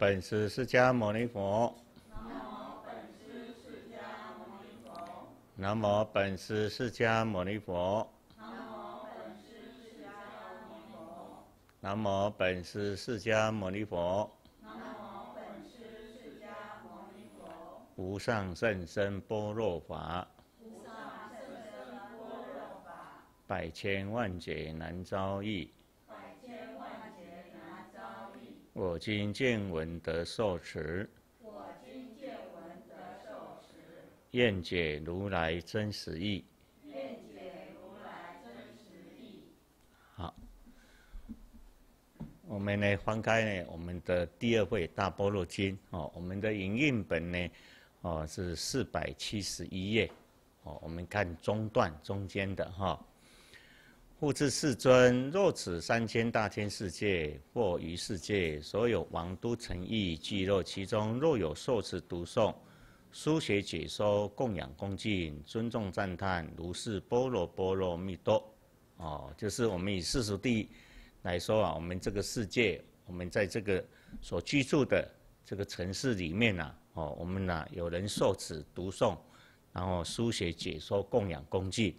本师释迦牟尼佛。南无本师释迦牟尼佛。南无本师释迦牟尼佛。南无本师释迦牟尼佛。南无本师释迦牟尼佛。无上甚深般若法。无上甚深般若法。百千万劫难遭遇。我今见闻得受持，我今见闻得受持，愿解如来真实义，愿解如来真实义。好，我们来翻开呢我们的第二会大般若经》哦，我们的影印本呢哦是四百七十一页哦，我们看中段中间的哈。护持世尊，若此三千大千世界，或于世界所有王都成邑，聚落其中，若有受持读诵、书写解说、供养恭敬、尊重赞叹，如是波罗波罗蜜多。哦，就是我们以世俗地来说啊，我们这个世界，我们在这个所居住的这个城市里面呐，哦，我们呐有人受持读诵，然后书写解说供养恭敬。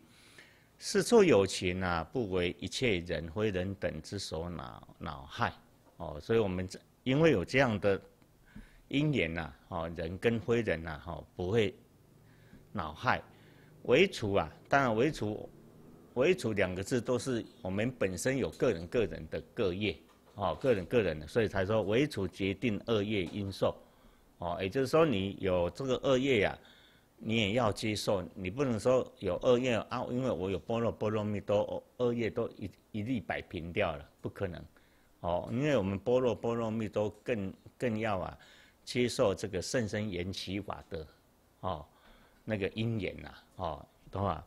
是畜有情啊，不为一切人、非人等之所恼恼害，哦，所以我们这因为有这样的因缘呐，哦，人跟非人呐，哦，不会恼害。唯除啊，当然唯除，唯除两个字都是我们本身有个人个人的恶业，哦，个人个人的，所以才说唯除决定恶业因受，哦，也就是说你有这个恶业呀。你也要接受，你不能说有恶业啊，因为我有般若波罗蜜多，恶业都一一一摆平掉了，不可能，哦，因为我们般若波罗蜜多更更要啊，接受这个圣身缘起法的，哦，那个因缘呐，哦，懂吧？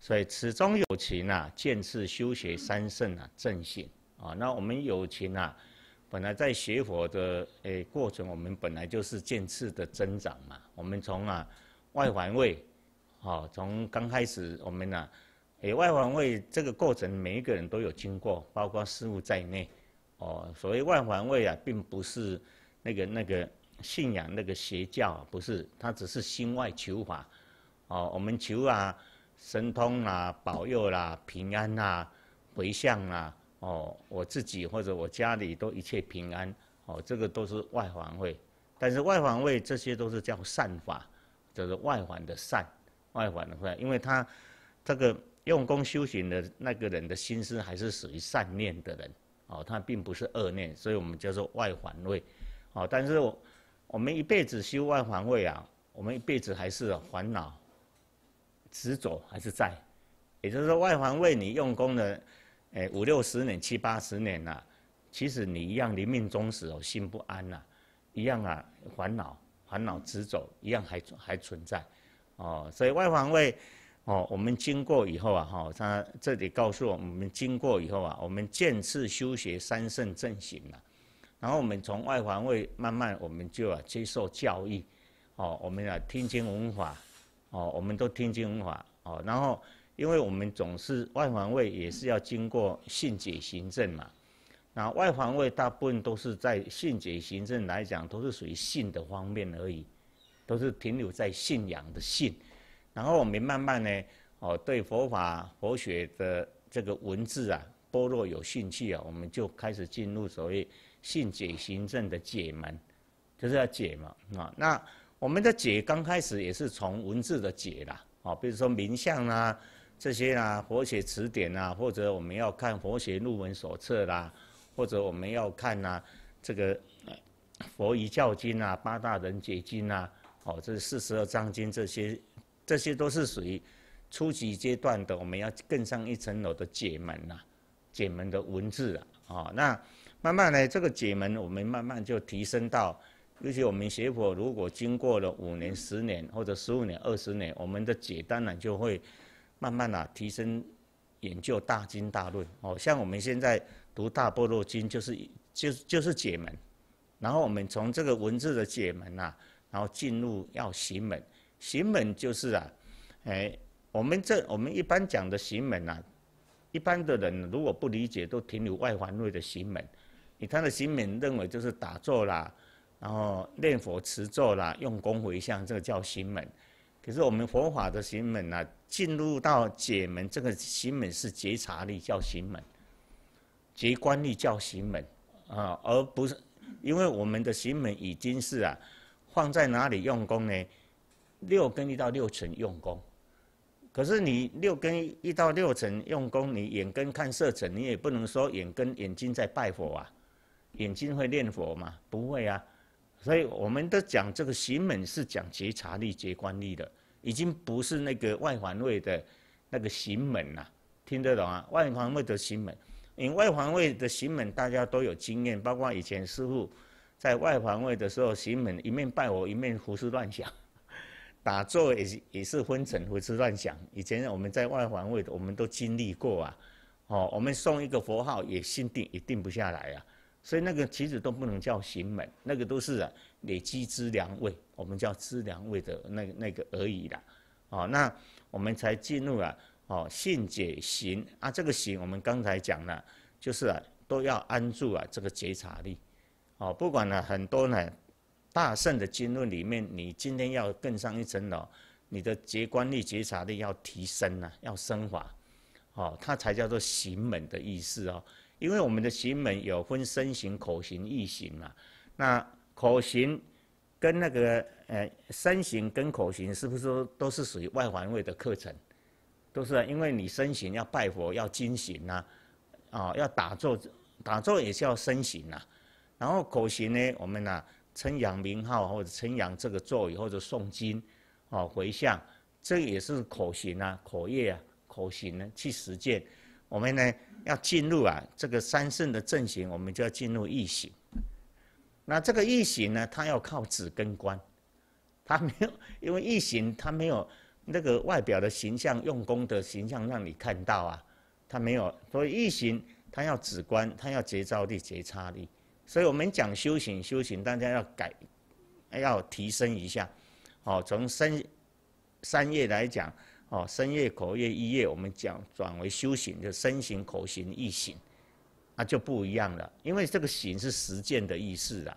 所以此中有情啊，见次修学三圣啊，正性啊，那我们有情啊，本来在学佛的诶过程，我们本来就是见次的增长嘛，我们从啊。外环位，好，从刚开始我们呢，诶，外环位这个过程，每一个人都有经过，包括师傅在内。哦，所谓外环位啊，并不是那个那个信仰那个邪教，不是，它只是心外求法。哦，我们求啊神通啊保佑啦、平安啦、回向啦。哦，我自己或者我家里都一切平安。哦，这个都是外环位，但是外环位这些都是叫善法。就是外环的善，外环的慧，因为他这个用功修行的那个人的心思还是属于善念的人，哦，他并不是恶念，所以我们叫做外环位，哦，但是我们一辈子修外环位啊，我们一辈子还是烦恼执着还是在，也就是说外环位你用功的，哎五六十年七八十年了，其实你一样临命终时哦心不安呐，一样啊烦恼。烦恼直走一样还还存在，哦，所以外环位，哦，我们经过以后啊，哈，他这里告诉我们，我们经过以后啊，我们见次修学三圣正行了，然后我们从外环位慢慢，我们就啊接受教育，哦，我们啊听经闻法，哦，我们都听经闻法，哦，然后因为我们总是外环位，也是要经过信解行证嘛。那外方卫大部分都是在信解行政来讲，都是属于信的方面而已，都是停留在信仰的信。然后我们慢慢呢，哦，对佛法佛学的这个文字啊，波落有兴趣啊，我们就开始进入所谓信解行政的解门，就是要解嘛。啊，那我们的解刚开始也是从文字的解啦，啊，比如说名相啊，这些啊，佛学词典啊，或者我们要看佛学入文手册啦。或者我们要看呐，这个《佛遗教经》啊，《八大人解经》啊，哦，这四十二章经这些，这些都是属于初级阶段的。我们要更上一层楼的解门呐，解门的文字啊，哦，那慢慢呢，这个解门我们慢慢就提升到，尤其我们学佛如果经过了五年、十年或者十五年、二十年，我们的解当然就会慢慢啊提升，研究大经大论哦，像我们现在。读《大般若经》就是一，就就是解门，然后我们从这个文字的解门啊，然后进入要行门，行门就是啊，哎，我们这我们一般讲的行门啊，一般的人如果不理解，都停留外环位的行门，以他的行门认为就是打坐啦，然后念佛持咒啦，用功回向，这个叫行门。可是我们佛法的行门啊，进入到解门，这个行门是觉察力，叫行门。结观力叫行门啊，而不是因为我们的行门已经是啊，放在哪里用功呢？六根一到六层用功。可是你六根一到六层用功，你眼根看色尘，你也不能说眼根眼睛在拜佛啊，眼睛会念佛吗？不会啊。所以我们都讲这个行门是讲觉察力、觉观力的，已经不是那个外环位的那个行门啊，听得懂啊？外环位的行门。因外环卫的行门，大家都有经验，包括以前师傅在外环卫的时候，行门一面拜我，一面胡思乱想，打坐也是也是昏沉胡思乱想。以前我们在外环卫的，我们都经历过啊。哦，我们送一个佛号也心定也定不下来啊。所以那个其实都不能叫行门，那个都是啊累积资粮位，我们叫资粮位的那那个而已啦。哦，那我们才进入了。哦，信解、行啊，这个行我们刚才讲了，就是啊，都要安住啊这个觉察力。哦，不管呢很多呢大圣的经论里面，你今天要更上一层楼，你的觉观力、觉察力要提升啊，要升华。哦，它才叫做行门的意思哦。因为我们的行门有分身行、口行、意行啊。那口行跟那个呃身行跟口行是不是都是属于外环位的课程？都是啊，因为你身形要拜佛要精行呐，哦，要打坐，打坐也是要身形呐。然后口行呢，我们呢称扬名号或者称扬这个座语或者诵经，哦，回向，这也是口行啊，口业啊，口行呢去实践。我们呢要进入啊这个三圣的正型，我们就要进入意行。那这个意行呢，它要靠止跟观，它没有，因为意行它没有。那个外表的形象，用功德形象让你看到啊，他没有。所以一行他要止观，他要节照力、节差力。所以我们讲修行，修行大家要改，要提升一下。哦，从身、三业来讲，哦，身业、口业、意业，我们讲转为修行，就身行、口行、意行，那就不一样了。因为这个行是实践的意思啊。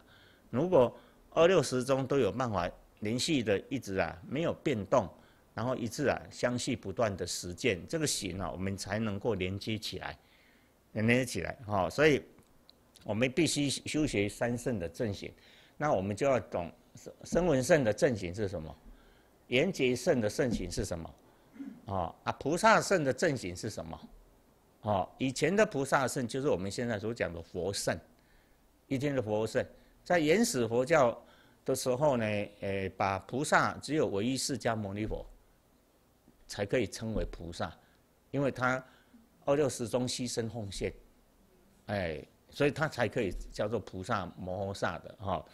如果二六十中都有办法连续的一直啊，没有变动。然后一致啊，相续不断的实践这个行啊，我们才能够连接起来，连接起来哈。所以我们必须修学三圣的正行。那我们就要懂声闻圣的正行是什么？言劫圣的圣行是什么？哦啊，菩萨圣的正行是什么？哦，以前的菩萨圣就是我们现在所讲的佛圣，一天的佛圣。在原始佛教的时候呢，呃，把菩萨只有唯一释迦牟尼佛。才可以称为菩萨，因为他二六十中牺牲奉献，哎，所以他才可以叫做菩萨摩诃萨的哈。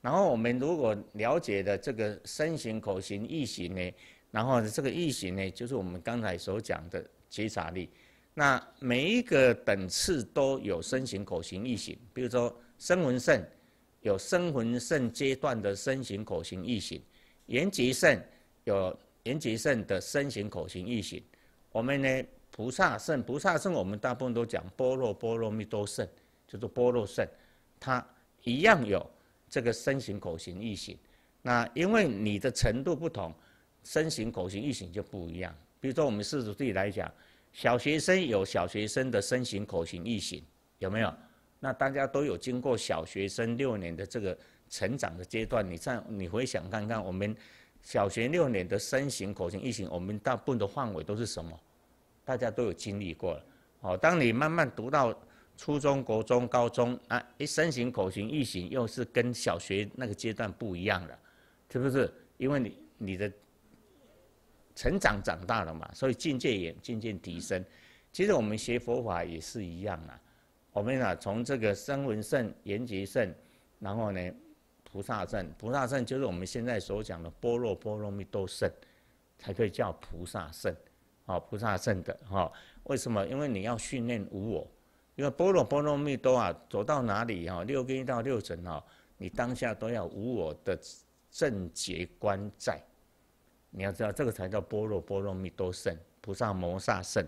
然后我们如果了解的这个身形、口型、意形呢，然后这个意形呢，就是我们刚才所讲的觉察力。那每一个等次都有身形、口型、意形，比如说身闻圣有身闻圣阶段的身形、口型、意形，眼及圣有。延吉圣的身形、口型意形。我们呢？菩萨圣，菩萨圣，我们大部分都讲般若、波罗蜜多圣，就是般若圣，它一样有这个身形、口型意形。那因为你的程度不同，身形、口型意形就不一样。比如说我们四组地来讲，小学生有小学生的身形、口型意形，有没有？那大家都有经过小学生六年的这个成长的阶段，你再你回想看看我们。小学六年的身形、口型、意型，我们大部分的范围都是什么？大家都有经历过了。哦，当你慢慢读到初、中、国中、高中啊，一身形、口型、意型，又是跟小学那个阶段不一样了，是不是？因为你你的成长长大了嘛，所以境界也渐渐提升。其实我们学佛法也是一样啊，我们啊从这个声闻胜、言觉胜，然后呢？菩萨圣，菩萨圣就是我们现在所讲的般若波罗蜜多圣，才可以叫菩萨圣啊！菩萨圣的哈，为什么？因为你要训练无我，因为般若波罗蜜多啊，走到哪里哈，六根到六尘哈，你当下都要无我的正觉观在。你要知道，这个才叫般若波罗蜜多圣，菩萨摩萨圣。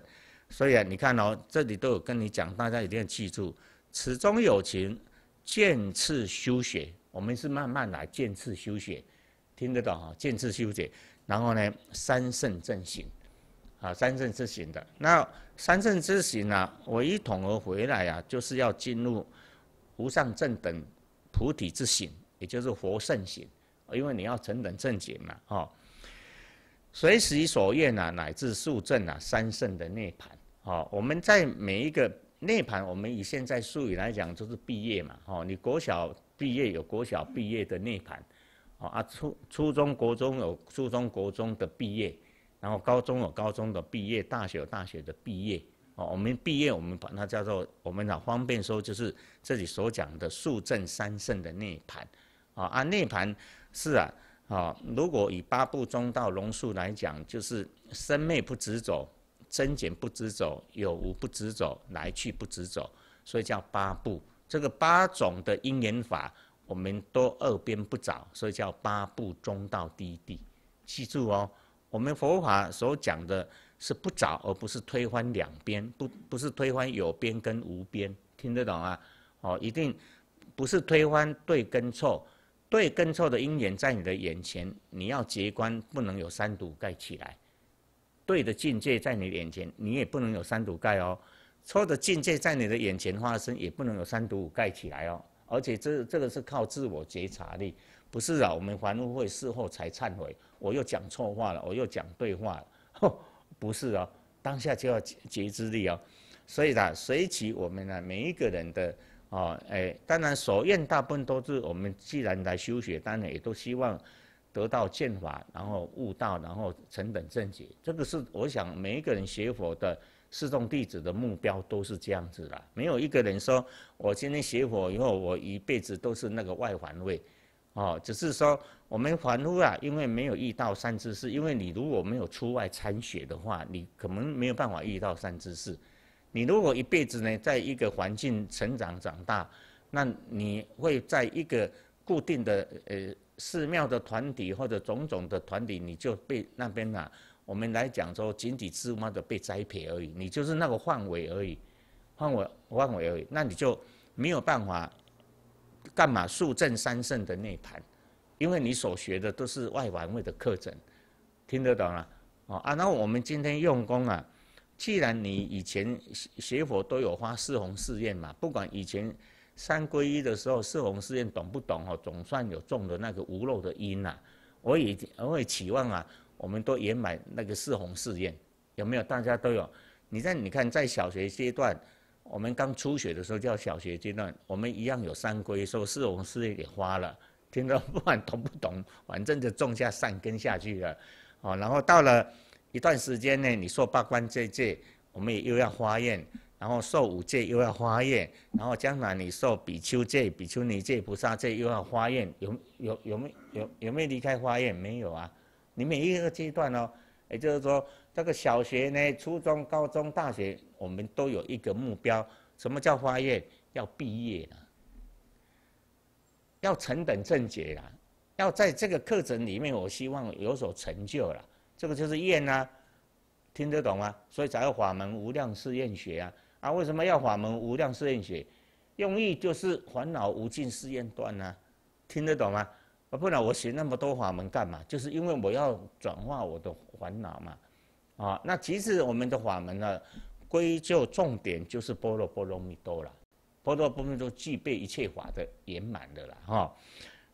所以啊，你看哦，这里都有跟你讲，大家一定要记住：此中有情，见次修学。我们是慢慢来渐次修学，听得到哈？渐次修学，然后呢，三圣正行，啊，三圣之行的那三圣之行啊，我一统合回来啊，就是要进入无上正等菩提之行，也就是佛圣行，因为你要成等正解嘛，哈，随时所愿啊，乃至数正啊，三圣的涅盘，哦，我们在每一个涅盘，我们以现在术语来讲，就是毕业嘛，哦，你国小。毕业有国小毕业的内盘，啊初初中国中有初中国中的毕业，然后高中有高中的毕业，大学有大学的毕业，哦我们毕业我们把它叫做我们啊方便说就是这里所讲的数正三圣的内盘，啊啊内盘是啊，啊如果以八部中道龙述来讲，就是生灭不执走，增减不执走，有无不执走，来去不执走，所以叫八部。这个八种的因缘法，我们都二边不找，所以叫八步中道第一地。记住哦，我们佛法所讲的是不找，而不是推翻两边，不不是推翻有边跟无边。听得懂啊？哦，一定不是推翻对跟错，对跟错的因缘在你的眼前，你要结观，不能有三堵盖起来。对的境界在你眼前，你也不能有三堵盖哦。错的境界在你的眼前发生，也不能有三毒五盖起来哦。而且这这个是靠自我觉察力，不是啊？我们凡夫会事后才忏悔，我又讲错话了，我又讲对话了，吼，不是哦，当下就要觉知力哦。所以啦，随起我们呢，每一个人的哦，哎，当然所愿大部分都是我们既然来修学，当然也都希望得到见法，然后悟道，然后成等正解。这个是我想每一个人学佛的。四众弟子的目标都是这样子啦，没有一个人说我今天学佛以后，我一辈子都是那个外环卫，哦，只是说我们凡夫啊，因为没有遇到善知识，因为你如果没有出外参学的话，你可能没有办法遇到善知识。你如果一辈子呢，在一个环境成长长大，那你会在一个固定的呃寺庙的团体或者种种的团体，你就被那边啊。我们来讲说，井底之蛙的被栽培而已，你就是那个范围而已，范围范围而已，那你就没有办法干嘛树正三圣的内盘，因为你所学的都是外环位的课程，听得懂了哦啊，那我们今天用功啊，既然你以前学佛都有花四弘四愿嘛，不管以前三归一的时候四弘四愿懂不懂哦，总算有中的那个无漏的因呐，我也我也期望啊。我们都也买那个四红四艳，有没有？大家都有。你在你看，在小学阶段，我们刚初学的时候叫小学阶段，我们一样有三规，说释红试给花了。听到不管懂不懂，反正就种下善根下去了。哦，然后到了一段时间呢，你受八关戒戒，我们也又要发愿；然后受五戒又要发愿；然后将来你受比丘戒、比丘尼戒、菩萨戒又要发愿。有有有没有有有没有离开发愿？没有啊。你每一个阶段哦，也就是说，这个小学呢、初中、高中、大学，我们都有一个目标，什么叫发愿？要毕业了，要成等正解了，要在这个课程里面，我希望有所成就了。这个就是愿啊，听得懂吗？所以才有法门无量誓愿学啊，啊，为什么要法门无量誓愿学？用意就是烦恼无尽誓愿断啊，听得懂吗？啊，不然我学那么多法门干嘛？就是因为我要转化我的烦恼嘛，啊！那其实我们的法门呢，归就重点就是波罗波罗蜜多了。波罗波罗蜜多具备一切法的圆满的了哈。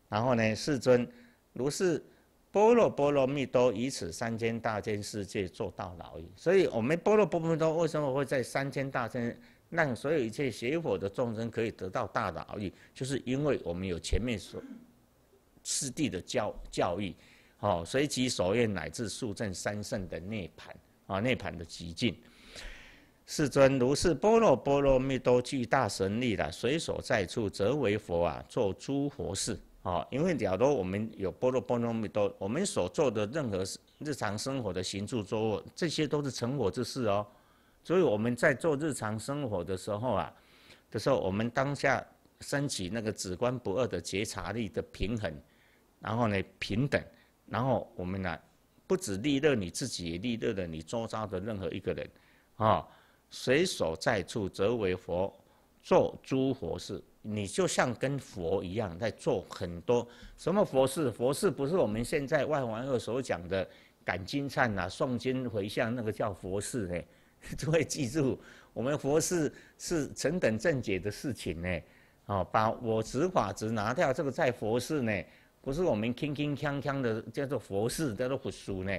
然后呢，世尊如是波罗波罗蜜多，以此三千大千世界做到老矣，所以我们波罗波罗蜜多为什么会在三千大千让所有一切邪火的众生可以得到大的矣，就是因为我们有前面说。四弟的教教育，哦，随其所愿，乃至速证三圣的涅盘啊，涅盘的极境。世尊如是，波罗波罗蜜多具大神力的，随所在处，则为佛啊，做诸佛事啊。因为了如我们有波罗波罗蜜多，我们所做的任何日常生活的行住坐卧，这些都是成佛之事哦。所以我们在做日常生活的时候啊，的时候，我们当下升起那个只观不二的觉察力的平衡。然后呢，平等。然后我们呢，不止利乐你自己，也利乐了你周遭的任何一个人。啊，随所在处，则为佛做诸佛事。你就像跟佛一样，在做很多什么佛事。佛事不是我们现在外行二所讲的，感经忏呐、诵经回向那个叫佛事呢。各 位记住，我们佛事是成等正解的事情呢。哦，把我执法执拿掉，这个在佛事呢。不是我们轻轻锵锵的叫做佛事，叫做佛书呢，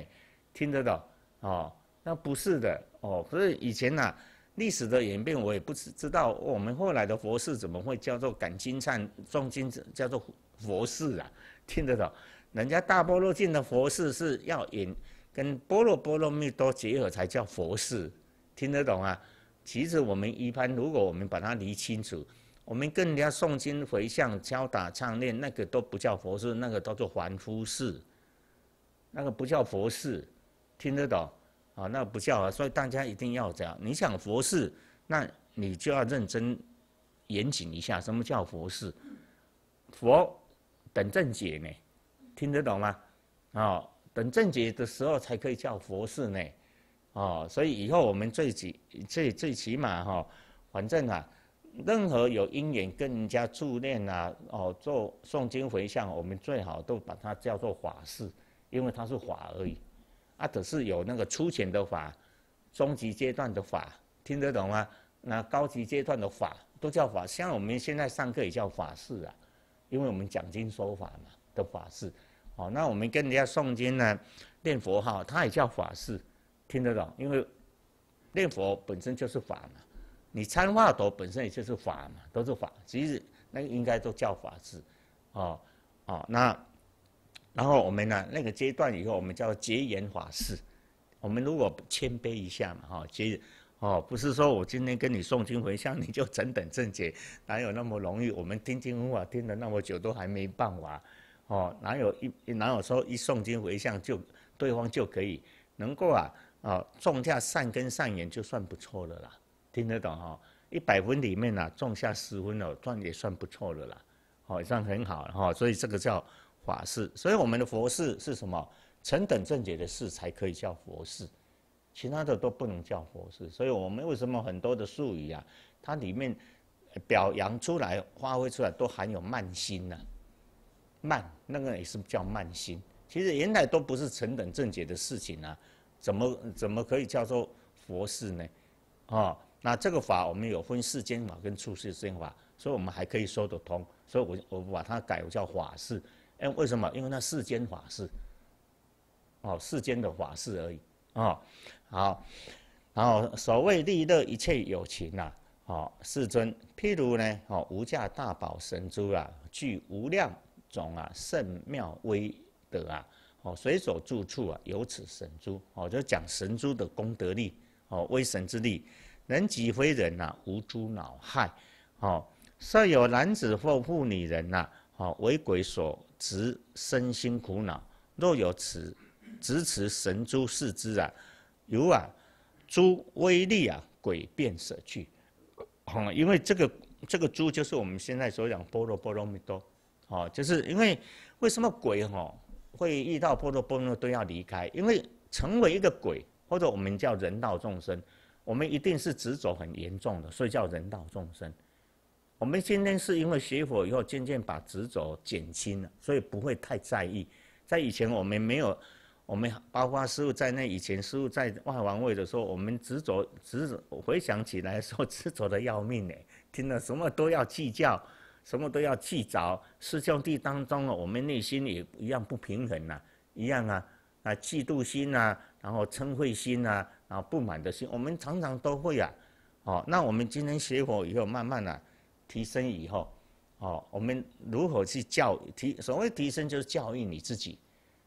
听得懂？哦，那不是的，哦，可是以前呐，历史的演变我也不知知道，我们后来的佛事怎么会叫做感金善，诵金子叫做佛事啊？听得懂？人家大波罗经的佛事是要引跟波罗波罗蜜多结合才叫佛事，听得懂啊？其实我们一般如果我们把它理清楚。我们更加诵经、回向、敲打、唱念，那个都不叫佛事，那个叫做凡夫事，那个不叫佛事，听得懂？啊，那不叫啊，所以大家一定要这样。你想佛事，那你就要认真、严谨一下。什么叫佛事？佛等正解呢？听得懂吗？哦，等正解的时候才可以叫佛事呢。哦，所以以后我们最起、最最起码哈，反正啊。任何有因缘跟人家助念啊，哦，做诵经回向，我们最好都把它叫做法事，因为它是法而已。啊，只是有那个初浅的法，中级阶段的法，听得懂吗？那高级阶段的法都叫法，像我们现在上课也叫法事啊，因为我们讲经说法嘛的法事。哦，那我们跟人家诵经呢，念佛号，它也叫法事，听得懂？因为念佛本身就是法嘛。你参话头本身也就是法嘛，都是法，其实那个应该都叫法师，哦哦，那然后我们呢，那个阶段以后，我们叫结缘法事，我们如果谦卑一下嘛，哈结哦，不是说我今天跟你诵经回向，你就等等正解，哪有那么容易？我们听经文法听了那么久，都还没办完，哦，哪有一哪有说一诵经回向就对方就可以能够啊啊种下善根善缘，就算不错了啦。听得懂哈？一百分里面呐，种下十分哦，赚也算不错的啦，好，赚很好哈。所以这个叫法事，所以我们的佛事是什么？成等正解的事才可以叫佛事，其他的都不能叫佛事。所以我们为什么很多的术语啊，它里面表扬出来、发挥出来都含有慢心呢？慢那个也是叫慢心。其实原来都不是成等正解的事情啊，怎么怎么可以叫做佛事呢？啊？那这个法，我们有分世间法跟出世间法，所以我们还可以说得通。所以我我把它改为叫法事，哎，为什么？因为那世间法事，哦，世间的法事而已，哦，好，然后所谓利乐一切有情啊，哦，世尊，譬如呢，哦，无价大宝神珠啊，具无量种啊，圣妙威德啊，哦，随所住处啊，有此神珠，哦，就讲神珠的功德力，哦，威神之力。能己非人呐？无诸恼害，哦，设有男子或妇女人呐，好为鬼所执，身心苦恼。若有持，执持神诸视之啊，如啊，诸威力啊，鬼便舍去。哈，因为这个这个猪就是我们现在所讲波罗波罗蜜多，哦，就是因为为什么鬼哈会遇到波罗波罗都要离开？因为成为一个鬼，或者我们叫人道众生。我们一定是执着很严重的，所以叫人道众生。我们今天是因为学佛以后，渐渐把执着减轻了，所以不会太在意。在以前我们没有，我们包括师父在内，以前师父在外王位的时候，我们执着执着，回想起来说 执着的要命呢。听了什么都要计较，什么都要计较。师兄弟当中啊，我们内心也一样不平衡呐，一样啊啊嫉妒心啊，然后嗔恚心啊。啊，不满的心，我们常常都会啊，哦，那我们今天学佛以后，慢慢的提升以后，哦，我们如何去教提？所谓提升就是教育你自己，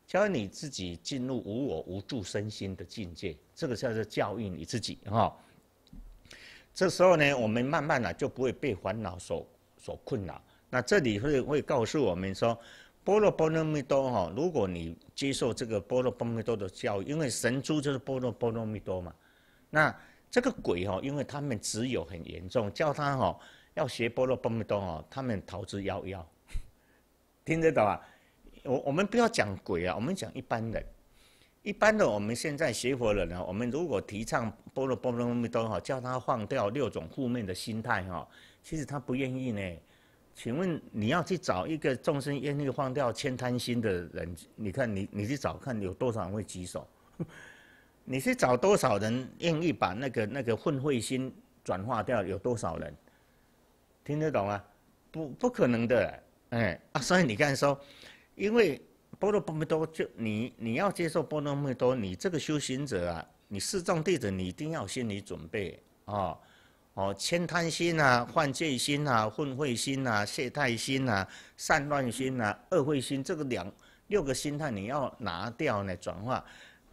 教育你自己进入无我无助身心的境界，这个叫做教育你自己哈。这时候呢，我们慢慢的就不会被烦恼所所困扰。那这里会会告诉我们说。波罗波罗蜜多哈！如果你接受这个波罗波罗蜜多的教，育，因为神珠就是波罗波罗蜜多嘛。那这个鬼哈，因为他们只有很严重，叫他哈要学波罗波罗蜜多哈，他们逃之夭夭。听得懂啊？我我们不要讲鬼啊，我们讲一般的。一般的，我们现在学佛人呢，我们如果提倡波罗波罗蜜多哈，叫他放掉六种负面的心态哈，其实他不愿意呢。请问你要去找一个众生愿力放掉千贪心的人，你看你你去找看有多少人会举手？你去找多少人愿意把那个那个混会心转化掉？有多少人听得懂啊？不不可能的，哎啊，所以你看说，因为波罗波蜜多就你你要接受波罗蜜多，你这个修行者啊，你四众弟子你一定要心理准备啊。哦，千贪心啊，犯罪心啊，混会心啊，懈怠心啊，散乱心啊，恶慧心，这个两六个心态你要拿掉呢，转化，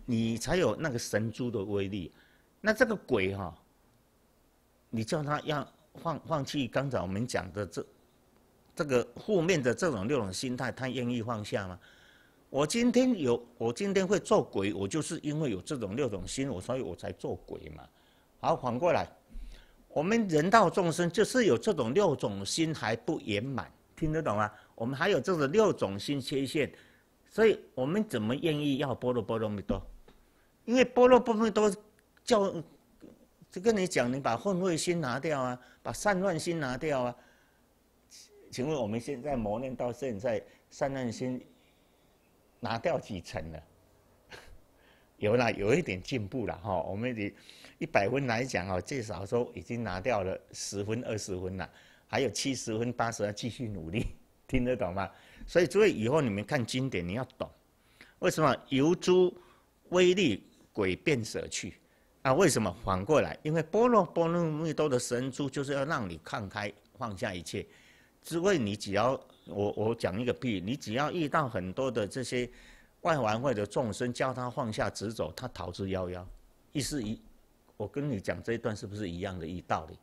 你才有那个神珠的威力。那这个鬼哈，你叫他要放放弃刚才我们讲的这这个负面的这种六种心态，他愿意放下吗？我今天有，我今天会做鬼，我就是因为有这种六种心，我所以我才做鬼嘛。好，反过来。我们人道众生就是有这种六种心还不圆满，听得懂吗？我们还有这种六种心缺陷，所以我们怎么愿意要波罗波罗蜜多？因为波罗波罗蜜多叫，跟你讲，你把混混心拿掉啊，把散乱心拿掉啊。请问我们现在磨练到现在，散乱心拿掉几层了？有啦，有一点进步了哈，我们得。一百分来讲哦，至少说已经拿掉了十分、二十分了，还有七十分、八十要继续努力，听得懂吗？所以，诸位以后你们看经典，你要懂。为什么由诸威力鬼变舍去？啊，为什么反过来？因为波罗波罗蜜多的神珠就是要让你看开放下一切。只为你只要我我讲一个譬，你只要遇到很多的这些外环或者众生，叫他放下直走，他逃之夭夭，意思一。我跟你讲这一段是不是一样的一道理？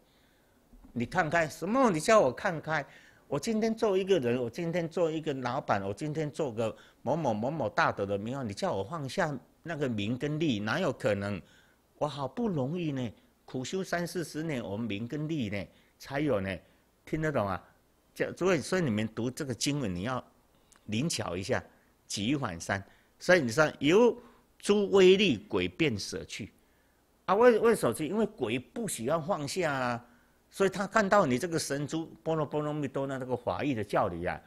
你看开什么？你叫我看开？我今天做一个人，我今天做一个老板，我今天做个某某某某大德的名号，你叫我放下那个名跟利，哪有可能？我好不容易呢，苦修三四十年，我们名跟利呢才有呢，听得懂啊？这所以，所以你们读这个经文，你要灵巧一下，举一反三。所以你说，由诸威力鬼变舍去。啊，为为什么？因为鬼不喜欢放下，啊，所以他看到你这个神珠、波罗波罗蜜多那个法义的教理啊，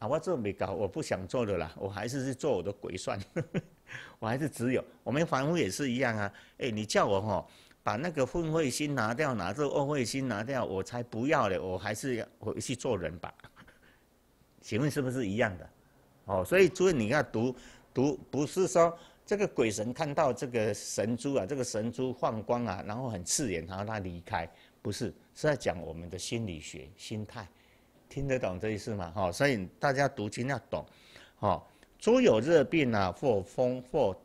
啊，我这没搞，我不想做的啦，我还是去做我的鬼算，我还是只有我们凡夫也是一样啊。哎，你叫我哦，把那个混慧心拿掉，拿这恶慧心拿掉，我才不要嘞，我还是要回去做人吧。请问是不是一样的？哦，所以诸位，你要读读不是说。这个鬼神看到这个神珠啊，这个神珠放光啊，然后很刺眼，然后他离开，不是是在讲我们的心理学心态，听得懂这意思吗？哈，所以大家读经要懂，哦，猪有热病啊，或风或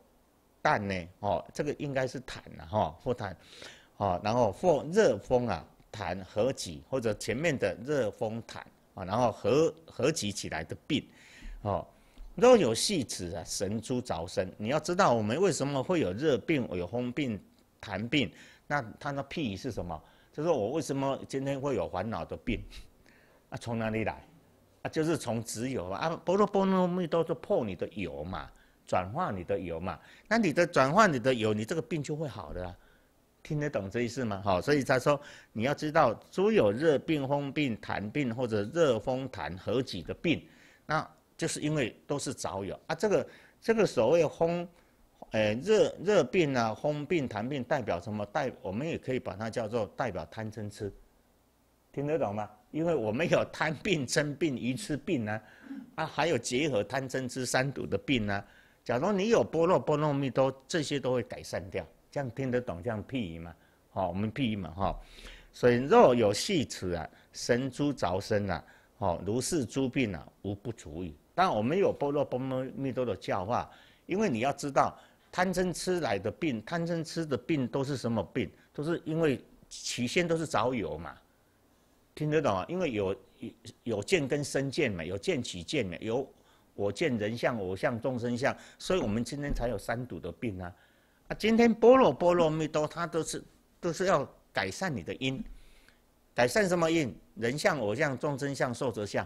淡呢，哦，这个应该是痰啊，哈，或痰，哦，然后或热风啊，痰合集或者前面的热风痰，然后合合集起来的病，哦。若有戏子啊，神出早生。你要知道，我们为什么会有热病、有风病、痰病？那他的屁是什么？就是我为什么今天会有烦恼的病啊？从哪里来？啊，就是从脂油啊！波若波罗蜜多就破你的油嘛，转化你的油嘛。那你的转化你的油，你这个病就会好的。听得懂这意思吗？好，所以他说，你要知道，如果有热病、风病、痰病，或者热风痰合起的病，那。就是因为都是早有啊，这个这个所谓“风”，诶热热病啊，风病痰病代表什么？代我们也可以把它叫做代表贪嗔痴，听得懂吗？因为我们有贪病嗔病愚痴病呢，啊还有结合贪嗔痴三毒的病呢。假如你有波若波罗蜜多，这些都会改善掉。这样听得懂这样譬喻吗？好，我们譬喻嘛哈，所以若有细齿啊，神诸凿身啊，哦如是诸病啊，无不足以。但我们有波罗波罗蜜多的教化，因为你要知道贪嗔痴来的病，贪嗔痴的病都是什么病？都是因为起先都是早有嘛，听得懂啊？因为有有有见跟生见嘛，有见起见嘛，有我见人相我相众生相，所以我们今天才有三堵的病啊！啊，今天波罗波罗蜜多它都是都是要改善你的因，改善什么因？人相我相众生相寿者相，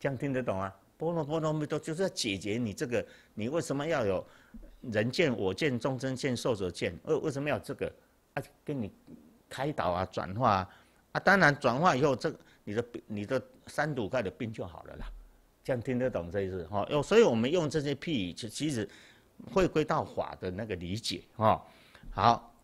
这样听得懂啊？波若波罗蜜多就是要解决你这个，你为什么要有人见我见众生见寿者见？为为什么要这个？啊，跟你开导啊，转化啊，啊，当然转化以后，这你的你的三毒盖的病就好了啦。这样听得懂这意思哈？哦，所以我们用这些譬喻，其实回归到法的那个理解哈。好，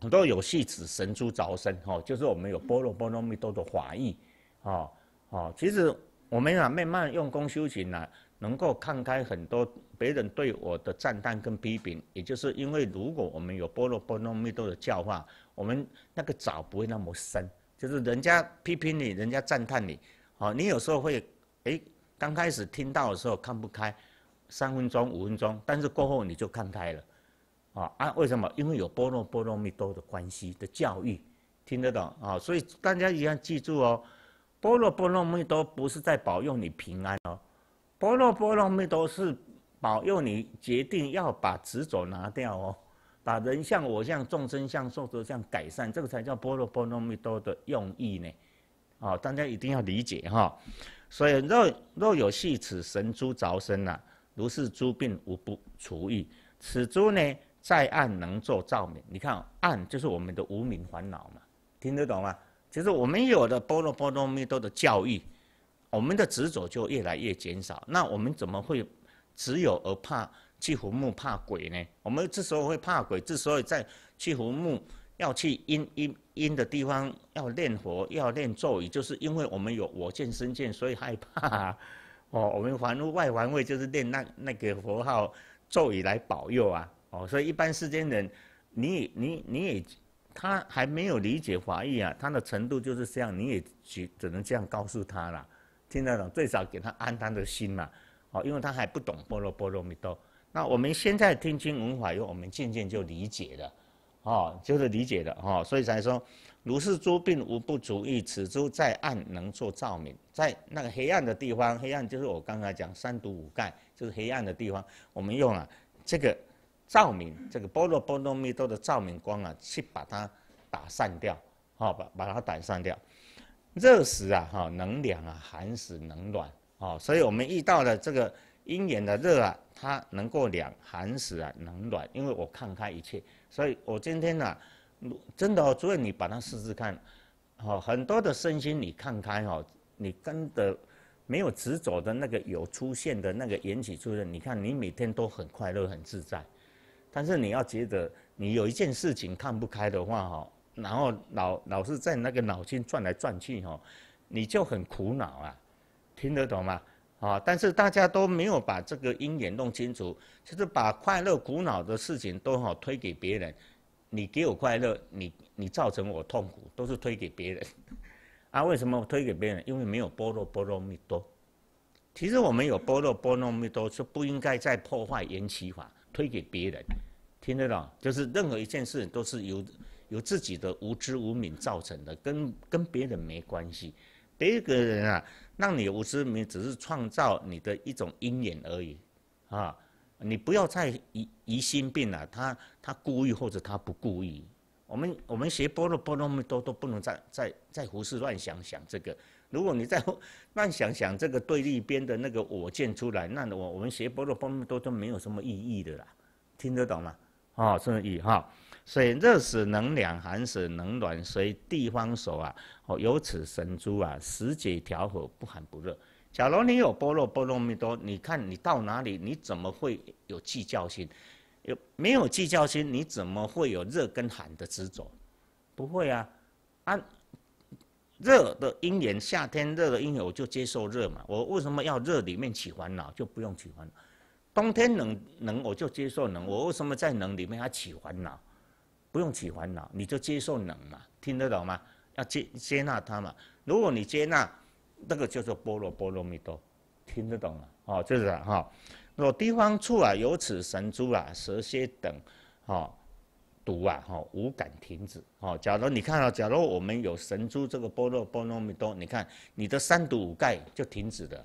很多有戏子神珠着身哈，就是我们有波若波罗蜜多的法义啊啊，其实。我们啊，慢慢用功修行啊，能够看开很多别人对我的赞叹跟批评。也就是因为，如果我们有波罗波罗蜜多的教化，我们那个早不会那么深。就是人家批评你，人家赞叹你，好，你有时候会，哎，刚开始听到的时候看不开，三分钟五分钟，但是过后你就看开了，啊啊，为什么？因为有波罗波罗蜜多的关系的教育，听得懂啊？所以大家一定要记住哦。波罗波罗蜜多不是在保佑你平安哦，波罗波罗蜜多是保佑你决定要把执着拿掉哦，把人相我相众生相寿者相改善，这个才叫波罗波罗蜜多的用意呢，哦，大家一定要理解哈。所以若若有细齿神珠着身呐，如是诸病无不除愈。此珠呢，在暗能做照明。你看暗就是我们的无明烦恼嘛，听得懂吗？就是我们有的波罗波罗蜜多的教育，我们的执着就越来越减少。那我们怎么会只有而怕去坟墓怕鬼呢？我们之所以会怕鬼，之所以在去坟墓要去阴阴阴的地方要念佛要念咒语，就是因为我们有我见身见，所以害怕。啊。哦，我们还外环位就是练那那个佛号咒语来保佑啊。哦，所以一般世间人，你你你也。他还没有理解华义啊，他的程度就是这样，你也只只能这样告诉他了，听得懂？最少给他安他的心嘛，哦，因为他还不懂波罗波罗蜜多。那我们现在听经闻法以后，我们渐渐就理解了，哦，就是理解的哦，所以才说如是诸病无不足以此诸在暗能作照明，在那个黑暗的地方，黑暗就是我刚才讲三毒五盖，就是黑暗的地方，我们用了这个。照明，这个波罗波罗蜜多的照明光啊，去把它打散掉，好把把它打散掉。热时啊，哈，能凉啊；寒时能暖，哦。所以我们遇到了这个阴炎的热啊，它能够凉；寒时啊，能暖。因为我看开一切，所以我今天呢，真的，哦，主任，你把它试试看，哦，很多的身心你看开哦，你真的没有执着的那个有出现的那个缘起出现，你看你每天都很快乐、很自在。但是你要觉得你有一件事情看不开的话哈，然后老老是在那个脑筋转来转去哈，你就很苦恼啊，听得懂吗？啊！但是大家都没有把这个因缘弄清楚，就是把快乐苦恼的事情都好推给别人，你给我快乐，你你造成我痛苦，都是推给别人。啊，为什么推给别人？因为没有波罗波罗蜜多。其实我们有波罗波罗蜜多，是不应该再破坏缘起法。推给别人，听得懂？就是任何一件事都是由由自己的无知无明造成的，跟跟别人没关系。别个人啊，让你无知无明，只是创造你的一种阴影而已。啊，你不要再疑疑心病了。他他故意或者他不故意。我们我们学波若波罗蜜多，都不能再再再胡思乱想想这个。如果你在乱想想这个对立边的那个我建出来，那我我们学波若波罗蜜多都没有什么意义的啦，听得懂吗？哦，甚意哈？所以热使能两，寒使能暖，随地方所啊。哦，有此神珠啊，时节调和，不寒不热。假如你有波若波罗蜜多，你看你到哪里，你怎么会有计较心？有没有计较心？你怎么会有热跟寒的执着？不会啊，安。热的因缘，夏天热的因缘，我就接受热嘛。我为什么要热里面起烦恼？就不用起烦恼。冬天冷，冷我就接受冷。我为什么在冷里面还起烦恼？不用起烦恼，你就接受冷嘛。听得懂吗？要接接纳它嘛。如果你接纳，那个叫做波罗波罗蜜多，听得懂吗？哦，就是哈。若地方处啊，有此神珠啊，蛇蝎等，哦。毒啊，哈，五感停止，哈。假如你看了，假如我们有神珠这个波若波罗蜜多，你看你的三毒五盖就停止了，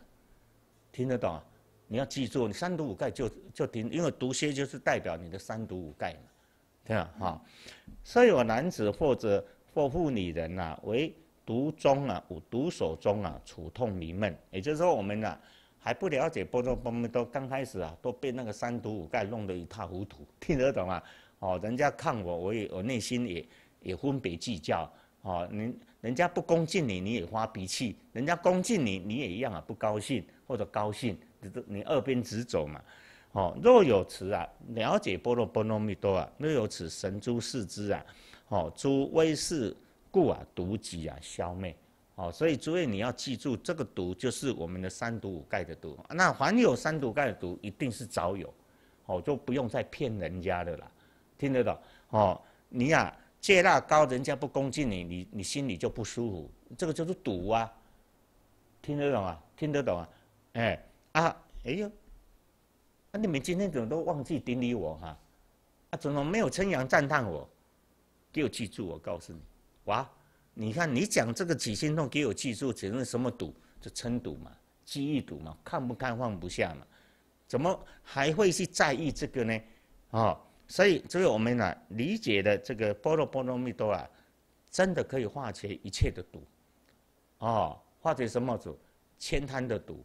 听得懂？啊？你要记住，你三毒五盖就就停，因为毒蝎就是代表你的三毒五盖嘛，听啊，哈。所有男子或者或妇女人呐，为毒中啊，五毒所中啊，楚痛迷闷。也就是说，我们呐还不了解波若波罗蜜多，刚开始啊都被那个三毒五盖弄得一塌糊涂，听得懂啊？哦，人家看我，我也我内心也也分别计较。哦，人人家不恭敬你，你也发脾气；人家恭敬你，你也一样啊，不高兴或者高兴，你你二边直走嘛。哦，若有此啊，了解波罗波罗蜜多啊，若有此神诸事之啊，哦，诸微事故啊，毒己啊消灭。哦，所以诸位你要记住，这个毒就是我们的三毒五盖的毒。那凡有三毒盖的毒，一定是早有，哦，就不用再骗人家的啦。听得懂哦，你呀，借那高人家不恭敬你，你你心里就不舒服，这个就是赌啊，听得懂啊？听得懂啊？哎啊，哎呦，啊你们今天怎么都忘记顶礼我哈？啊，怎么没有称扬赞叹我？给我记住，我告诉你，哇，你看你讲这个起心动，给我记住，只是什么赌？就称赌嘛，记忆赌嘛，看不看放不下嘛？怎么还会去在意这个呢？哦。所以，所以我们呢理解的这个波罗波罗蜜多啊，真的可以化解一切的毒。哦，化解什么毒？千贪的毒、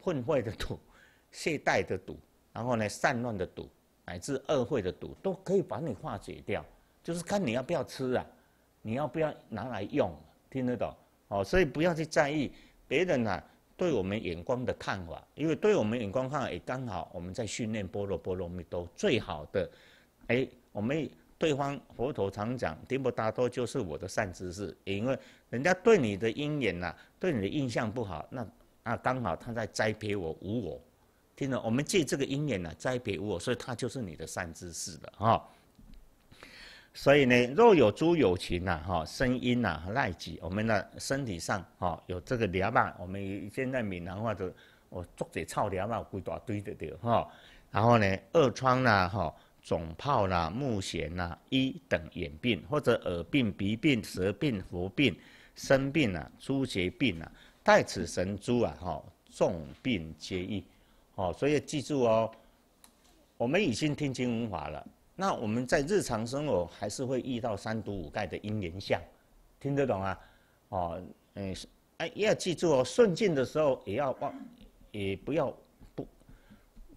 混坏的毒、懈怠的毒，然后呢，散乱的毒，乃至恶慧的毒，都可以把你化解掉。就是看你要不要吃啊，你要不要拿来用？听得懂？哦，所以不要去在意别人啊对我们眼光的看法，因为对我们眼光看法也刚好，我们在训练波罗波罗蜜多最好的。哎，我们对方佛陀常讲，听不达多就是我的善知识，因为人家对你的因缘呐，对你的印象不好，那那刚好他在栽培我无我，听着，我们借这个因缘呐，栽培无我，所以他就是你的善知识了哈。所以呢，若有诸有情呐，哈，声音呐和赖子，我们的身体上哈有这个寮吧，我们现在闽南话的，我做者操寮吧，鬼打大堆的对哈，然后呢，二疮呐哈。肿泡啦、目眩啦、一等眼病，或者耳病、鼻病、舌病、喉病、身病啊、诸结病啊，带此神珠啊，哈，重病皆愈。哦，所以记住哦，我们已经听经文法了。那我们在日常生活还是会遇到三毒五盖的因缘相，听得懂啊？哦，嗯，哎，要记住哦，顺境的时候也要忘，也不要。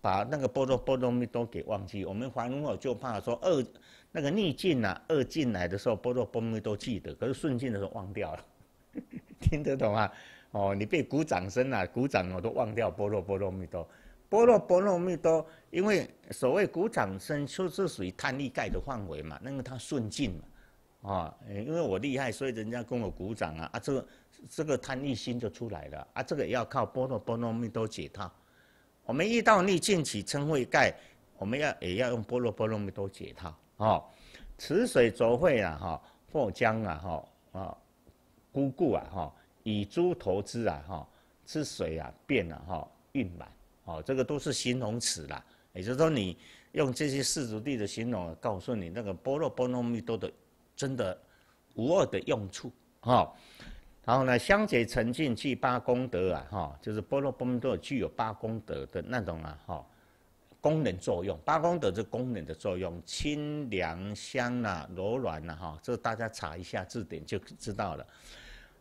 把那个波罗波罗蜜多给忘记，我们反夫我就怕说二那个逆境呐，二进来的时候波罗波罗蜜多记得，可是顺境的时候忘掉了。听得懂啊？哦，你被鼓掌声啊，鼓掌我都忘掉波罗波罗蜜多。波罗波罗蜜多，因为所谓鼓掌声就是属于贪利盖的范围嘛，那个它顺境嘛。啊，因为我厉害，所以人家跟我鼓掌啊啊，这个这个贪欲心就出来了啊，这个要靠波罗波罗蜜多解套。我们遇到逆境起嗔恚盖，我们要也要用波罗波罗蜜多解它哦。池水浊秽啊哈，破浆啊哈啊，姑故啊哈，以诸投资啊哈，吃水啊变了哈，运满哦，这个都是形容词啦。也就是说，你用这些世俗地的形容，告诉你那个波罗波罗蜜多的真的无二的用处哦。然后呢，香结沉净具八功德啊，哈，就是波罗波蜜多具有八功德的那种啊，哈，功能作用，八功德这功能的作用，清凉香呐，柔软呐，哈，这大家查一下字典就知道了。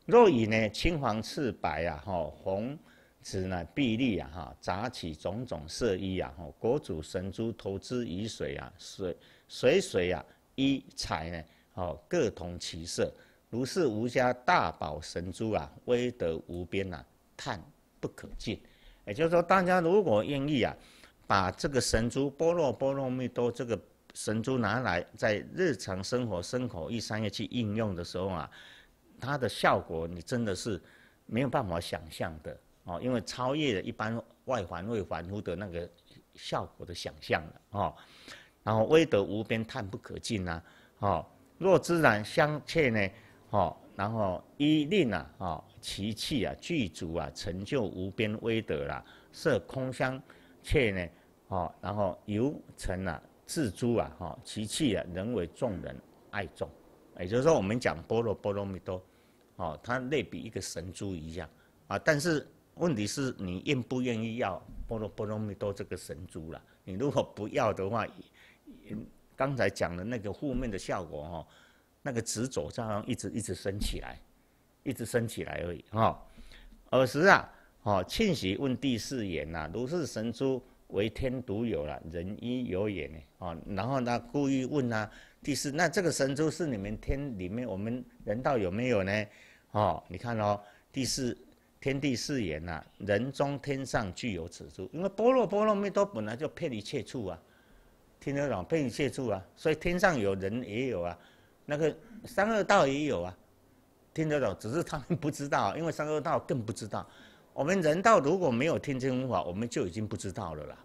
若以呢，青黄赤白啊，哈，红紫呢，碧绿啊，哈，杂起种种色衣啊，哈，国主神珠投之于水啊，水水水啊，一彩呢，哦，各同其色。如是无家大宝神珠啊，威德无边呐，叹不可尽。也就是说，大家如果愿意啊，把这个神珠波若波罗蜜多这个神珠拿来在日常生活、生活一商业去应用的时候啊，它的效果你真的是没有办法想象的哦，因为超越了一般外环内环乎的那个效果的想象了哦。然后威德无边，叹不可尽呐哦。若自然相欠呢？哦，然后依令啊，哦，其气啊具足啊，成就无边威德啦，设空相，却呢，哦，然后犹成啊自珠啊，哈，其气啊能为众人爱众，也就是说，我们讲波罗波罗蜜多，哦，它类比一个神珠一样啊。但是问题是你愿不愿意要波罗波罗蜜多这个神珠了？你如果不要的话，刚才讲的那个负面的效果哈。那个执着这样一直一直升起来，一直升起来而已。哦，尔时啊，哦，庆喜问第四言呐：“如是神珠为天独有了，人亦有也呢。”哦，然后他故意问他第四：“那这个神珠是你们天里面，我们人道有没有呢？”哦，你看哦，第四天地四言呐：“人中天上具有此珠，因为波罗波罗蜜多本来就遍一切处啊，听得懂遍一切处啊，所以天上有人也有啊。”那个三恶道也有啊，听得懂，只是他们不知道，因为三恶道更不知道。我们人道如果没有经清法，我们就已经不知道了啦，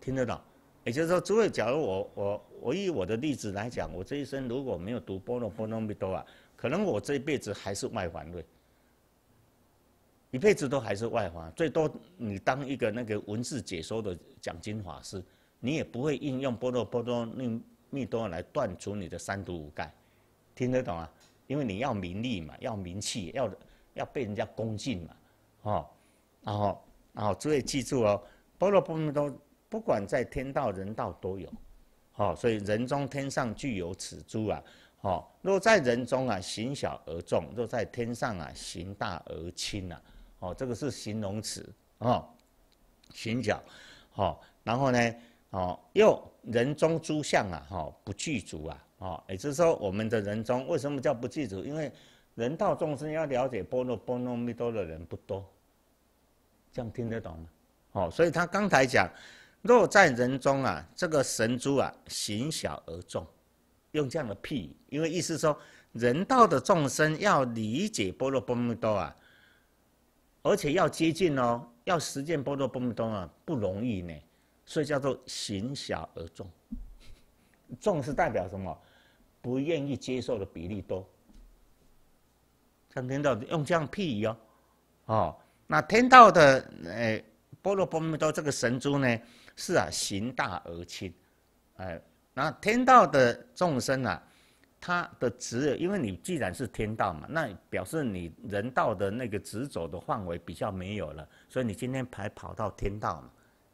听得懂。也就是说，诸位，假如我我我以我的例子来讲，我这一生如果没有读波罗波罗蜜多啊，可能我这一辈子还是外环的，一辈子都还是外环，最多你当一个那个文字解说的讲经法师，你也不会应用波罗波罗蜜多来断除你的三毒五盖。听得懂啊？因为你要名利嘛，要名气，要要被人家恭敬嘛，哦，然后，然后诸位记住哦，波罗波罗多，不管在天道人道都有，哦，所以人中天上具有此珠啊，哦，若在人中啊，行小而重；若在天上啊，行大而轻啊，哦，这个是形容词，哦，行小，哦，然后呢，哦，又人中诸相啊，哈，不具足啊。啊，也就是说，我们的人中为什么叫不具足？因为人道众生要了解波若波罗蜜多的人不多。这样听得懂吗？哦，所以他刚才讲，若在人中啊，这个神珠啊，行小而重，用这样的譬，因为意思说，人道的众生要理解波若波罗蜜多啊，而且要接近哦，要实践波罗波罗蜜多啊，不容易呢，所以叫做行小而重。重是代表什么？不愿意接受的比例多，像天道用这样譬喻哦，哦，那天道的诶，波罗波多这个神珠呢，是啊，行大而亲，哎，那天道的众生啊，他的执，因为你既然是天道嘛，那表示你人道的那个执走的范围比较没有了，所以你今天才跑到天道嘛，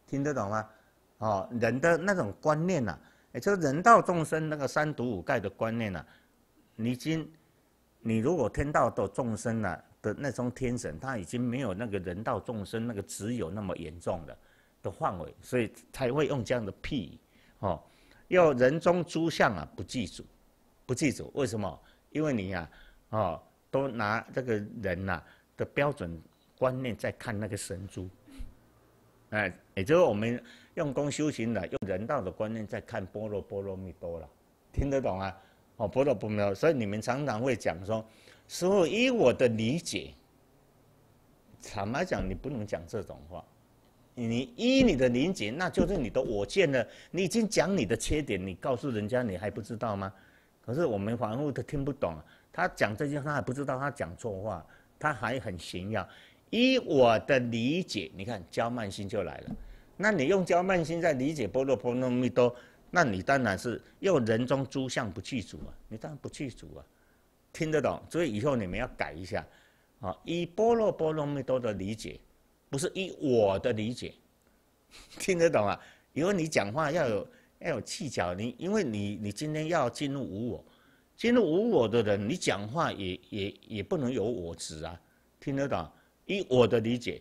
听得懂吗？哦，人的那种观念呐。也就人道众生那个三毒五盖的观念呢，已经，你如果天道的众生啊、的那种天神，他已经没有那个人道众生那个只有那么严重的的范围，所以才会用这样的譬哦，要人中诸相啊不记住，不记住，为什么？因为你啊哦，都拿这个人呐的标准观念在看那个神珠。哎，也就是我们用功修行的，用人道的观念在看波若波罗蜜多了，听得懂啊？哦，波若波罗蜜多，所以你们常常会讲说，师傅，依我的理解，坦白讲，你不能讲这种话。你依你的理解，那就是你的我见了。你已经讲你的缺点，你告诉人家，你还不知道吗？可是我们凡夫他听不懂，他讲这些，他还不知道他讲错话，他还很炫耀。以我的理解，你看，焦曼心就来了。那你用焦曼心在理解“波罗波罗蜜多”，那你当然是用人中诸相不去足啊，你当然不去足啊，听得懂？所以以后你们要改一下，啊，以“波罗波罗蜜多”的理解，不是以我的理解，听得懂啊？因为你讲话要有要有技巧，你因为你你今天要进入无我，进入无我的人，你讲话也也也不能有我执啊，听得懂？以我的理解，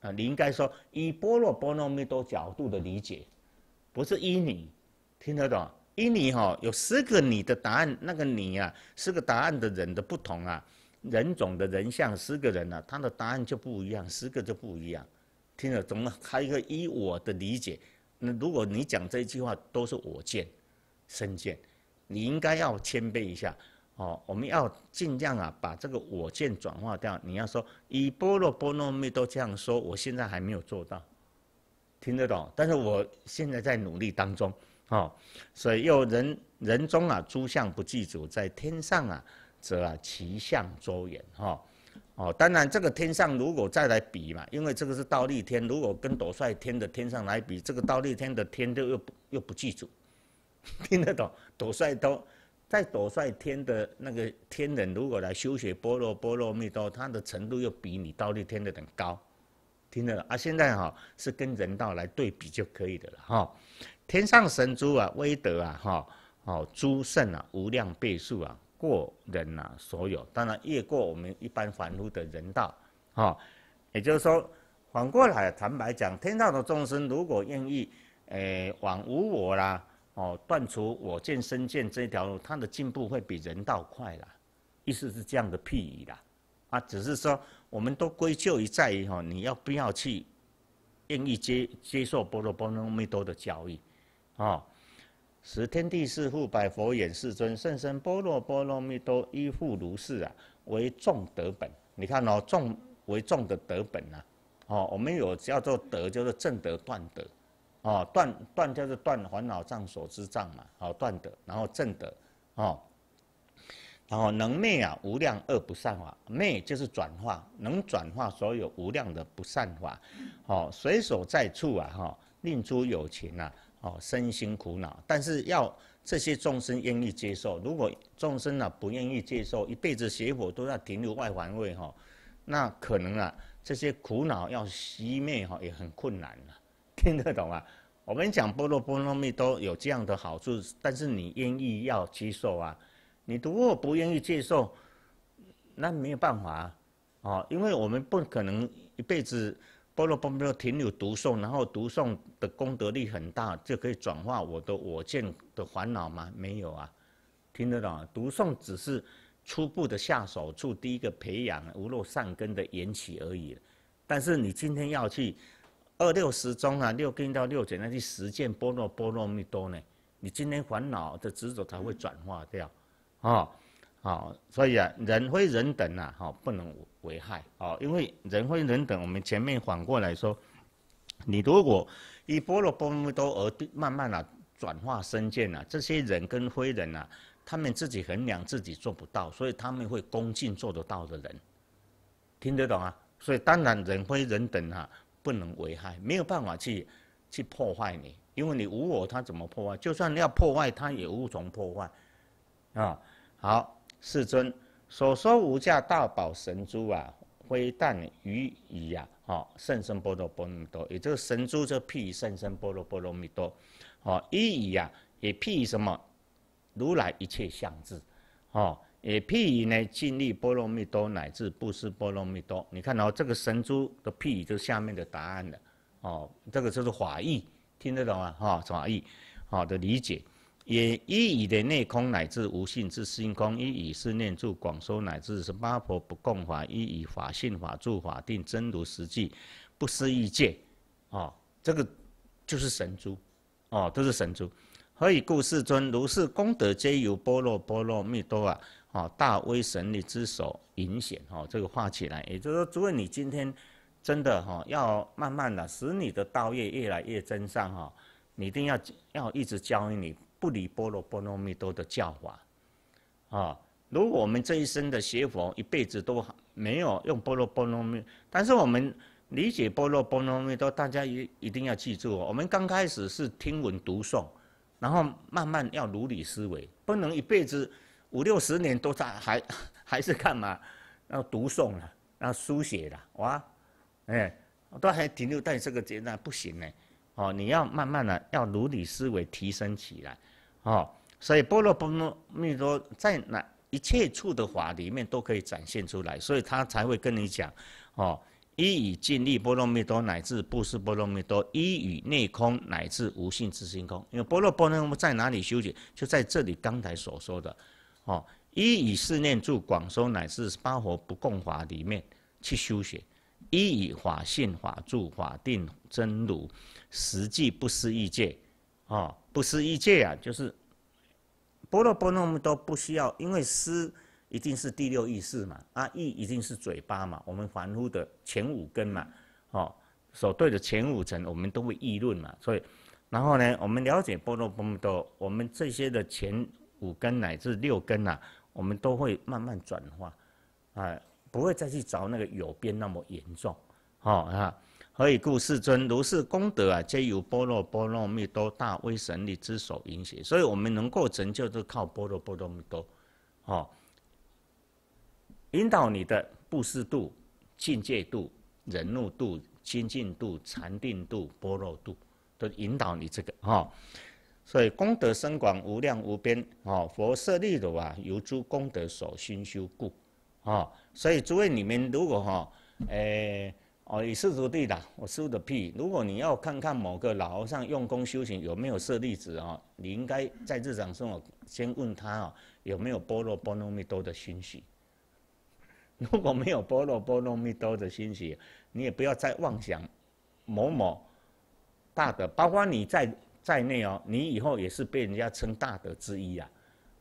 啊，你应该说以波若波罗蜜多角度的理解，不是依你，听得懂？依你哈，有十个你的答案，那个你啊，十个答案的人的不同啊，人种的人像十个人啊，他的答案就不一样，十个就不一样，听得懂吗？还有一个依我的理解，那如果你讲这一句话都是我见，身见，你应该要谦卑一下。哦，我们要尽量啊，把这个我见转化掉。你要说以波罗波罗蜜都这样说，我现在还没有做到，听得懂？但是我现在在努力当中，哦，所以又人人中啊，诸相不记主，在天上啊，则啊其相周延，哈，哦，当然这个天上如果再来比嘛，因为这个是倒立天，如果跟斗帅天的天上来比，这个倒立天的天就又不又不记住，听得懂？斗帅都。在斗率天的那个天人，如果来修学波罗波罗蜜多，他的程度又比你到那天的人高，听得懂啊？现在哈是跟人道来对比就可以的了哈。天上神珠啊，威德啊，哈哦，诸圣啊，无量倍数啊，过人呐所有，当然越过我们一般凡夫的人道，哈，也就是说反过来，坦白讲，天道的众生如果愿意，诶，往无我啦。哦，断除我见、身见这一条路，它的进步会比人道快啦。意思是这样的譬喻啦，啊，只是说我们都归咎于在于哈，你要不要去愿意接接受波罗波罗蜜多的教育，哦，十天地四父百佛眼世尊甚深波罗波罗蜜多依护如是啊，为众德本。你看哦，众为众的德本啊，哦，我们有叫做德，叫做正德、断德。哦，断断就是断烦恼障所知障嘛，好断得，然后正得，哦，然后能灭啊无量恶不善法，灭就是转化，能转化所有无量的不善法，哦，随手在处啊哈，令诸有情啊，哦身心苦恼，但是要这些众生愿意接受，如果众生啊不愿意接受，一辈子邪火都要停留外环位哈，那可能啊这些苦恼要熄灭哈也很困难了。听得懂啊？我们讲波罗波罗蜜都有这样的好处，但是你愿意要接受啊？你如果不愿意接受，那没有办法啊！哦，因为我们不可能一辈子波罗波罗蜜停留读诵，然后读诵的功德力很大，就可以转化我的我见的烦恼吗？没有啊！听得懂？啊？读诵只是初步的下手处，第一个培养无漏善根的缘起而已。但是你今天要去。二六十中啊，六根到六觉，那去实践波罗波罗蜜多呢？你今天烦恼的执着才会转化掉，哦，好，所以啊，人非人等啊，哈，不能为害啊，因为人非人等，我们前面反过来说，你如果以波罗波罗蜜多而慢慢啊转化身见啊，这些人跟非人啊，他们自己衡量自己做不到，所以他们会恭敬做得到的人，听得懂啊？所以当然人非人等啊。不能危害，没有办法去去破坏你，因为你无我，它怎么破坏？就算要破坏，它也无从破坏，啊！好，世尊所说无价大宝神珠啊，非但予以啊，好，甚深波罗波罗蜜多，也就是神珠，辟譬甚深波罗波罗蜜多，好，一以啊，也譬什么？如来一切相智，哦。也譬以呢，尽力波罗蜜多，乃至布施波罗蜜多。你看哦，这个神珠的譬语就是下面的答案了。哦，这个就是法意，听得懂啊？哈，法意，好的理解。也一以的内空，乃至无性之心空；一以是念住广说，乃至是八婆不共法；一以法性法住法定真如实际，不思异见。哦，这个就是神珠。哦，都是神珠。何以故，世尊？如是功德皆由波罗波罗蜜多啊。哦，大威神力之手引显哦，这个画起来，也就是说，诸位，你今天真的哈，要慢慢的使你的道业越来越增上哈，你一定要要一直教于你不离波罗波罗蜜多的教法啊。如果我们这一生的学佛一辈子都没有用波罗波罗蜜，但是我们理解波罗波罗蜜多，大家一一定要记住，我们刚开始是听闻读诵，然后慢慢要如理思维，不能一辈子。五六十年都在还 还是干嘛？要读诵了，要书写了哇！哎，都还停留在这个阶段，不行呢。哦，你要慢慢的要如理思维提升起来。哦，所以波罗波罗蜜多在哪一切处的法里面都可以展现出来，所以他才会跟你讲哦，一语尽力波罗蜜多乃至不施，波罗蜜多，一语内空乃至无性之心空。因为波罗波罗蜜多在哪里修行，就在这里刚才所说的。哦，一以四念住，广说乃是八佛不共法里面去修学；一以法性法住法定真如，实际不思议界。哦，不思议界啊，就是波罗波罗蜜多不需要，因为思一定是第六意识嘛，啊，意一定是嘴巴嘛，我们凡夫的前五根嘛，哦，所对的前五层，我们都会议论嘛，所以，然后呢，我们了解波罗波罗蜜多，我们这些的前。五根乃至六根呐，我们都会慢慢转化，啊，不会再去找那个有边那么严重，哦啊。何以故，世尊？如是功德啊，皆由波若波罗蜜多大威神力之所引起。所以，我们能够成就，都靠波若波罗蜜多，哦，引导你的布施度、境界度、忍怒度、精进度、禅定度、波若度，都引导你这个啊。所以功德深广无量无边，哦，佛舍利的啊，由诸功德所熏修故，哦，所以诸位你们如果哈，诶，哦，以世俗地啦，我输的屁，如果你要看看某个老和尚用功修行有没有舍利子哦，你应该在日常生中先问他哦，有没有波若波罗蜜多的心许，如果没有波罗波罗蜜多的心许，你也不要再妄想，某某大的，包括你在。在内哦，你以后也是被人家称大德之一啊，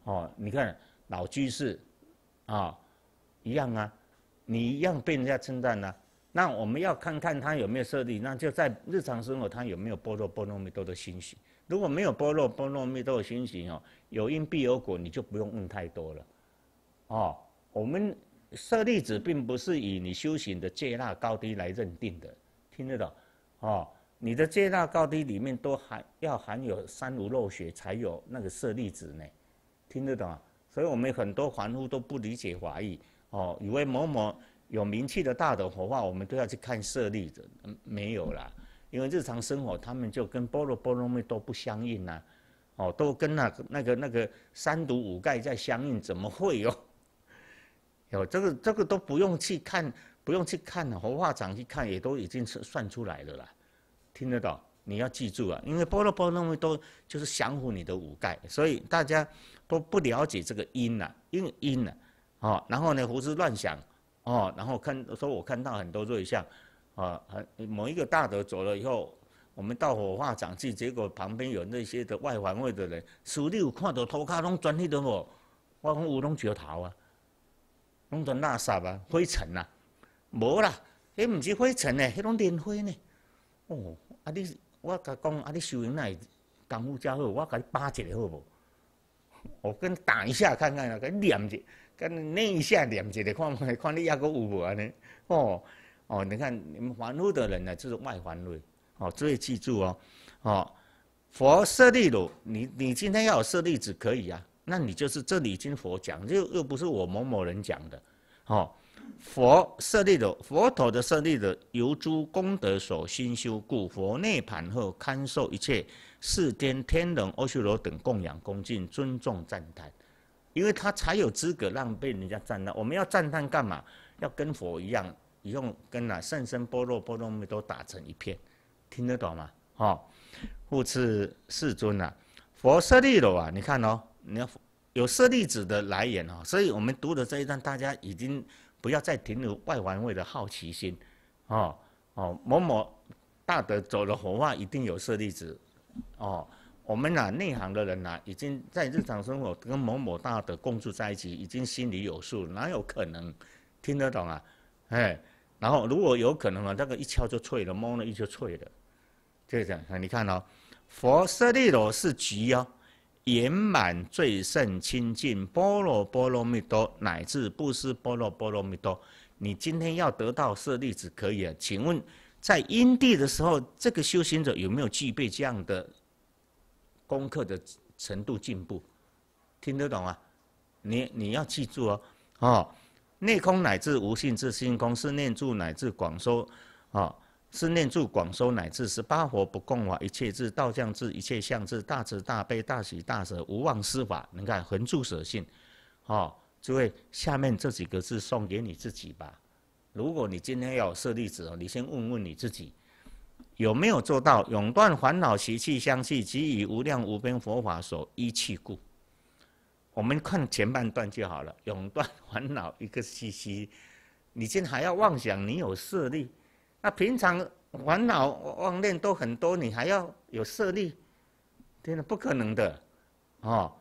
哦，你看老居士，啊，一样啊，你一样被人家称赞呢。那我们要看看他有没有设立，那就在日常生活他有没有波若波罗蜜多的心行。如果没有波若波罗蜜多的心行哦，有因必有果，你就不用问太多了。哦，我们设立子并不是以你修行的戒腊高低来认定的，听得懂？哦。你的阶道高低里面都含要含有三无漏血，才有那个舍利子呢，听得懂？啊？所以，我们很多凡夫都不理解华义，哦，以为某某有名气的大的火化，我们都要去看舍利子，嗯，没有啦，因为日常生活他们就跟波罗波罗蜜都不相应呐，哦，都跟那那个那个三毒五盖在相应，怎么会有？有这个这个都不用去看，不用去看火化场，去看也都已经是算出来了啦。听得到，你要记住啊，因为波罗波那么多，就是降伏你的五盖，所以大家不不了解这个因呐，因因呐，哦，然后呢胡思乱想，哦，然后看说我看到很多瑞相，啊，某一个大德走了以后，我们到火化场去，结果旁边有那些的外环位的人，手里有看到头跤拢转去的无？我讲有拢脚头啊，拢成垃圾啊，灰尘呐，无啦，诶，唔是灰尘呢，迄种莲灰呢，哦。啊！你我甲讲啊！你修行那是功夫较好，我甲你扒一个好不？我跟你打一下看看啊，跟你念一下，跟念一下念一下，你 看你看你阿哥有无啊？呢哦哦，你看你们凡夫的人呢，就是外凡路哦，最记住哦哦，佛舍利路，你你今天要舍利子可以啊，那你就是这里经佛讲，又又不是我某某人讲的哦。佛舍利的佛陀的舍利的由诸功德所熏修故佛内盘后堪受一切世天天人阿修罗等供养恭敬尊重赞叹，因为他才有资格让被人家赞叹。我们要赞叹干嘛？要跟佛一样，用跟那甚深般若波罗蜜都打成一片，听得懂吗？哦，护持世尊啊，佛舍利的啊，你看哦，你要有舍利子的来源哦，所以我们读的这一段，大家已经。不要再停留外环卫的好奇心，哦哦，某某大的走了火化一定有舍利子，哦，我们呐内行的人呐，已经在日常生活跟某某大的共处在一起，已经心里有数，哪有可能？听得懂啊？哎，然后如果有可能啊，那个一敲就脆了，摸了一就脆了，就这样你看哦，佛舍利罗是吉哦。圆满最胜清净，波罗波罗蜜多乃至不思波罗波罗蜜多，你今天要得到舍利子可以啊？请问，在因地的时候，这个修行者有没有具备这样的功课的程度进步？听得懂啊？你你要记住哦，哦，内空乃至无性自心空是念住乃至广说，哦。是念住广收乃至十八佛不共法，一切智、道相智、一切相智、大慈大悲大喜大舍，无妄施法。你看，恒住舍性。哦，诸位，下面这几个字送给你自己吧。如果你今天有舍利子哦，你先问问你自己，有没有做到永断烦恼习气相续，即以无量无边佛法所依器故。我们看前半段就好了，永断 烦恼一个气息，你竟还要妄想你有舍利？那平常烦恼妄念都很多，你还要有设立，真的不可能的，哦，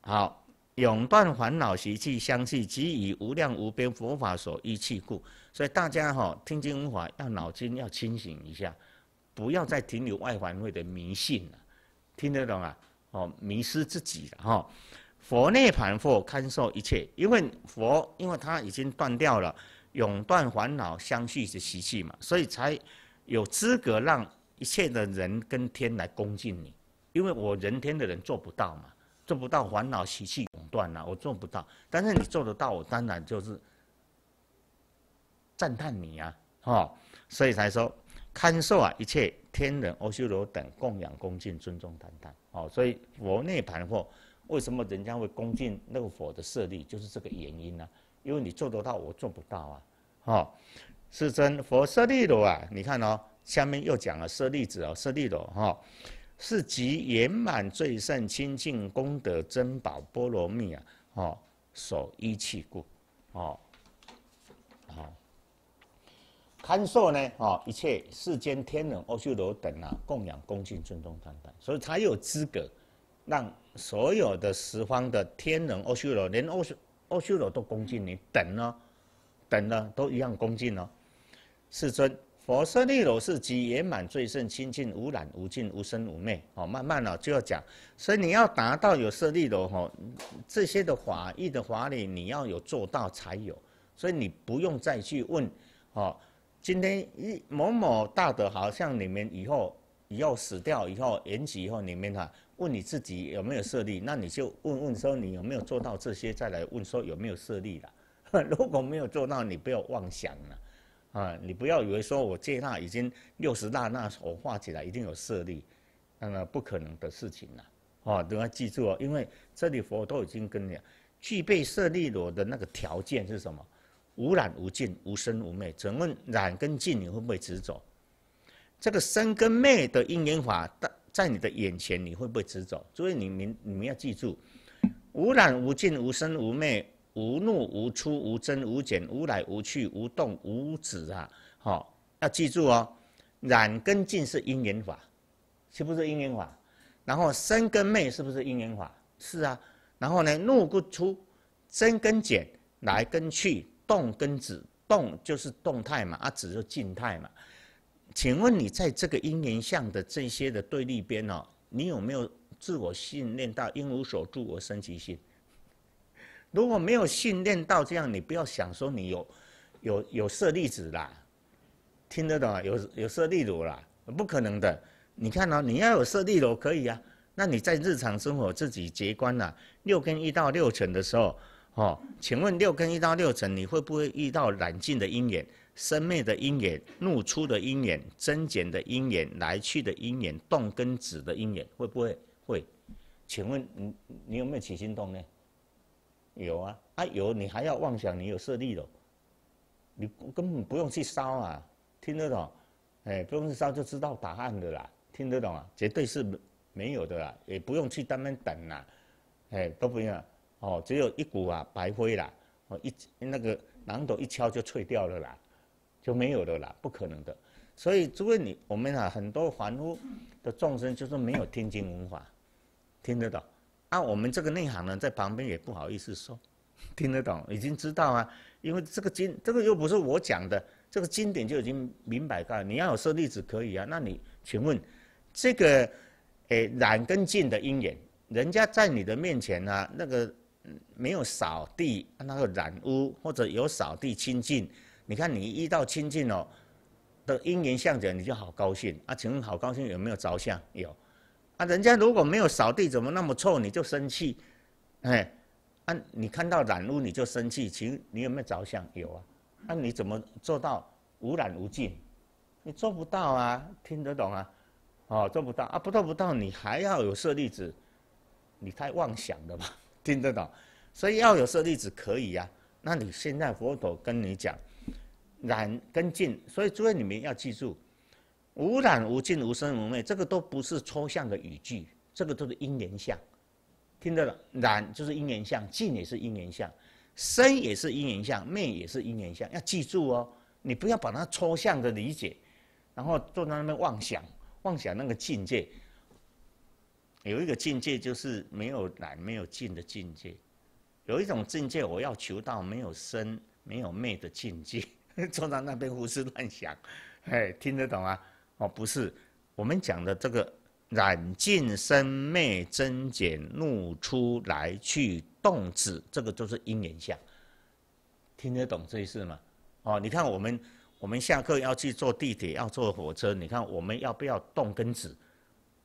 好，永断烦恼习气相气，即以无量无边佛法所依起故。所以大家哈听经闻法，要脑筋要清醒一下，不要再停留外环会的迷信了，听得懂啊？哦，迷失自己了哈，佛内盘佛看守一切，因为佛，因为他已经断掉了。永断烦恼相续的习气嘛，所以才有资格让一切的人跟天来恭敬你，因为我人天的人做不到嘛，做不到烦恼习气永断了，我做不到。但是你做得到，我当然就是赞叹你啊，哈！所以才说堪受啊一切天人阿修罗等供养恭敬尊重赞叹。哦，所以佛涅盘或为什么人家会恭敬那个佛的舍利，就是这个原因呢？因为你做得到，我做不到啊。哦，是真佛舍利罗啊！你看哦，下面又讲了舍利子哦，舍利罗哈，是集圆满最胜清净功德珍宝波罗蜜啊！哦，所一切故，哦，哦，堪受呢？哦，一切世间天人阿修罗等啊，供养恭敬尊重赞叹，所以他有资格让所有的十方的天人阿修罗，连阿修阿修罗都恭敬你等呢。等呢，都一样恭敬哦。世尊，佛舍利楼是即圆满最胜清净无染无尽无生无灭哦。慢慢哦、就要讲，所以你要达到有舍利楼哦，这些的法义的法理你要有做到才有，所以你不用再去问哦。今天一某某大的，好像你们以后以后死掉以后，延吉以后你们哈，问你自己有没有舍利，那你就问问说你有没有做到这些，再来问说有没有舍利了。如果没有做到，你不要妄想了，啊，你不要以为说我戒纳已经六十大，那我化起来一定有色力，那那不可能的事情了，啊，都要记住哦，因为这里佛都已经跟你讲，具备色力罗的那个条件是什么？无染无尽、无生无灭。请问染跟尽你会不会执走？这个生跟灭的因缘法，在在你的眼前你会不会执走？所以你明你们要记住，无染无尽、无生无灭。无怒无出无增无减无来无去无动无止啊！好，要记住哦。染跟净是因缘法，是不是因缘法？然后生跟昧是不是因缘法？是啊。然后呢，怒不出，增跟减，来跟去，动跟止。动就是动态嘛，啊，止就静态嘛。请问你在这个因缘相的这些的对立边哦，你有没有自我训练到因无所住而生其心？如果没有训练到这样，你不要想说你有有有色粒子啦，听得懂？啊？有有色力罗啦，不可能的。你看哦，你要有色力罗可以啊。那你在日常生活自己截观呐，六根一到六层的时候，哦，请问六根一到六层，你会不会遇到染净的因缘、生灭的因缘、怒出的因缘、增减的因缘、来去的因缘、动跟止的因缘？会不会会？请问你你有没有起心动念？有啊，啊有，你还要妄想你有设立了，你根本不用去烧啊，听得懂？哎，不用去烧就知道答案的啦，听得懂啊？绝对是没有的啦，也不用去当面等啦，哎都不用，哦，只有一股啊白灰啦，哦一那个榔头一敲就脆掉了啦，就没有的啦，不可能的。所以诸位你我们啊很多凡夫的众生就是没有听经文法，听得懂？啊，我们这个内行人在旁边也不好意思说，听得懂已经知道啊，因为这个经这个又不是我讲的，这个经典就已经明白个。你要有舍例子可以啊，那你请问，这个，诶染跟净的因缘，人家在你的面前呢，那个没有扫地那个染污，或者有扫地清净，你看你一到清净哦的因缘相者，你就好高兴啊。请问好高兴有没有着相？有。啊，人家如果没有扫地，怎么那么臭？你就生气，哎，啊，你看到染污你就生气，其实你有没有着想？有啊，那你怎么做到无染无净？你做不到啊，听得懂啊？哦，做不到啊，不做不到，你还要有舍利子，你太妄想了吧？听得懂？所以要有舍利子可以啊，那你现在佛陀跟你讲，染跟净，所以诸位你们要记住。无染、无尽、无生、无灭，这个都不是抽象的语句，这个都是因缘相，听到了？染就是因缘相，尽也是因缘相，生也是因缘相，灭也是因缘相。要记住哦，你不要把它抽象的理解，然后坐在那边妄想，妄想那个境界。有一个境界就是没有染、没有尽的境界，有一种境界我要求到没有生、没有灭的境界，坐在那边胡思乱想，哎，听得懂啊？哦，不是，我们讲的这个染尽生灭增减怒出来去动止，这个就是因缘相。听得懂这意思吗？哦，你看我们，我们下课要去坐地铁，要坐火车，你看我们要不要动跟止？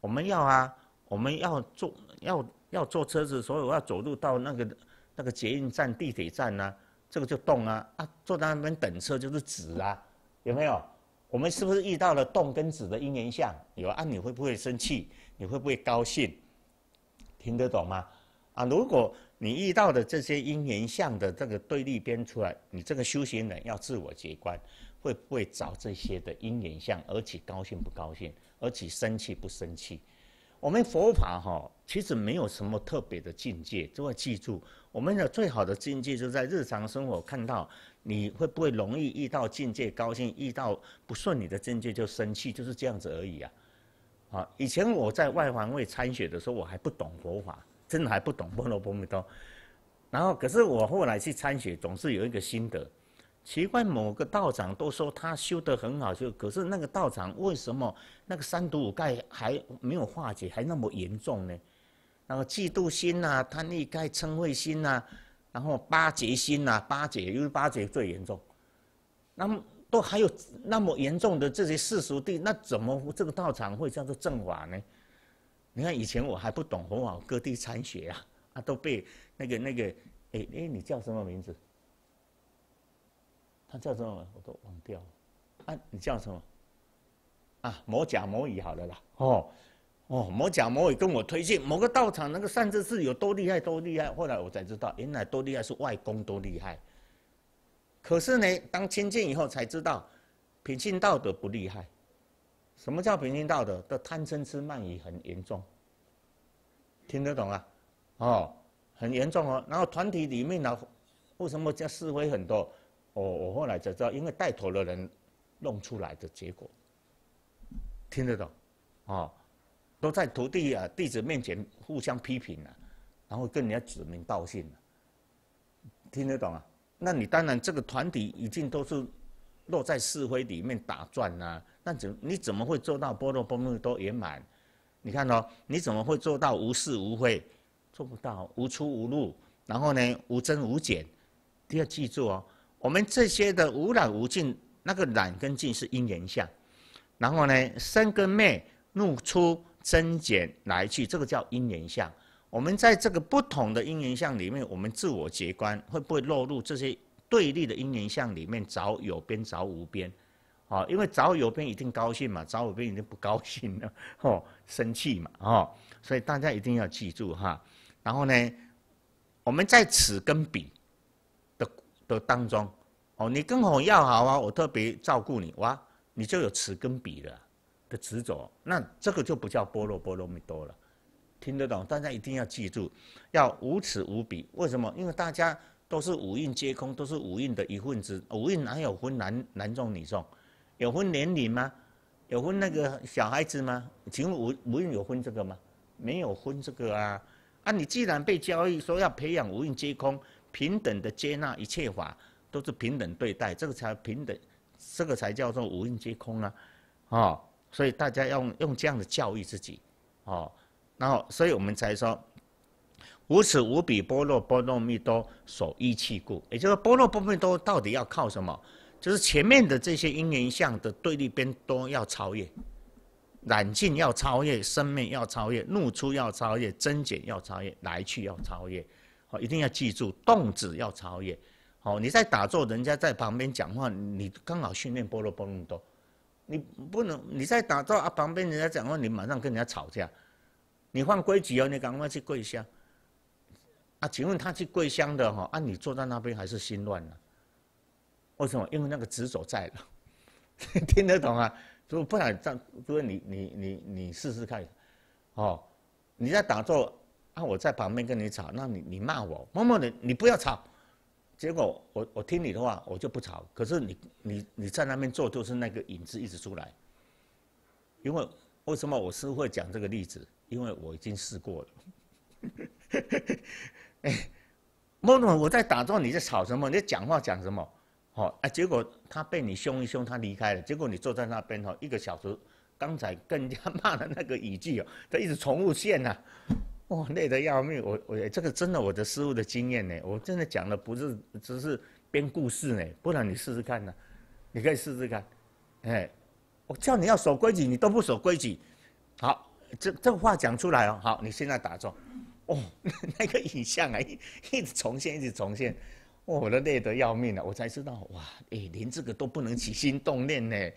我们要啊，我们要坐要要坐车子，所以我要走路到那个那个捷运站、地铁站啊，这个就动啊啊，坐在那边等车就是止啊，有没有？我们是不是遇到了动跟止的因缘相？有啊，你会不会生气？你会不会高兴？听得懂吗？啊，如果你遇到的这些因缘相的这个对立边出来，你这个修行人要自我结观，会不会找这些的因缘相？而且高兴不高兴？而且生气不生气？我们佛法哈，其实没有什么特别的境界，都要记住，我们的最好的境界就在日常生活看到。你会不会容易遇到境界高兴，遇到不顺你的境界就生气，就是这样子而已啊！啊，以前我在外环卫参学的时候，我还不懂佛法，真的还不懂波若波罗蜜多。然后，可是我后来去参学，总是有一个心得。奇怪，某个道长都说他修得很好，就可是那个道长为什么那个三毒五盖还没有化解，还那么严重呢？然后嫉妒心呐，贪欲盖、嗔恚心呐。然后八戒心呐，八戒，因为八戒最严重，那么都还有那么严重的这些世俗地，那怎么这个道场会叫做正法呢？你看以前我还不懂，我好各地参学啊，啊都被那个那个，哎哎，你叫什么名字？他叫什么？我都忘掉了。啊，你叫什么？啊，某甲某乙好了啦，哦。哦，某甲某乙跟我推荐某个道场那个善知识有多厉害多厉害，后来我才知道，原来多厉害是外公多厉害。可是呢，当亲近以后才知道，品性道德不厉害。什么叫品性道德？这贪嗔痴慢疑很严重，听得懂啊？哦，很严重哦。然后团体里面呢，为什么叫是非很多？我我后来才知道，因为带头的人弄出来的结果。听得懂？哦。都在徒弟啊、弟子面前互相批评了，然后跟人家指名道姓，听得懂啊？那你当然这个团体已经都是落在是非里面打转啊，那怎你怎么会做到波若波蜜多圆满？你看哦，你怎么会做到无事无非？做不到，无出无入，然后呢，无增无减。第二，记住哦，我们这些的无染无尽，那个染跟净是因缘相，然后呢，生跟灭、怒、出增减来去，这个叫因缘相。我们在这个不同的因缘相里面，我们自我结观，会不会落入这些对立的因缘相里面？找有边，找无边，哦，因为找有边一定高兴嘛，找有边一定不高兴了，哦，生气嘛，哦，所以大家一定要记住哈。然后呢，我们在此跟彼的的当中，哦，你跟我要好啊，我特别照顾你，哇，你就有此跟彼了。的执着，那这个就不叫波罗波罗蜜多了。听得懂？大家一定要记住，要无此无彼。为什么？因为大家都是五蕴皆空，都是五蕴的一份子。五蕴哪有分男男众女众？有分年龄吗？有分那个小孩子吗？请问五五蕴有分这个吗？没有分这个啊！啊，你既然被教育说要培养五蕴皆空，平等的接纳一切法，都是平等对待，这个才平等，这个才叫做五蕴皆空啊！哦。所以大家用用这样的教育自己，哦，然后所以我们才说，无此无彼波若波罗蜜多所依起故，也就是说波若波罗蜜多到底要靠什么？就是前面的这些因缘相的对立边都要超越，染净要超越，生命要超越，怒出要超越，增减要超越，来去要超越，哦，一定要记住动止要超越，哦，你在打坐，人家在旁边讲话，你刚好训练波若波罗蜜多。你不能，你在打坐啊，旁边人家讲话，你马上跟人家吵架，你换规矩哦，你赶快去跪香。啊，请问他去跪香的哈，啊，你坐在那边还是心乱了？为什么？因为那个执着在了。听得懂啊？如不然，这样，如你你你你试试看，哦，你在打坐，啊，我在旁边跟你吵，那你你骂我，某某，的，你不要吵。结果我我听你的话，我就不吵。可是你你你在那边坐，就是那个影子一直出来。因为为什么我师会讲这个例子？因为我已经试过了。哎，Monitor，我在打坐，你在吵什么？你在讲话讲什么？哦，哎，结果他被你凶一凶，他离开了。结果你坐在那边，哈，一个小时，刚才更加骂的那个语句哦，他一直重复现呐。哦，累得要命，我我这个真的我的师傅的经验呢，我真的讲的不是只是编故事呢，不然你试试看呢，你可以试试看，哎，我叫你要守规矩，你都不守规矩，好，这这话讲出来哦。好，你现在打坐，哦，那个影像啊，一一直重现一直重现，我都累得要命了，我才知道哇，哎，连这个都不能起心动念呢，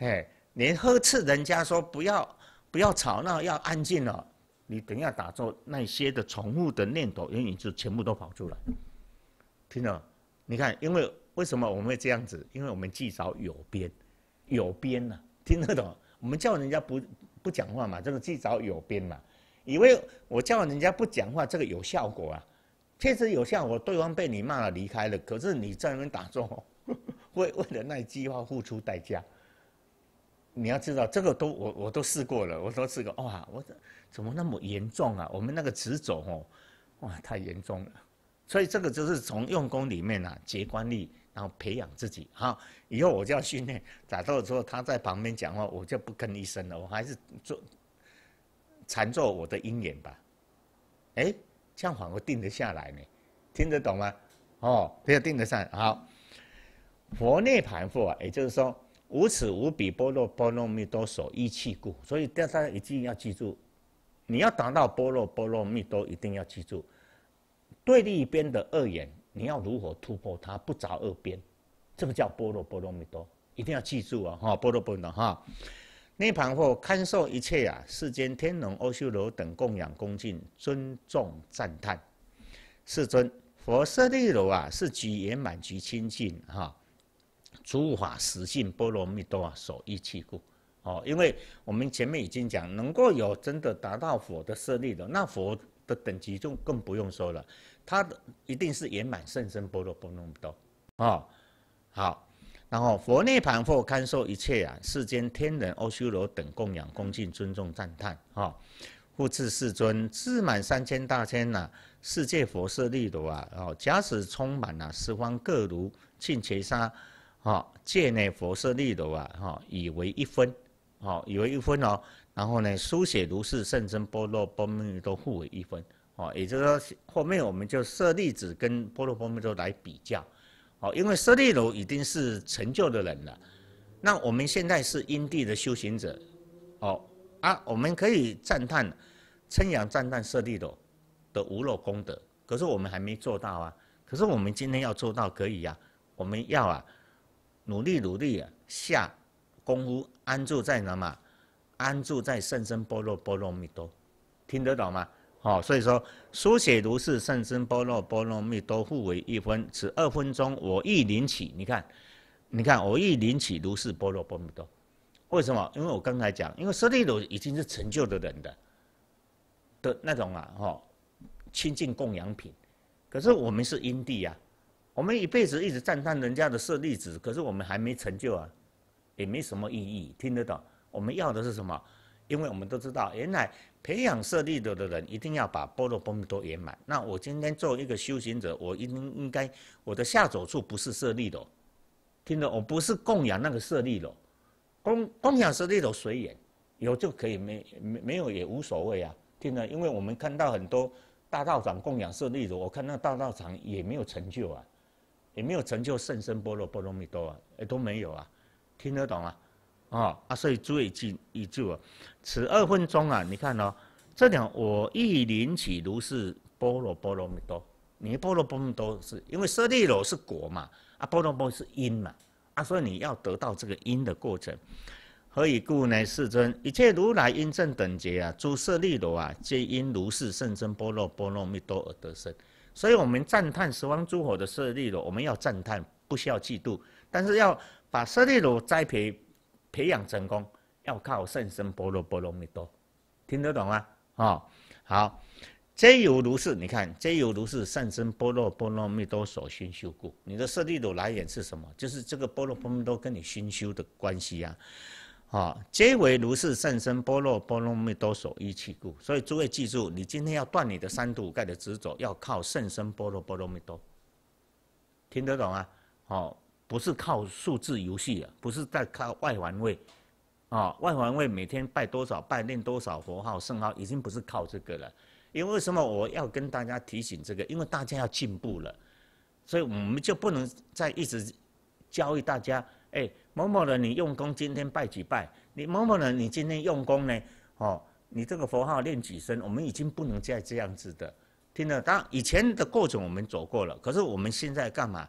哎，连呵斥人家说不要不要吵闹要安静哦。你等下打坐，那些的重复的念头，因为你就全部都跑出来。听着，你看，因为为什么我们会这样子？因为我们记着有边，有边呐，听得懂？我们叫人家不不讲话嘛，这个记着有边嘛。以为我叫人家不讲话，这个有效果啊？确实有效果，对方被你骂了离开了。可是你在那边打坐，为为了那一句话付出代价。你要知道，这个都我我都试过了，我都试过，哇，我这。怎么那么严重啊？我们那个直走哦，哇，太严重了。所以这个就是从用功里面啊，结观力，然后培养自己。好，以后我就要训练。打坐的时候，他在旁边讲话，我就不吭一声了。我还是做禅坐我的鹰眼吧。哎，这样反而定得下来呢。听得懂吗？哦，这定得上。好，佛涅盘覆啊，也就是说无此无彼，波若波罗蜜多所依起故。所以大家一定要记住。你要达到波若波罗蜜多，一定要记住，对立边的恶眼，你要如何突破它？不着二边，这个叫波若波罗蜜多，一定要记住哦！哈，波罗波多哈，涅盘后堪受一切啊！世间天龙、阿修罗等供养恭敬、尊重赞叹，世尊，佛舍利楼啊，是举圆满举清净哈，诸法实性波罗蜜多啊，所依契故。哦，因为我们前面已经讲，能够有真的达到佛的舍利的，那佛的等级就更不用说了，他的一定是圆满甚深般若波罗蜜多啊。好，然后佛内盘复堪受一切啊，世间天人阿修罗等供养恭敬尊重赞叹哦，复至世尊，自满三千大千呐，世界佛舍利的啊。哦，假使充满了十方各如净劫沙，哦，界内佛舍利的啊，哦，以为一分。好，以为一分哦，然后呢，书写如是甚深般若波罗蜜多，互为一分。哦，也就是说，后面我们就舍利子跟般若波罗蜜多来比较。哦，因为舍利子已经是成就的人了，那我们现在是因地的修行者。哦啊，我们可以赞叹、称扬、赞叹舍利子的无漏功德。可是我们还没做到啊。可是我们今天要做到可以呀，我们要啊，努力努力啊下。功夫安住在哪嘛？安住在圣僧般若波罗蜜多，听得懂吗？哦，所以说书写如是圣僧般若波罗蜜多，互为一分。此二分钟，我亦领起，你看，你看，我亦领起如是波若波罗蜜多，为什么？因为我刚才讲，因为舍利鲁已经是成就的人的的那种啊，哈，清净供养品。可是我们是因地啊，我们一辈子一直赞叹人家的舍利子，可是我们还没成就啊。也没什么意义，听得懂？我们要的是什么？因为我们都知道，原来培养舍利子的人一定要把波若波罗蜜多圆满。那我今天做一个修行者，我应应该我的下手处不是舍利的，听懂？我不是供养那个舍利的，供供养舍利的随缘，有就可以，没没没有也无所谓啊，听着，因为我们看到很多大道场供养舍利的，我看那大道场也没有成就啊，也没有成就甚深波若波罗蜜多啊，哎都没有啊。听得懂啊？哦，啊，所以最近记旧啊，此二分钟啊，你看哦，这两我亦领起如是波罗波罗蜜多，你波罗波罗蜜多是因为舍利罗是果嘛？啊，波罗波是因嘛？啊，所以你要得到这个因的过程，何以故呢？世尊，一切如来因正等觉啊，诸舍利罗啊，皆因如是甚深波若波罗蜜多而得生。所以，我们赞叹十方诸佛的舍利罗，我们要赞叹，不需要嫉妒，但是要。把舍利罗栽培培养成功，要靠圣僧波罗波罗蜜多，听得懂吗？哦，好，皆有如是，你看，皆有如是圣僧波罗波罗蜜多所熏修故。你的舍利罗来源是什么？就是这个波罗波罗蜜多跟你熏修的关系呀。哦，皆为如是甚深波罗波罗蜜多所依起故。所以诸位记住，你今天要断你的三毒盖的执着，要靠圣僧波罗波罗蜜多，听得懂啊？哦。不是靠数字游戏了，不是在靠外环卫，啊，外环卫每天拜多少、拜念多少佛号、圣号，已经不是靠这个了。因为什么？我要跟大家提醒这个，因为大家要进步了，所以我们就不能再一直教育大家，哎，某某人你用功，今天拜几拜？你某某人你今天用功呢？哦，你这个佛号念几声？我们已经不能再这样子的，听到？当以前的过程我们走过了，可是我们现在干嘛？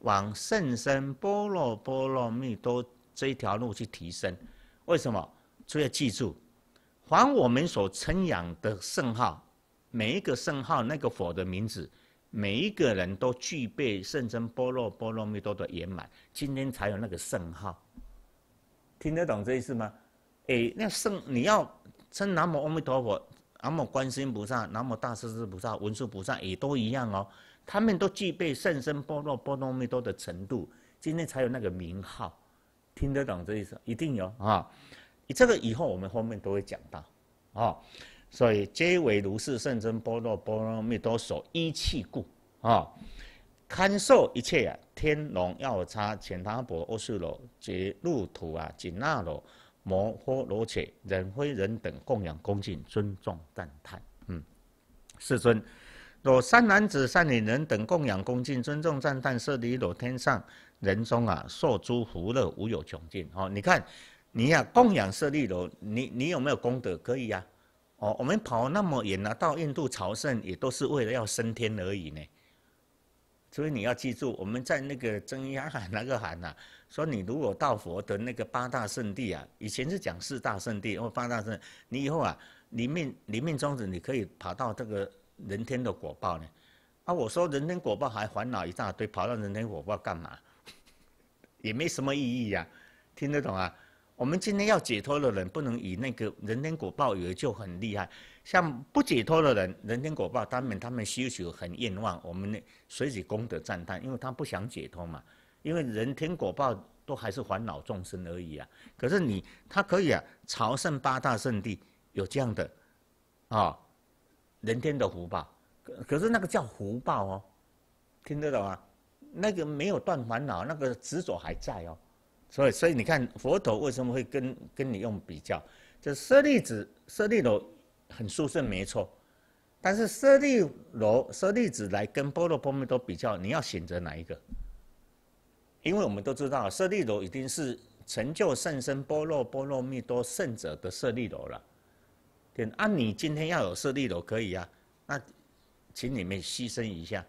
往圣僧般若波罗蜜多这一条路去提升，为什么？所要记住，还我们所称仰的圣号，每一个圣号那个佛的名字，每一个人都具备圣僧般若波罗蜜多的圆满，今天才有那个圣号。听得懂这意思吗？哎，那圣你要称南无阿弥陀佛、南无观世音菩萨、南无大势至菩萨、文殊菩萨，也都一样哦。他们都具备甚深波若波罗蜜多的程度，今天才有那个名号，听得懂这意思？一定有啊！你这个以后我们后面都会讲到啊，所以皆为如是甚深波若波罗蜜多所依起故啊，堪受一切啊天龙、药叉、乾达婆、阿修罗、及入土啊、紧那罗、摩诃罗刹、人非人等供养恭敬、尊重赞叹。嗯，世尊。有三男子、三女人等供养恭敬、尊重赞叹、设立罗天上人中啊，受诸福乐，无有穷尽。哦，你看，你呀供养设立罗，你你有没有功德？可以呀。哦，我们跑那么远啊，到印度朝圣，也都是为了要升天而已呢。所以你要记住，我们在那个增压喊那个喊呐，说你如果到佛的那个八大圣地啊，以前是讲四大圣地或八大圣，你以后啊，里面里面中子，你可以跑到这个。人天的果报呢？啊，我说人天果报还烦恼一大堆，跑到人天果报干嘛？也没什么意义呀，听得懂啊？我们今天要解脱的人，不能以那个人天果报为就很厉害。像不解脱的人，人天果报他们他们需求很愿望，我们呢随喜功德赞叹，因为他不想解脱嘛。因为人天果报都还是烦恼众生而已啊。可是你他可以啊，朝圣八大圣地有这样的啊。人天的福报，可可是那个叫福报哦，听得懂吗？那个没有断烦恼，那个执着还在哦，所以所以你看佛陀为什么会跟跟你用比较，就舍利子、舍利罗很殊胜没错，但是舍利罗、舍利子来跟波若波罗蜜多比较，你要选择哪一个？因为我们都知道舍利罗一定是成就圣身波若波罗蜜多圣者的舍利楼了。啊，你今天要有舍利楼可以啊。那，请你们牺牲一下，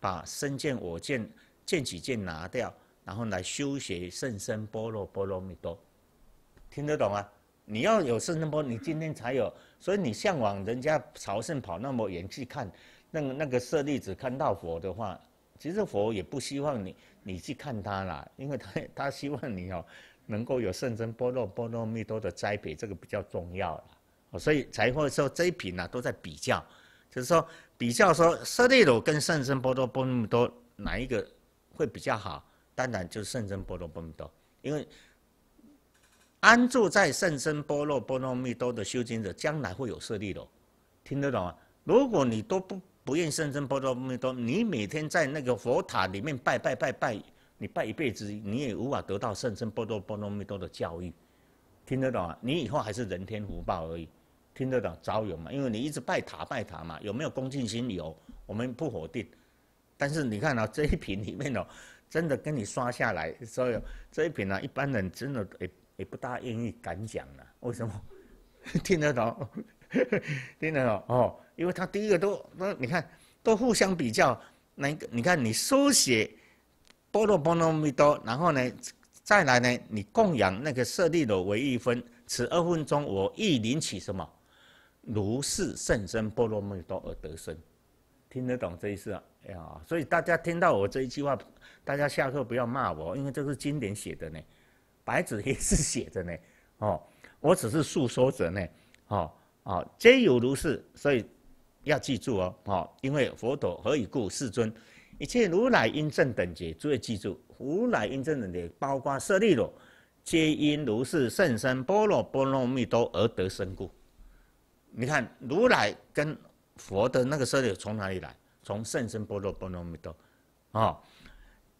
把身见、我见、见己见拿掉，然后来修学圣僧般若波罗蜜多。听得懂啊？你要有圣僧波，你今天才有。所以你向往人家朝圣跑那么远去看，那那个舍利子看到佛的话，其实佛也不希望你你去看他啦，因为他他希望你哦，能够有圣僧般若波罗蜜多的栽培，这个比较重要了。所以才会说这一品呢都在比较，就是说比较说舍利罗跟圣僧波罗波罗蜜多哪一个会比较好？当然就是圣僧波罗波罗蜜多，因为安住在圣僧波罗波罗蜜多的修经者将来会有舍利罗，听得懂吗？如果你都不不愿圣深波罗波罗蜜多，你每天在那个佛塔里面拜拜拜拜，你拜一辈子你也无法得到圣僧波罗波罗蜜多的教育，听得懂吗？你以后还是人天福报而已。听得懂，招有嘛？因为你一直拜塔拜塔嘛，有没有恭敬心？有，我们不否定。但是你看啊，这一瓶里面哦，真的跟你刷下来，所以这一瓶呢，一般人真的也也不大愿意敢讲了。为什么？听得懂，听得懂哦？因为他第一个都都你看，都互相比较，那个你看你书写，波罗波罗蜜多，然后呢再来呢，你供养那个舍利罗为一分，此二分钟我一领取什么？如是甚深般若蜜多而得生，听得懂这意思啊？哎呀，所以大家听到我这一句话，大家下课不要骂我，因为这是经典写的呢，白纸黑字写的呢。哦，我只是诉说着呢。哦哦，皆有如是，所以要记住哦。哦，因为佛陀何以故世尊？一切如来因正等觉，诸位记住，如来因正等觉，包括舍利罗，皆因如是甚深般若波罗蜜多而得生故。你看，如来跟佛的那个舍利从哪里来？从甚深般若波罗蜜多，啊！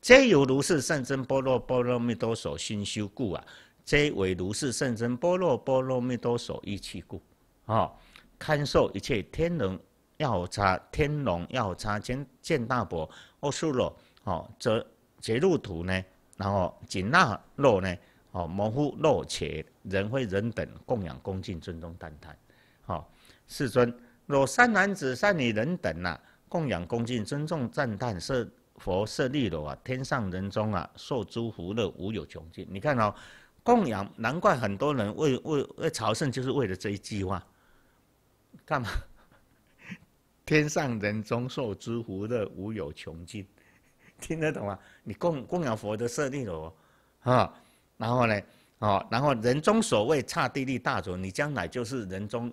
皆由如是甚深般若波罗蜜多所熏修故啊！皆为如是甚深般若波罗蜜多所益起故啊！堪受一切天人药叉天龙药叉见见大伯阿耨罗哦，则结入图呢，然后紧纳肉呢，哦，模糊肉且人非人等供养恭敬尊重赞叹。好，世尊，若善男子、善女人等呐，供养恭敬尊重赞叹，设佛舍利罗啊，天上人中啊，受诸福乐无有穷尽。你看哦，供养，难怪很多人为为为朝圣，就是为了这一句话，干嘛？天上人中受诸福乐无有穷尽，听得懂吗？你供供养佛的舍利罗啊，然后呢，哦，然后人中所谓刹帝利大者，你将来就是人中。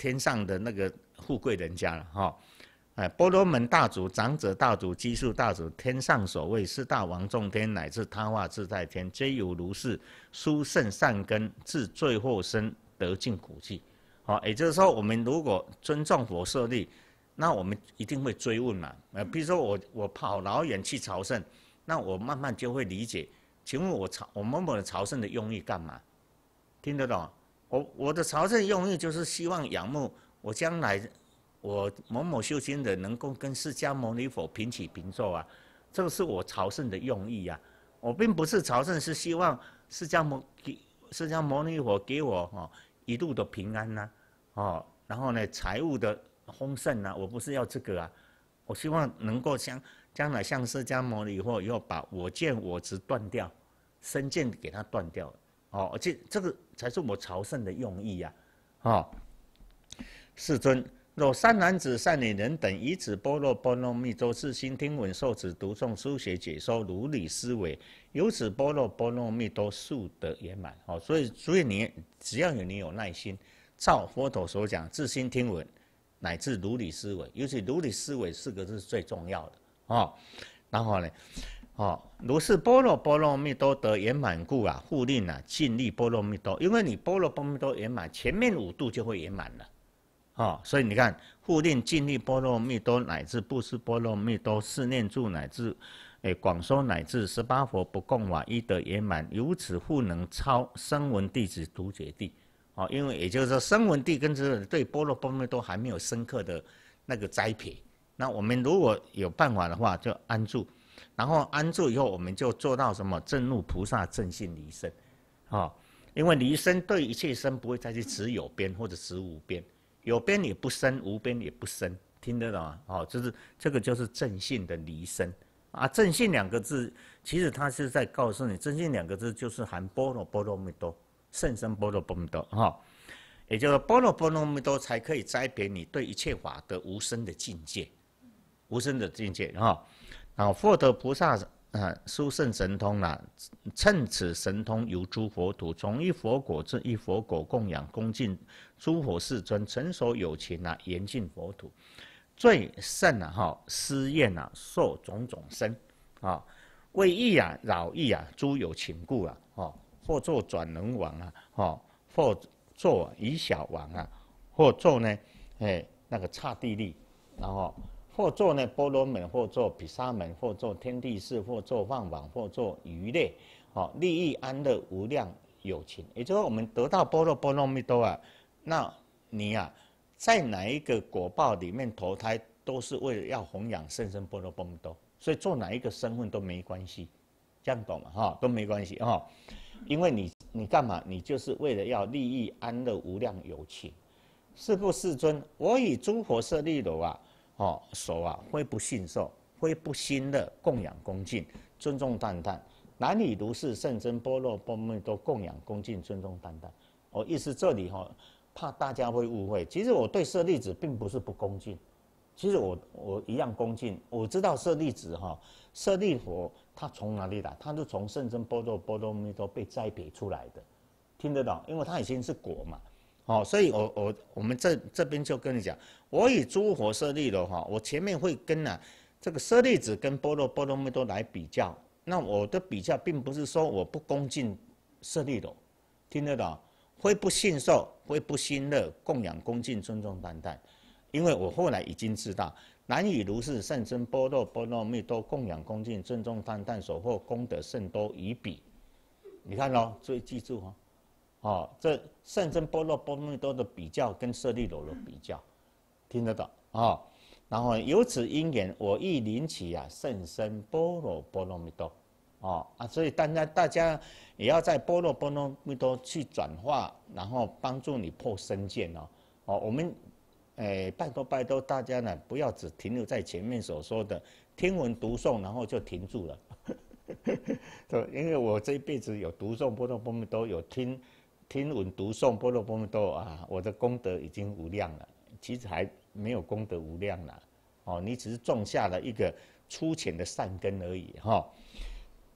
天上的那个富贵人家了哈，哎，波罗门大族、长者大族、基数大族，天上所谓四大王众天乃至他化自在天，皆有如是殊胜善根，至最后生得尽苦际。好，也就是说，我们如果尊重佛设立，那我们一定会追问嘛。呃，比如说我我跑老远去朝圣，那我慢慢就会理解。请问我朝我们我们朝圣的用意干嘛？听得懂？我我的朝圣用意就是希望仰慕我将来，我某某修行人能够跟释迦牟尼佛平起平坐啊，这个是我朝圣的用意啊。我并不是朝圣，是希望释迦牟给释迦牟尼佛给我哦一路的平安呐，哦，然后呢财务的丰盛呐，我不是要这个啊，我希望能够将将来像释迦牟尼佛，后把我见我执断掉，身见给他断掉。哦，这这个才是我朝圣的用意呀，啊！世尊，若三男子、善女人等，以此般若波罗蜜多，自心听闻受持读诵书写解说，如理思维，由此般若波罗蜜多，数得圆满。哦，所以，所以你只要有你有耐心，照佛陀所讲，自心听闻，乃至如理思维，尤其如理思维四个字最重要的啊。然后呢？哦，如是波罗波罗蜜多得圆满故啊，护令啊，尽力波罗蜜多，因为你波罗波罗蜜多圆满，前面五度就会圆满了。哦，所以你看，护念尽力波罗蜜多，乃至布施波罗蜜多，四念住乃至，哎，广说乃至十八佛不共往，一得圆满，如此护能超声闻弟子独觉地。哦，因为也就是说，声闻地跟这对波罗波罗蜜多还没有深刻的那个栽培。那我们如果有办法的话，就安住。然后安住以后，我们就做到什么正入菩萨正性离身，啊，因为离身对一切生不会再去执有边或者执无边，有边也不生，无边也不生，听得懂吗？哦，就是这个就是正性的离身啊，正性两个字其实它是在告诉你，正性两个字就是含波若波罗蜜多，甚深波若波罗蜜多哈，也就是波若波罗蜜多才可以栽培你对一切法的无生的境界，无生的境界哈。啊，获得菩萨啊殊胜神通啊，趁此神通，由诸佛土从一佛果至一佛果供养恭敬诸佛世尊，成熟有情啊，严禁佛土，最胜啊哈，施愿呐，受种种身啊，为义啊、饶义啊，诸有情故啊，哦，或做转轮王啊，哦，或做以小王啊，或做呢，哎，那个刹帝利，然后。或做呢波罗门，或做比沙门，或做天地士，或做万王，或做余类，哦，利益安乐无量有情。也就是我们得到波罗波罗蜜多啊，那你啊，在哪一个果报里面投胎，都是为了要弘扬圣身波罗波蜜多。所以做哪一个身份都没关系，这样懂吗？哈，都没关系哦，因为你你干嘛？你就是为了要利益安乐无量有情。是故世尊，我以诸佛舍利罗啊。哦，手啊，会不逊受，会不欣的供养恭敬，尊重淡淡。男女如是甚真般若波罗蜜多供养恭敬尊重淡淡。我意思这里哈，怕大家会误会，其实我对舍利子并不是不恭敬，其实我我一样恭敬，我知道舍利子哈，舍利佛他从哪里来？他是从圣真般若波罗蜜多被栽培出来的，听得懂？因为他已经是果嘛。哦，所以我我我们这这边就跟你讲，我以诸佛舍利的哈，我前面会跟呢这个舍利子跟波罗波罗蜜多来比较。那我的比较并不是说我不恭敬舍利的，听得懂？会不信受，会不心乐，供养、恭敬、尊重、赞叹。因为我后来已经知道，难与如是甚深波罗波罗蜜多供养、恭敬、尊重、赞叹所获功德甚多，以比。你看喽，以记住哦。哦，这甚僧般若波罗蜜多的比较跟舍利罗的比较，听得到啊？然后由此因缘，我亦领起呀，甚深般若波罗蜜多，哦啊！所以大家大家也要在般若波罗蜜多去转化，然后帮助你破身见哦。哦，我们诶，拜托拜托，大家呢不要只停留在前面所说的听闻读诵，然后就停住了。对，因为我这一辈子有读诵波罗波罗蜜多，有听。听闻读诵《波罗波蜜多》啊，我的功德已经无量了。其实还没有功德无量了，哦，你只是种下了一个粗浅的善根而已，哈。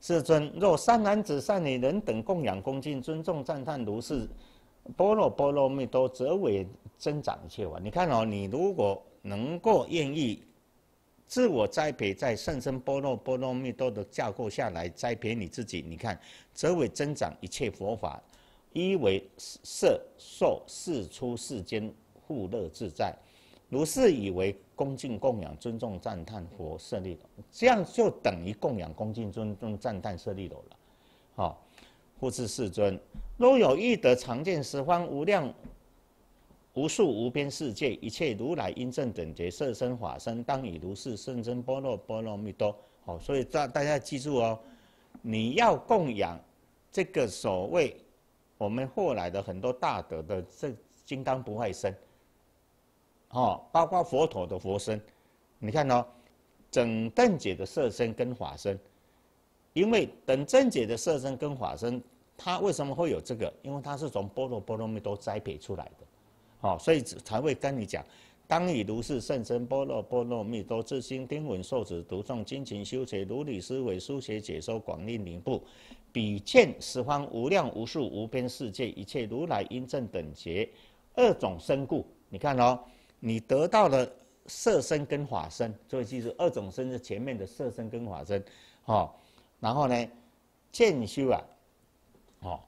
世尊，若善男子、善女人等供养、恭敬、尊重、赞叹如是《波罗波罗蜜多》，则为增长一切法。你看哦，你如果能够愿意自我栽培，在《圣僧波罗波罗蜜多》的架构下来栽培你自己，你看，则为增长一切佛法。一为色受四出世间，富乐自在。如是以为恭敬供养尊重赞叹佛舍利，这样就等于供养恭敬尊重赞叹舍利楼了。好，护持世尊。若有欲得常见十方无量无数无边世界一切如来因正等觉色身法身，当以如是甚深般若波罗蜜多。好，所以大大家记住哦，你要供养这个所谓。我们后来的很多大德的这金刚不坏身，哦，包括佛陀的佛身，你看哦，等正解的色身跟法身，因为等正解的色身跟法身，它为什么会有这个？因为它是从波罗波罗蜜多栽培出来的，哦，所以才会跟你讲。当以如是甚深般若波罗蜜多智心，听闻受持读诵精勤修学，如理思维书写解说广令流布，比见十方无量无数无边世界，一切如来因正等觉二种身故。你看哦，你得到了色身跟法身，所以记住二种身是前面的色身跟法身，哦，然后呢，见修啊，哦，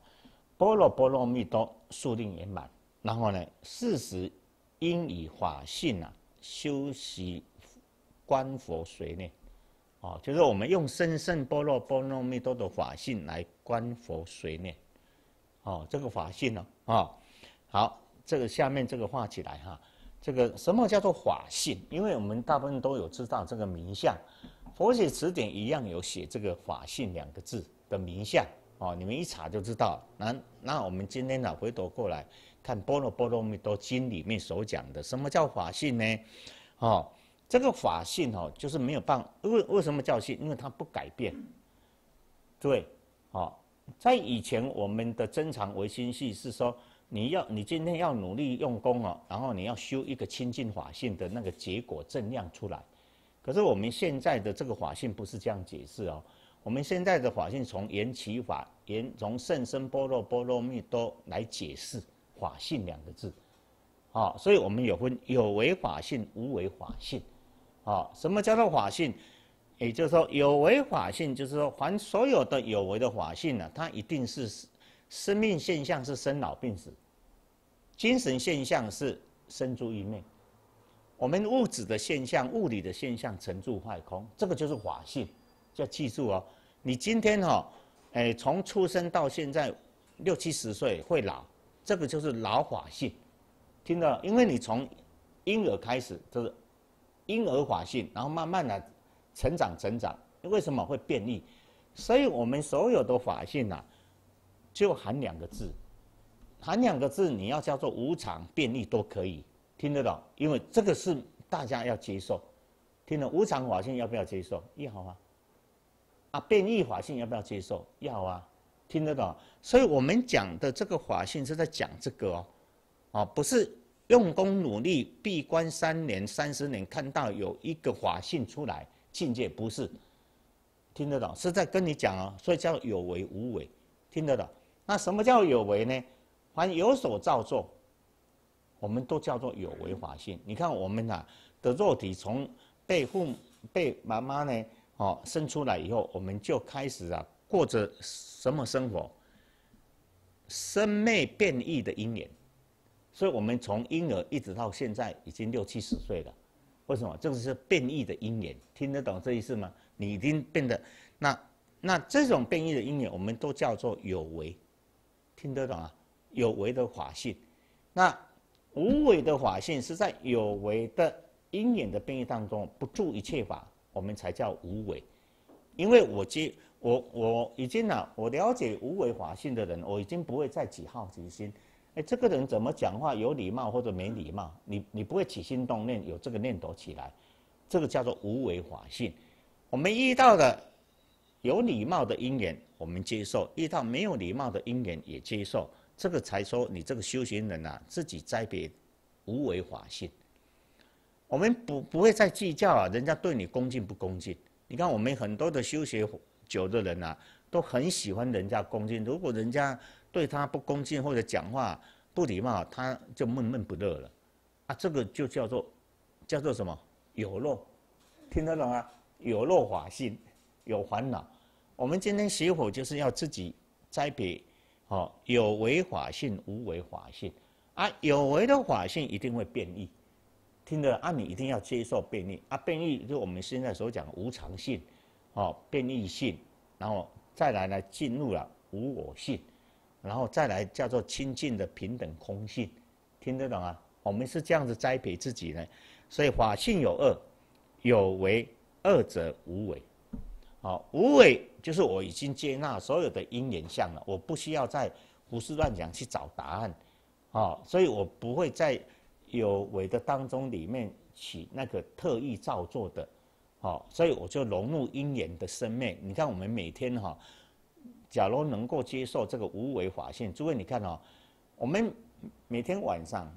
般若波罗蜜多宿令圆满，然后呢，四十。应以法性啊，修习观佛随念，哦，就是我们用深胜般若波罗蜜多的法性来观佛随念，哦，这个法性呢，啊，好，这个下面这个画起来哈，这个什么叫做法性？因为我们大部分都有知道这个名相，佛学词典一样有写这个法性两个字的名相，哦，你们一查就知道。那那我们今天呢，回头过来。看《波若波罗蜜多经》里面所讲的，什么叫法性呢？哦，这个法性哦，就是没有办法。为为什么叫性？因为它不改变。对，哦，在以前我们的增长维心系是说，你要你今天要努力用功哦，然后你要修一个清净法性的那个结果正量出来。可是我们现在的这个法性不是这样解释哦，我们现在的法性从缘起法，从圣生般若波罗蜜多来解释。法性两个字，好，所以我们有分有为法性、无为法性，好，什么叫做法性？也就是说，有为法性就是说，凡所有的有为的法性呢，它一定是生命现象是生老病死，精神现象是生诸异灭，我们物质的现象、物理的现象成住坏空，这个就是法性，要记住哦。你今天哈，哎，从出生到现在六七十岁会老。这个就是老法性，听到？因为你从婴儿开始就是婴儿法性，然后慢慢的成长、成长，为什么会变异？所以我们所有的法性呐，就含两个字，含两个字，你要叫做无常变异都可以，听得到？因为这个是大家要接受，听到无常法性要不要接受？要啊。啊，变异法性要不要接受？要啊。听得懂，所以我们讲的这个法性是在讲这个哦，啊，不是用功努力闭关三年、三十年看到有一个法性出来境界，不是，听得懂，是在跟你讲哦，所以叫有为无为，听得懂？那什么叫有为呢？凡有所造作，我们都叫做有为法性。你看我们啊的肉体从被父被妈妈呢哦生出来以后，我们就开始啊。过着什么生活？生灭变异的因缘，所以我们从婴儿一直到现在已经六七十岁了。为什么？这个是变异的因缘，听得懂这意思吗？你已经变得那那这种变异的因缘，我们都叫做有为，听得懂啊？有为的法性，那无为的法性是在有为的因缘的变异当中不住一切法，我们才叫无为。因为我接。我我已经了。我了解无为法性的人，我已经不会再起好奇心。哎，这个人怎么讲话有礼貌或者没礼貌？你你不会起心动念有这个念头起来，这个叫做无为法性。我们遇到的有礼貌的因缘，我们接受；遇到没有礼貌的因缘也接受，这个才说你这个修行人呐，自己栽培无为法性。我们不不会再计较啊，人家对你恭敬不恭敬？你看我们很多的修学。久的人啊，都很喜欢人家恭敬。如果人家对他不恭敬或者讲话不礼貌，他就闷闷不乐了。啊，这个就叫做，叫做什么？有漏，听得懂啊？有漏法性，有烦恼。我们今天学佛就是要自己栽培，哦，有为法性、无为法性。啊，有为的法性一定会变异，听得懂？你一定要接受变异。啊，变异就我们现在所讲无常性。哦，变异性，然后再来呢，进入了无我性，然后再来叫做清净的平等空性，听得懂啊？我们是这样子栽培自己呢，所以法性有二，有为二者无为。好，无为就是我已经接纳所有的因缘相了，我不需要再胡思乱想去找答案。哦，所以我不会在有为的当中里面起那个特意造作的。哦，所以我就融入因缘的生命。你看，我们每天哈，假如能够接受这个无为法性，诸位，你看哦，我们每天晚上，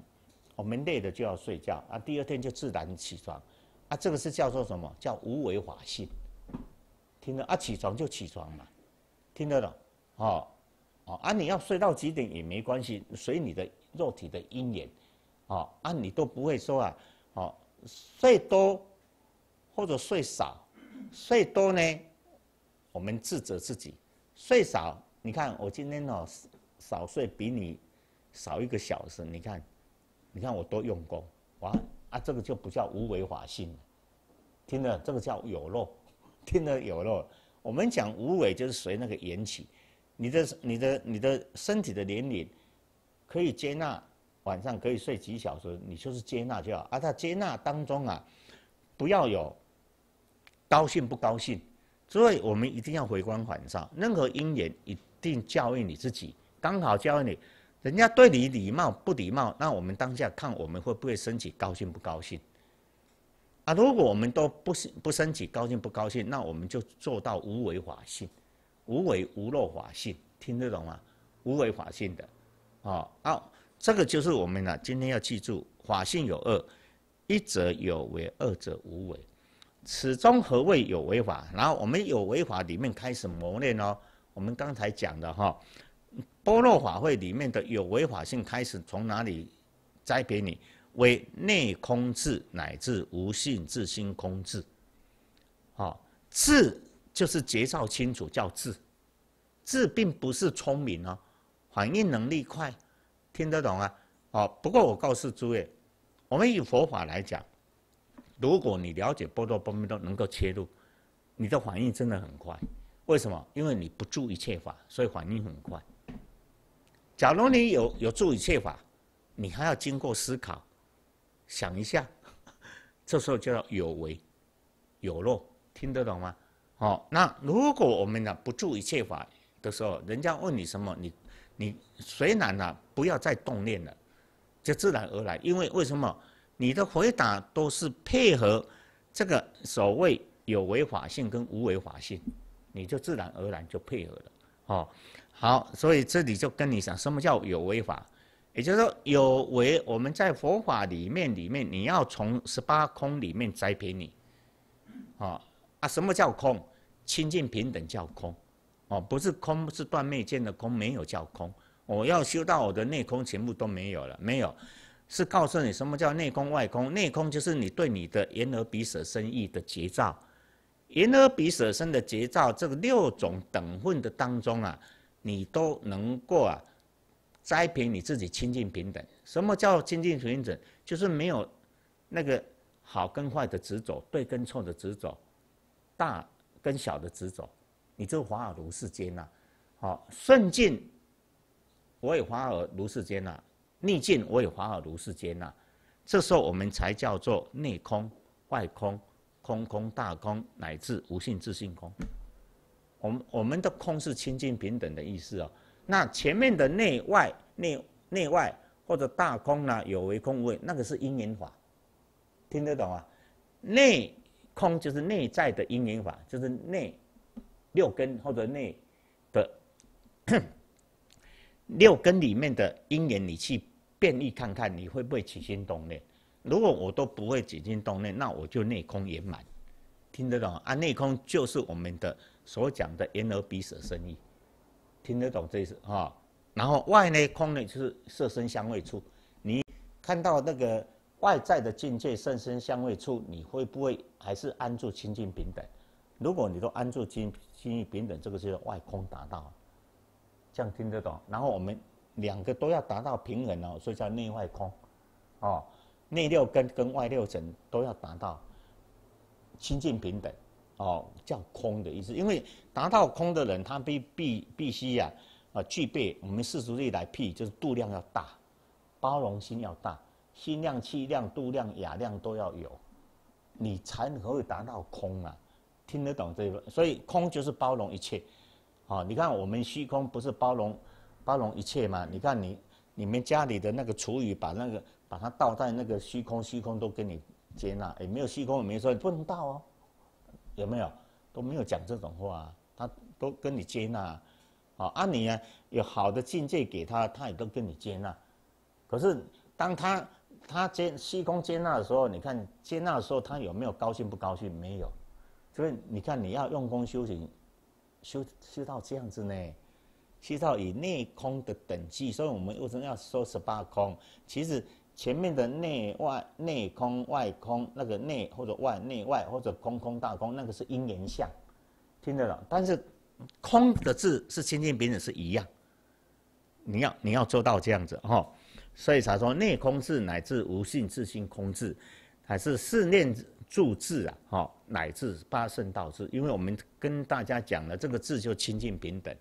我们累的就要睡觉啊，第二天就自然起床啊，这个是叫做什么？叫无为法性。听得啊？起床就起床嘛，听得懂？哦，哦啊，你要睡到几点也没关系，随你的肉体的因缘，哦，啊，你都不会说啊，哦，睡多。或者睡少，睡多呢？我们自责自己。睡少，你看我今天哦，少睡比你少一个小时。你看，你看我多用功，哇啊，这个就不叫无为法性听了这个叫有漏，听了有漏。我们讲无为就是随那个缘起，你的你的你的身体的年龄可以接纳晚上可以睡几小时，你就是接纳就好。而他接纳当中啊，不要有。高兴不高兴？所以我们一定要回光返照。任何因缘一定教育你自己。刚好教育你，人家对你礼貌不礼貌？那我们当下看我们会不会升起高兴不高兴？啊，如果我们都不不升起高兴不高兴？那我们就做到无为法性，无为无漏法性，听得懂吗？无为法性的，哦，啊，这个就是我们呢，今天要记住法性有二，一则有为，二者无为。此中何谓有为法？然后我们有为法里面开始磨练哦。我们刚才讲的哈，般若法会里面的有为法性开始从哪里栽培你？为内空智乃至无性自心空智。哦，智就是介绍清楚叫智，智并不是聪明哦，反应能力快，听得懂啊？哦，不过我告诉诸位，我们以佛法来讲。如果你了解波多波密多，能够切入，你的反应真的很快。为什么？因为你不注一切法，所以反应很快。假如你有 有注一切法，你还要经过思考，想一下，这时候就要有为，有漏，听得懂吗？哦，那如果我们呢不注一切法的时候，人家问你什么，你你虽然呢不要再动念了，就自然而然，因为为什么？你的回答都是配合这个所谓有违法性跟无违法性，你就自然而然就配合了哦。好，所以这里就跟你讲什么叫有违法，也就是说有违我们在佛法里面里面，你要从十八空里面栽培你。哦啊，什么叫空？清净平等叫空，哦，不是空，是断灭见的空，没有叫空。我要修到我的内空全部都没有了，没有。是告诉你什么叫内空外空。内空就是你对你的言、耳、鼻、舌、身、意的结照，言、耳、鼻、舌、身的结照，这个六种等份的当中啊，你都能够啊，摘平你自己清净平等。什么叫清净平等？就是没有那个好跟坏的执着，对跟错的执着，大跟小的执着，你就华尔如是间呐，好，顺境我也华尔如是间呐。逆境我也法尔如是接纳，这时候我们才叫做内空、外空、空空大空乃至无性自性空。我们我们的空是清净平等的意思哦。那前面的内外内内外或者大空呢，有为空无为那个是因缘法，听得懂啊？内空就是内在的因缘法，就是内六根或者内的六根里面的因缘，你去。便利看看你会不会起心动念？如果我都不会起心动念，那我就内空圆满，听得懂啊？内空就是我们的所讲的言而鼻舍生意，听得懂这意思啊？然后外内空呢，就是色身香味触，你看到那个外在的境界色身香味触，你会不会还是安住清净平等？如果你都安住清清净平等，这个就外空达到，这样听得懂？然后我们。两个都要达到平衡哦，所以叫内外空，哦，内六根跟外六尘都要达到亲近平等，哦，叫空的意思。因为达到空的人，他必必必须呀，啊，具备我们世俗里来辟，就是度量要大，包容心要大，心量、气量、度量、雅量都要有，你才够达到空啊。听得懂这个？所以空就是包容一切，啊，你看我们虚空不是包容。包容一切嘛？你看你你们家里的那个厨余，把那个把它倒在那个虚空，虚空都给你接纳。哎，没有虚空也没说不能倒哦，有没有？都没有讲这种话，他都跟你接纳。好，按你啊，有好的境界给他，他也都跟你接纳。可是当他他接虚空接纳的时候，你看接纳的时候，他有没有高兴不高兴？没有。所以你看，你要用功修行，修修到这样子呢。七道以内空的等级，所以我们为什么要说十八空？其实前面的内外内空外空，那个内或者外内外或者空空大空，那个是因缘相，听得懂？但是空的字是清净平等，是一样。你要你要做到这样子哦，所以才说内空智乃至无性自性空智，还是四念住智啊，哦，乃至八圣道智。因为我们跟大家讲了，这个智就清净平等。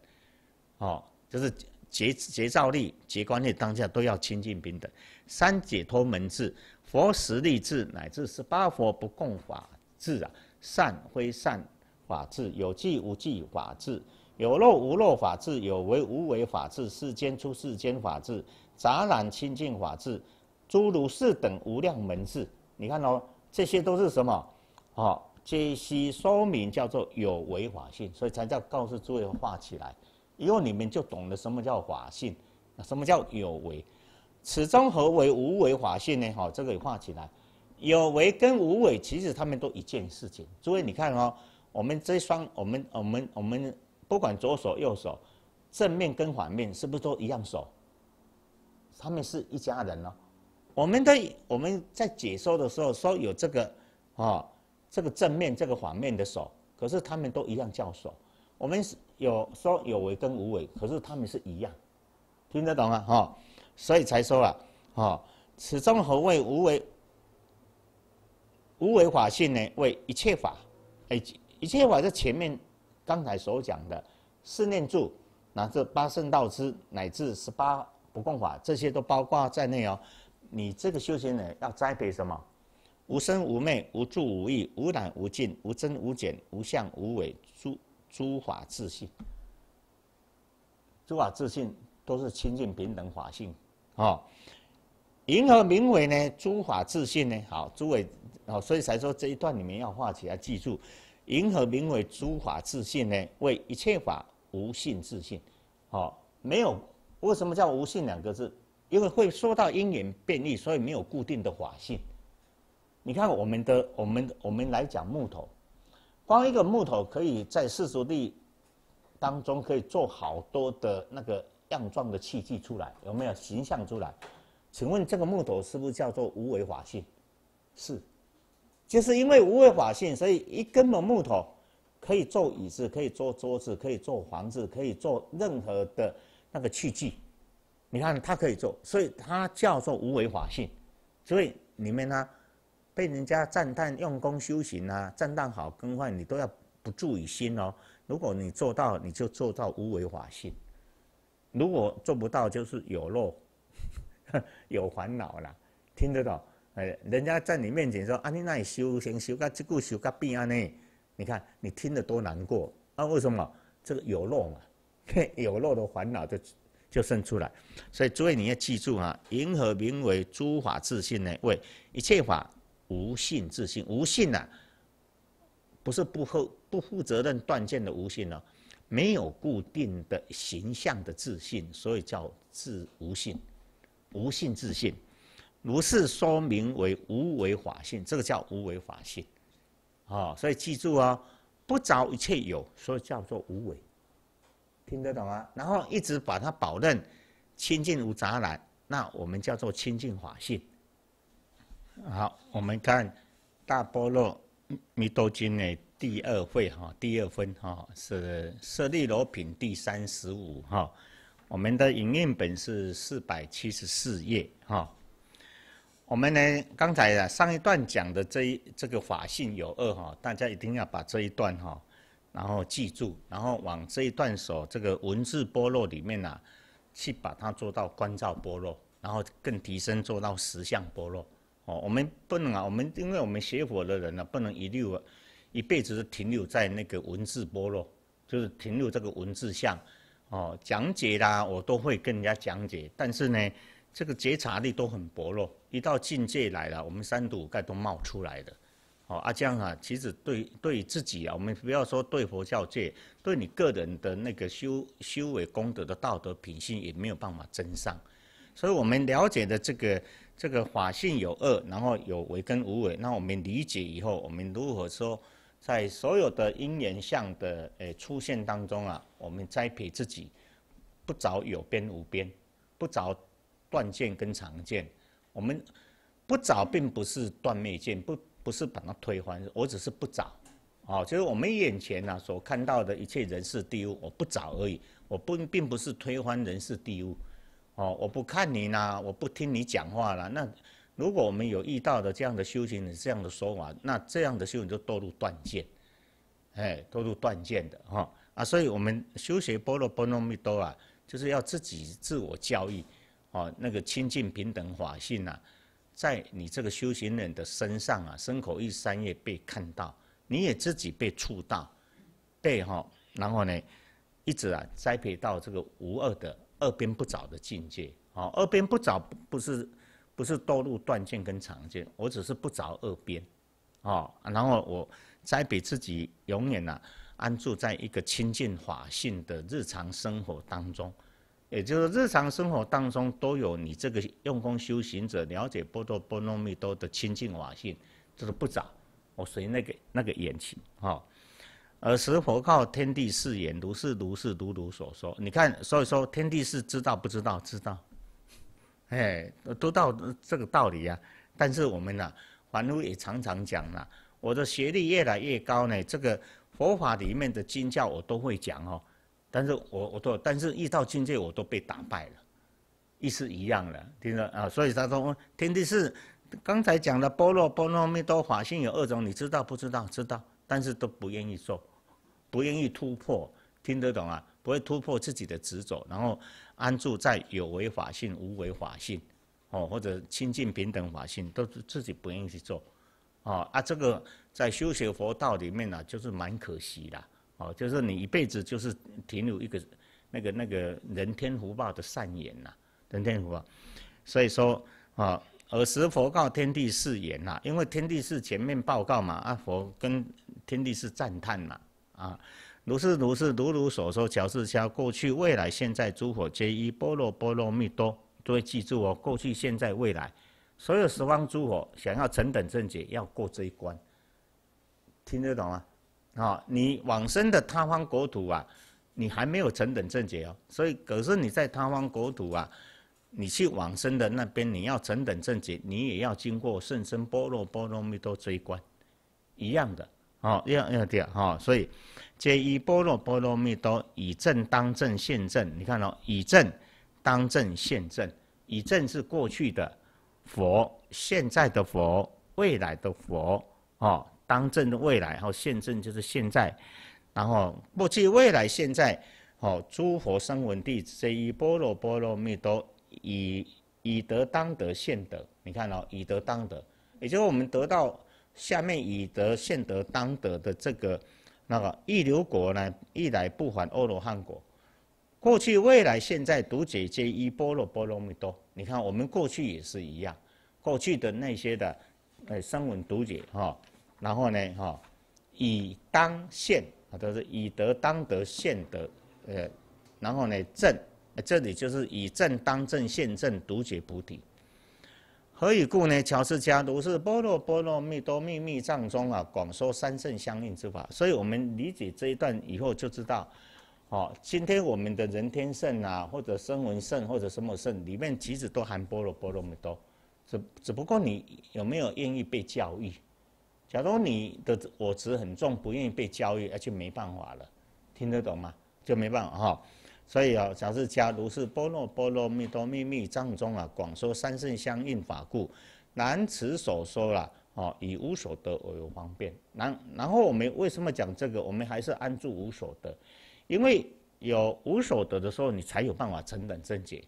哦，就是结结照力、结观念当下都要清净平等。三解脱门智、佛实力智乃至十八佛不共法智啊，善非善法智、有记无记法智、有漏无漏法智、有为无为法智、世间出世间法智、杂染清净法智、诸如是等无量门智。你看哦，这些都是什么？哦，这些说明叫做有为法性，所以才叫告诉诸位画起来。以后你们就懂得什么叫法性，什么叫有为，此中何为无为法性呢？哦，这个画起来，有为跟无为，其实他们都一件事情。诸位，你看哦，我们这双，我们我们我们不管左手右手，正面跟反面是不是都一样手？他们是一家人哦。我们的我们在解说的时候说有这个啊，这个正面这个反面的手，可是他们都一样叫手。我们是。有说有为跟无为，可是他们是一样，听得懂吗？哈，所以才说了，哈，此中何谓无为？无为法性呢？为一切法，哎，一切法在前面刚才所讲的四念住，那这八圣道之乃至十八不共法，这些都包括在内哦。你这个修行人要栽培什么？无生无灭、无住无义、无染无尽、无增无减、无相无为，诸。诸法自性，诸法自性都是清净平等法性，哦，银河名为呢？诸法自性呢？好，诸位，哦，所以才说这一段里面要画起来记住，银河名为诸法自性呢？为一切法无性自性，哦，没有，为什么叫无性两个字？因为会说到因缘变异，所以没有固定的法性。你看我们的，我们，我们来讲木头。光一个木头可以在世俗地当中可以做好多的那个样状的器具出来，有没有形象出来？请问这个木头是不是叫做无为法性？是，就是因为无为法性，所以一根的木头可以做椅子，可以做桌子，可以做房子，可以做任何的那个器具。你看它可以做，所以它叫做无为法性。所以里面呢。被人家赞叹，用功修行啊，赞叹好，更换你都要不注意心哦。如果你做到，你就做到无为法性；如果做不到，就是有漏，有烦恼了。听得懂？哎，人家在你面前说：“啊，你那里修行，修个这个，修个病啊呢？”你看你听得多难过啊？为什么？这个有漏嘛，有漏的烦恼就就生出来。所以诸位你要记住啊，银河名为诸法自性呢？为一切法。无性自信，无性啊，不是不负不负责任断见的无性呢？没有固定的形象的自信，所以叫自无性，无性自信。如是说明为无为法性，这个叫无为法性。啊，所以记住哦，不着一切有，所以叫做无为。听得懂啊？然后一直把它保证清净无杂染，那我们叫做清净法性。好，我们看大波罗蜜多经的第二会哈，第二分哈是舍利罗品第三十五哈。我们的影印本是四百七十四页哈。我们呢，刚才啊上一段讲的这一这个法性有二哈，大家一定要把这一段哈，然后记住，然后往这一段所这个文字波落里面啊，去把它做到观照波落，然后更提升做到实相波落。哦，我们不能啊，我们因为我们学佛的人呢，不能一律一辈子是停留在那个文字波落，就是停留这个文字像哦，讲解啦，我都会跟人家讲解，但是呢，这个觉察力都很薄弱，一到境界来了，我们三毒盖都冒出来的。哦，阿江啊，其实对对自己啊，我们不要说对佛教界，对你个人的那个修修为、功德的道德品性也没有办法增上，所以我们了解的这个。这个法性有二，然后有为跟无为。那我们理解以后，我们如果说在所有的因缘相的诶出现当中啊，我们栽培自己，不着有边无边，不着断见跟常见。我们不着，并不是断灭见，不不是把它推翻，我只是不着。哦，就是我们眼前呢所看到的一切人事地物，我不找而已，我不并不是推翻人事地物。哦，我不看你啦，我不听你讲话啦。那如果我们有遇到的这样的修行人这样的说法，那这样的修行就堕入断见，哎，堕入断见的哈啊。所以，我们修学般若波罗蜜多啊，就是要自己自我教育，哦，那个清净平等法性啊，在你这个修行人的身上啊，身口一三业被看到，你也自己被触到，被哈，然后呢，一直啊，栽培到这个无二的。二边不着的境界，哦，二边不着不是不是堕入断见跟常见，我只是不着二边，哦，然后我再比自己永远呢安住在一个清净法性的日常生活当中，也就是日常生活当中都有你这个用功修行者了解波多波罗蜜多的清净法性，就是不着，我随那个那个缘起，哦。尔时佛告天地是言：“如是如是，如如所说。你看，所以说天地是知道不知道？知道，哎，都到这个道理啊。但是我们呐，凡夫也常常讲呐，我的学历越来越高呢，这个佛法里面的经教我都会讲哦。但是我我都，但是一到境界，我都被打败了，意思一样的，听着啊。所以他说，天地是刚才讲的波罗波罗蜜多法性有二种，你知道不知道？知道，但是都不愿意做。”不愿意突破，听得懂啊？不会突破自己的执着，然后安住在有为法性、无为法性，哦，或者清净平等法性，都是自己不愿意去做，哦啊，这个在修学佛道里面呢，就是蛮可惜的，哦，就是你一辈子就是停留一个那个那个人天福报的善缘呐，人天福报，所以说啊，尔时佛告天地是言呐，因为天地是前面报告嘛，啊，佛跟天地是赞叹嘛，啊！如是如是，如如所说。乔世嘉，过去、未来、现在，诸佛皆依般若波罗蜜多。各位记住哦，过去、现在、未来，所有十方诸佛想要成等正解，要过这一关。听得懂吗？哦，你往生的他方国土啊，你还没有成等正解哦。所以，可是你在他方国土啊，你去往生的那边，你要成等正解，你也要经过甚深般若波罗蜜多这一关，一样的。哦，要要点哈，所以，这一波罗波罗蜜多以正当正现正，你看哦，以正当正现正，以正是过去的佛，现在的佛，未来的佛，哦，当正的未来，然后现正就是现在，然后过去、未来、现在，哦，诸佛声闻地，即一波罗波罗蜜多以以德当德现德，你看哦，以德当德，也就是我们得到。下面以德现德当得的这个那个一流国呢，一来不还欧罗汉国，过去未来现在读解皆依波若波罗蜜多。你看我们过去也是一样，过去的那些的，哎，声闻读解哈，然后呢哈，以当现啊都是以德当得现德，呃，然后呢正，这里就是以正当正现正读解菩提。何以故呢？乔治家如是，般若波罗蜜多秘密藏中啊，广说三圣相应之法。所以我们理解这一段以后，就知道，哦，今天我们的人天圣啊，或者声闻圣，或者什么圣，里面其实都含般若波罗蜜多，只只不过你有没有愿意被教育？假如你的我执很重，不愿意被教育，那就没办法了。听得懂吗？就没办法哈。所以哦，假是假如是波罗波罗蜜多秘密藏中啊，广说三圣相应法故，难持所说啦，哦，以无所得为方便然然后我们为什么讲这个？我们还是安住无所得，因为有无所得的时候，你才有办法成等正减。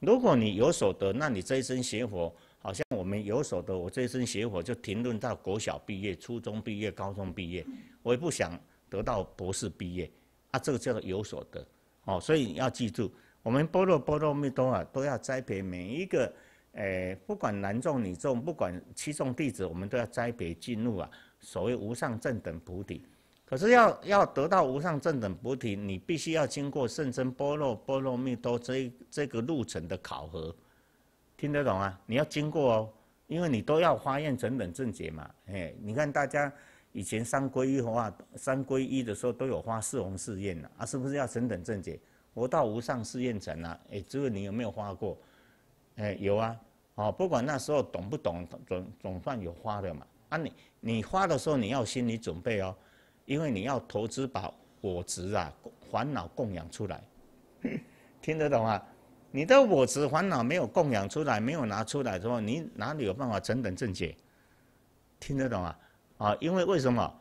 如果你有所得，那你这一生邪火，好像我们有所得，我这一生邪火就停顿到国小毕业、初中毕业、高中毕业，我也不想得到博士毕业，啊，这个叫做有所得。哦，所以要记住，我们波若波若蜜多啊，都要栽培每一个，诶，不管男众女众，不管七众弟子，我们都要栽培进入啊，所谓无上正等菩提。可是要要得到无上正等菩提，你必须要经过圣僧波若波若蜜多这这个路程的考核，听得懂啊？你要经过哦，因为你都要发验成本正解嘛，哎，你看大家。以前三归一的话，三归一的时候都有花四红四艳的啊，是不是要等等正解？我到无上四焰城啊，哎，这个你有没有花过？哎，有啊，哦，不管那时候懂不懂，总总算有花的嘛。啊，你你花的时候你要心理准备哦，因为你要投资把我值啊、烦恼供养出来，听得懂啊？你的我执烦恼没有供养出来，没有拿出来之后，你哪里有办法等等正解？听得懂啊？啊，因为为什么？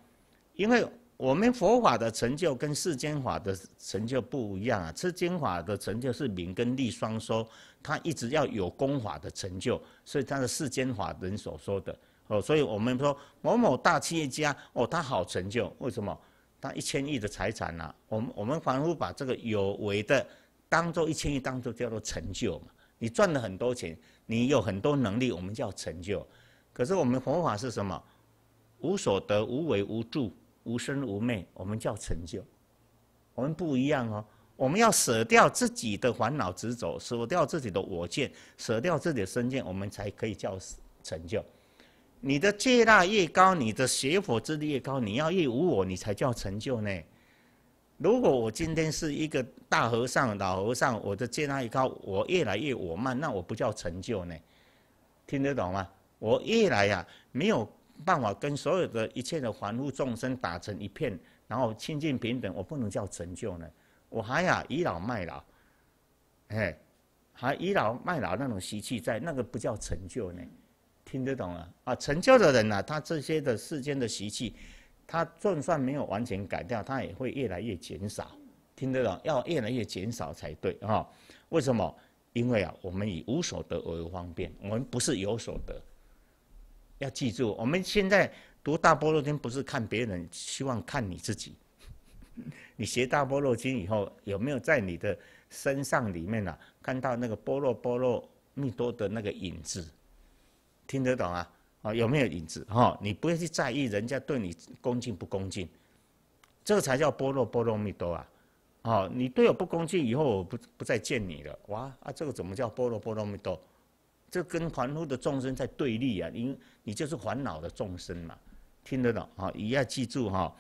因为我们佛法的成就跟世间法的成就不一样啊。世间法的成就是名跟利双收，他一直要有功法的成就，所以他是世间法人所说的哦。所以我们说某某大企业家哦，他好成就，为什么？他一千亿的财产啊，我们我们仿佛把这个有为的当做一千亿，当做叫做成就嘛。你赚了很多钱，你有很多能力，我们叫成就。可是我们佛法是什么？无所得，无为，无助，无生，无灭，我们叫成就。我们不一样哦，我们要舍掉自己的烦恼执着，舍掉自己的我见，舍掉自己的身见，我们才可以叫成就。你的戒大越高，你的邪火之力越高，你要越无我，你才叫成就呢。如果我今天是一个大和尚、老和尚，我的戒大越高，我越来越我慢，那我不叫成就呢。听得懂吗？我越来呀，没有。办法跟所有的一切的凡夫众生打成一片，然后清近平等，我不能叫成就呢。我还要倚老卖老，哎，还倚老卖老那种习气在，那个不叫成就呢。听得懂啊？啊，成就的人呢？他这些的世间的习气，他就算没有完全改掉，他也会越来越减少。听得懂？要越来越减少才对啊。为什么？因为啊，我们以无所得为方便，我们不是有所得。要记住，我们现在读《大般若经》，不是看别人，希望看你自己。你学《大般若经》以后，有没有在你的身上里面呢，看到那个波若波罗蜜多的那个影子？听得懂啊？哦，有没有影子？哈，你不要去在意人家对你恭敬不恭敬，这才叫波若波罗蜜多啊！哦，你对我不恭敬，以后我不不再见你了。哇啊，这个怎么叫波若波罗蜜多？这跟凡夫的众生在对立啊，你你就是烦恼的众生嘛，听得懂啊？一要记住哈，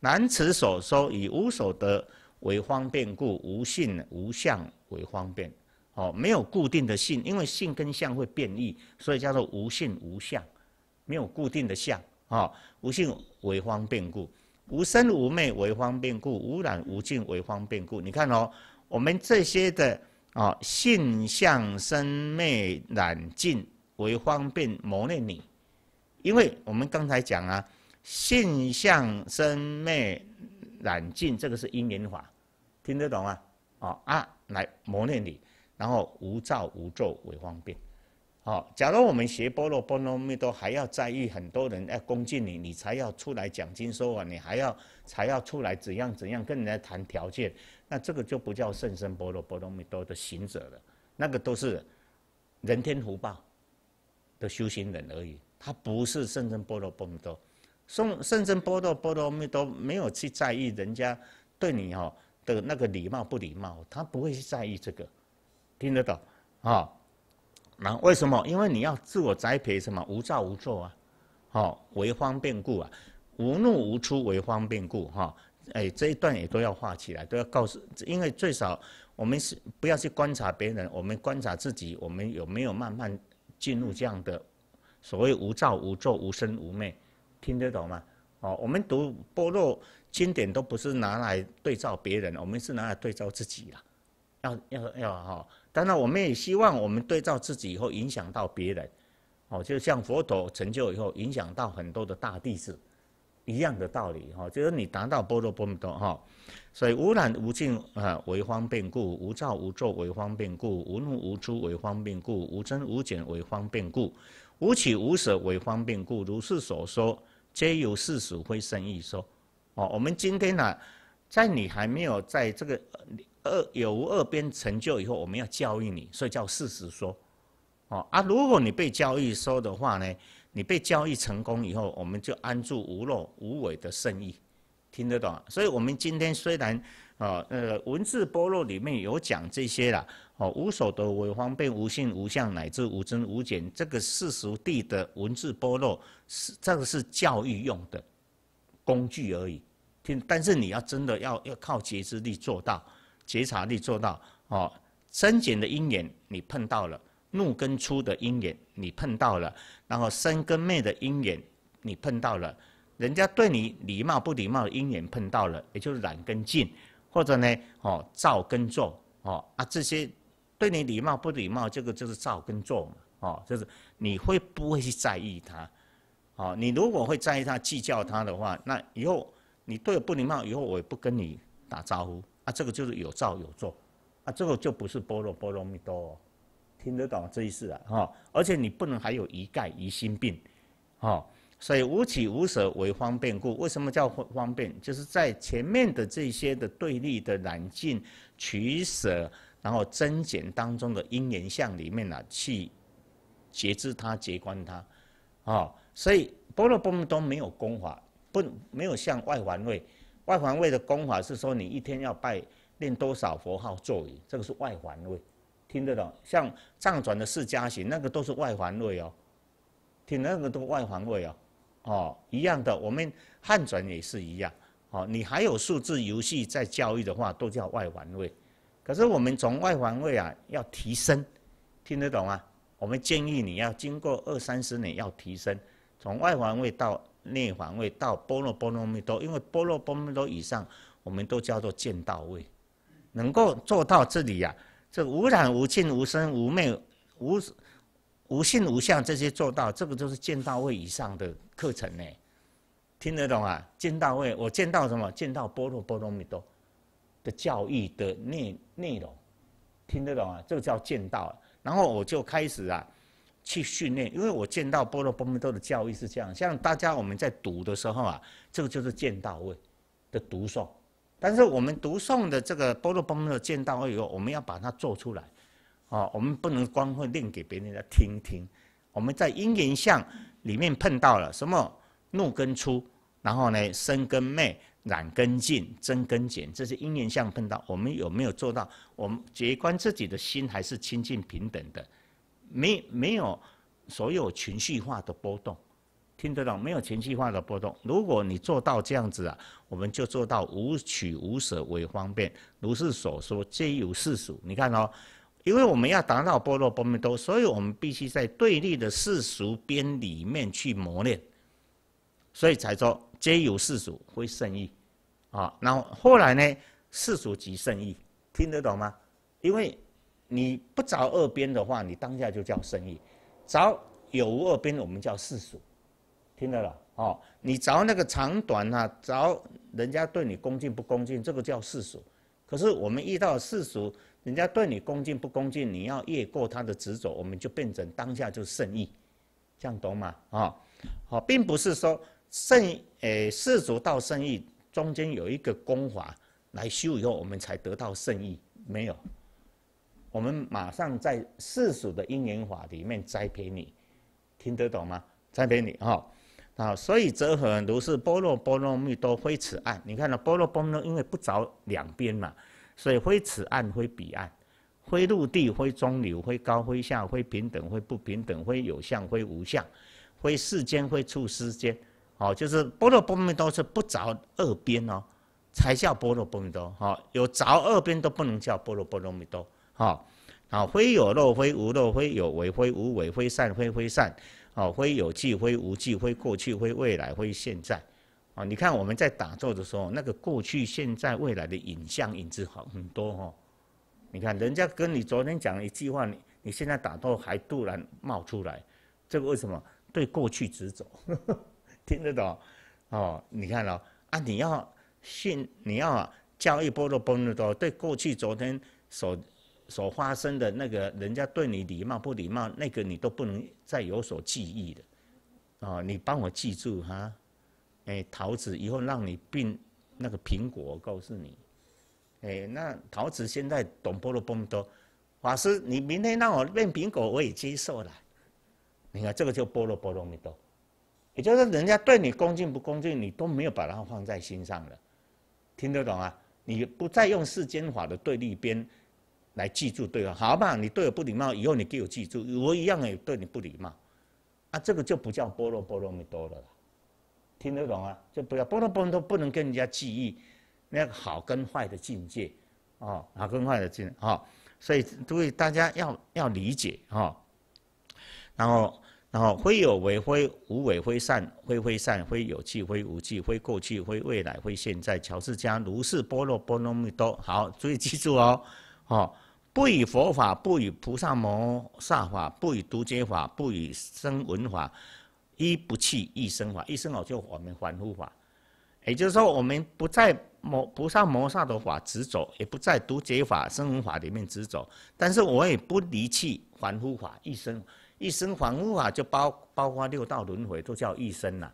难持所收以无所得为方便故，无性无相为方便，哦，没有固定的性，因为性跟相会变异，所以叫做无性无相，没有固定的相啊，无性为方便故，无生无灭为方便故，无染无尽为方便故。你看哦，我们这些的。哦，性相生灭染尽为方便磨练你，因为我们刚才讲啊，性相生灭染尽这个是因缘法，听得懂吗？哦啊，来磨练你，然后无造无咒为方便。哦，假如我们学波罗波罗蜜多，还要在意很多人要恭敬你，你才要出来讲经说法，你还要才要出来怎样怎样跟人家谈条件。那这个就不叫甚深波罗波罗蜜多的行者了，那个都是人天福报的修行人而已，他不是甚深波罗波罗蜜多。甚圣深波罗波罗蜜多没有去在意人家对你哦的那个礼貌不礼貌，他不会去在意这个，听得懂？啊，那为什么？因为你要自我栽培什么无造无作啊，哦，为方便故啊，无怒无出为方便故哈。哎，这一段也都要画起来，都要告诉，因为最少我们是不要去观察别人，我们观察自己，我们有没有慢慢进入这样的所谓无照、无作、无生、无昧，听得懂吗？哦，我们读般若经典都不是拿来对照别人，我们是拿来对照自己啦。要要要哈，当然我们也希望我们对照自己以后影响到别人，哦，就像佛陀成就以后影响到很多的大弟子。一样的道理哈，就是你达到波罗波密多哈，所以无染无尽啊，为方便故；无造无作，为方便故；无怒无粗，为方便故；无增无减，为方便故；无取无舍，为方便故。如是所说，皆由世俗非生意说。哦，我们今天呢，在你还没有在这个二有无二边成就以后，我们要教育你，所以叫事实说。哦啊，如果你被教育说的话呢？你被教育成功以后，我们就安住无漏无伪的圣意，听得懂？所以，我们今天虽然，啊，呃，文字剥落里面有讲这些啦，哦，无所得为方便，无性无相乃至无增无减，这个世俗地的文字剥落是这个是教育用的工具而已，听。但是你要真的要要靠觉知力做到，觉察力做到，哦，增减的因缘你碰到了，怒根出的因缘你碰到了。然后生跟灭的姻缘，你碰到了，人家对你礼貌不礼貌的姻缘碰到了，也就是染跟净，或者呢，哦，造跟作，哦啊这些，对你礼貌不礼貌，这个就是造跟作嘛，哦，就是你会不会去在意他，哦，你如果会在意他计较他的话，那以后你对我不礼貌，以后我也不跟你打招呼，啊，这个就是有造有作。啊，这个就不是波若波罗蜜多。听得懂这一思啊，哈！而且你不能还有一概疑心病，哈！所以无取无舍为方便故。为什么叫方方便？就是在前面的这些的对立的染净、取舍，然后增减当中的因缘相里面呢，去截知它、截观它，哦！所以波罗波蜜多没有功法，不没有像外环位，外环位的功法是说你一天要拜练多少佛号作为，这个是外环位。听得懂，像藏传的释迦行，那个都是外环位哦，听那个都外环位哦，哦，一样的，我们汉传也是一样，哦，你还有数字游戏在教育的话，都叫外环位，可是我们从外环位啊要提升，听得懂啊？我们建议你要经过二三十年要提升，从外环位到内环位到波罗波罗蜜多，因为波罗波罗蜜多以上，我们都叫做见到位，能够做到这里呀。这无染无尽无生无灭无无性无相，这些做到，这个就是见到位以上的课程呢。听得懂啊？见到位，我见到什么？见到波罗波罗蜜多的教义的内内容，听得懂啊？这个叫见道。然后我就开始啊，去训练，因为我见到波罗波罗蜜多的教义是这样。像大家我们在读的时候啊，这个就是见到位的读诵。但是我们读诵的这个《波罗波罗见到以后，我们要把它做出来，哦，我们不能光会念给别人来听听。我们在因缘相里面碰到了什么怒根粗，然后呢生根昧染根净增根减，这些因缘相碰到。我们有没有做到？我们觉观自己的心还是清净平等的，没没有所有情绪化的波动。听得懂没有情绪化的波动？如果你做到这样子啊，我们就做到无取无舍为方便。如是所说，皆有世俗。你看哦，因为我们要达到波罗波密多，所以我们必须在对立的世俗边里面去磨练，所以才说皆有世俗非圣意。啊，然后后来呢，世俗即圣意，听得懂吗？因为你不找二边的话，你当下就叫圣意；找有无二边，我们叫世俗。听得了哦，你着那个长短啊，着人家对你恭敬不恭敬，这个叫世俗。可是我们遇到世俗，人家对你恭敬不恭敬，你要越过他的执着，我们就变成当下就圣意，这样懂吗？啊，好，并不是说圣诶世俗到圣意中间有一个功法来修以后，我们才得到圣意，没有，我们马上在世俗的因缘法里面栽培你，听得懂吗？栽培你，哈。啊，所以折痕如是波若波罗蜜多非此岸。你看若波罗波罗，因为不着两边嘛，所以非此岸，非彼岸，非陆地，非中流，非高，非下，非平等，非不平等，非有相，非无相，非世间，非处世间。好，就是波若波罗蜜多是不着二边哦，才叫波若波罗蜜多。哈，有着二边都不能叫波若波罗蜜多。哈，然后有漏，非无漏，非有为，非无为，非善，非非善。哦，非有记，非无记，非过去，非未来，非现在。哦，你看我们在打坐的时候，那个过去、现在、未来的影像、影子好很多哈。你看人家跟你昨天讲一句话，你你现在打坐还突然冒出来，这个为什么？对过去执走，听得懂？哦，你看了啊，你要信，你要教一波若波若多，对过去、昨天所。所发生的那个人家对你礼貌不礼貌，那个你都不能再有所记忆的，啊，你帮我记住哈，哎，桃子以后让你并那个苹果，我告诉你，哎，那桃子现在懂波罗波多，法师，你明天让我变苹果，我也接受了。你看这个叫波罗波罗蜜多，也就是人家对你恭敬不恭敬，你都没有把它放在心上了，听得懂啊？你不再用世间法的对立边。来记住对方，好吧？你对我不礼貌，以后你给我记住，我一样也对你不礼貌，啊，这个就不叫波罗波罗蜜多了，听得懂啊？就不要波罗波罗，不能跟人家记忆那个好跟坏的境界，哦，好跟坏的境，哦，所以注意大家要要理解，哈。然后，然后，有为非，无为非善，非非善，非有气，非无气，非过去，非未来，非现在，乔治家如是波罗波罗蜜多，好，注意记住哦。哦，不以佛法，不以菩萨摩萨法，不以独觉法，不以声闻法，一不弃一生法，一生哦，就我们凡夫法，也就是说，我们不在摩菩萨摩萨的法执走，也不在独觉法、声闻法里面执走，但是我也不离弃凡夫法一生，一生凡夫法就包包括六道轮回都叫一生呐，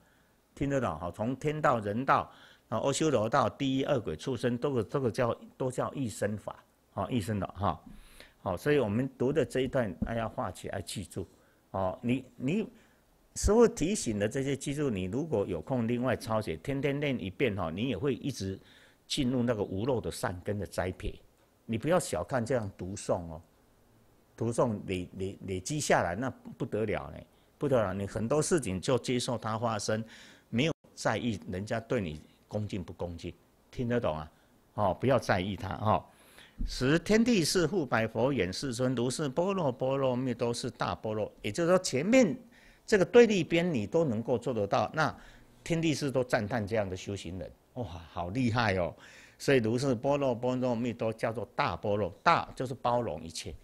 听得懂哈？从天道、人道啊、阿修罗道、第一、恶鬼、畜生，都个这个叫都叫一生法。哦，一生的哈，好，所以我们读的这一段，大家画起来记住。哦，你你，师傅提醒的这些记住，你如果有空另外抄写，天天练一遍哈，你也会一直进入那个无漏的善根的栽培。你不要小看这样读诵哦，读诵累累累积下来那不得了嘞，不得了，你很多事情就接受它发生，没有在意人家对你恭敬不恭敬，听得懂啊？哦，不要在意它哦。十天地是护百佛演世尊，如是波罗波罗蜜多是大波罗。也就是说，前面这个对立边，你都能够做得到。那天地是都赞叹这样的修行人，哇，好厉害哦！所以如是波罗波罗蜜多叫做大波罗，大就是包容一切。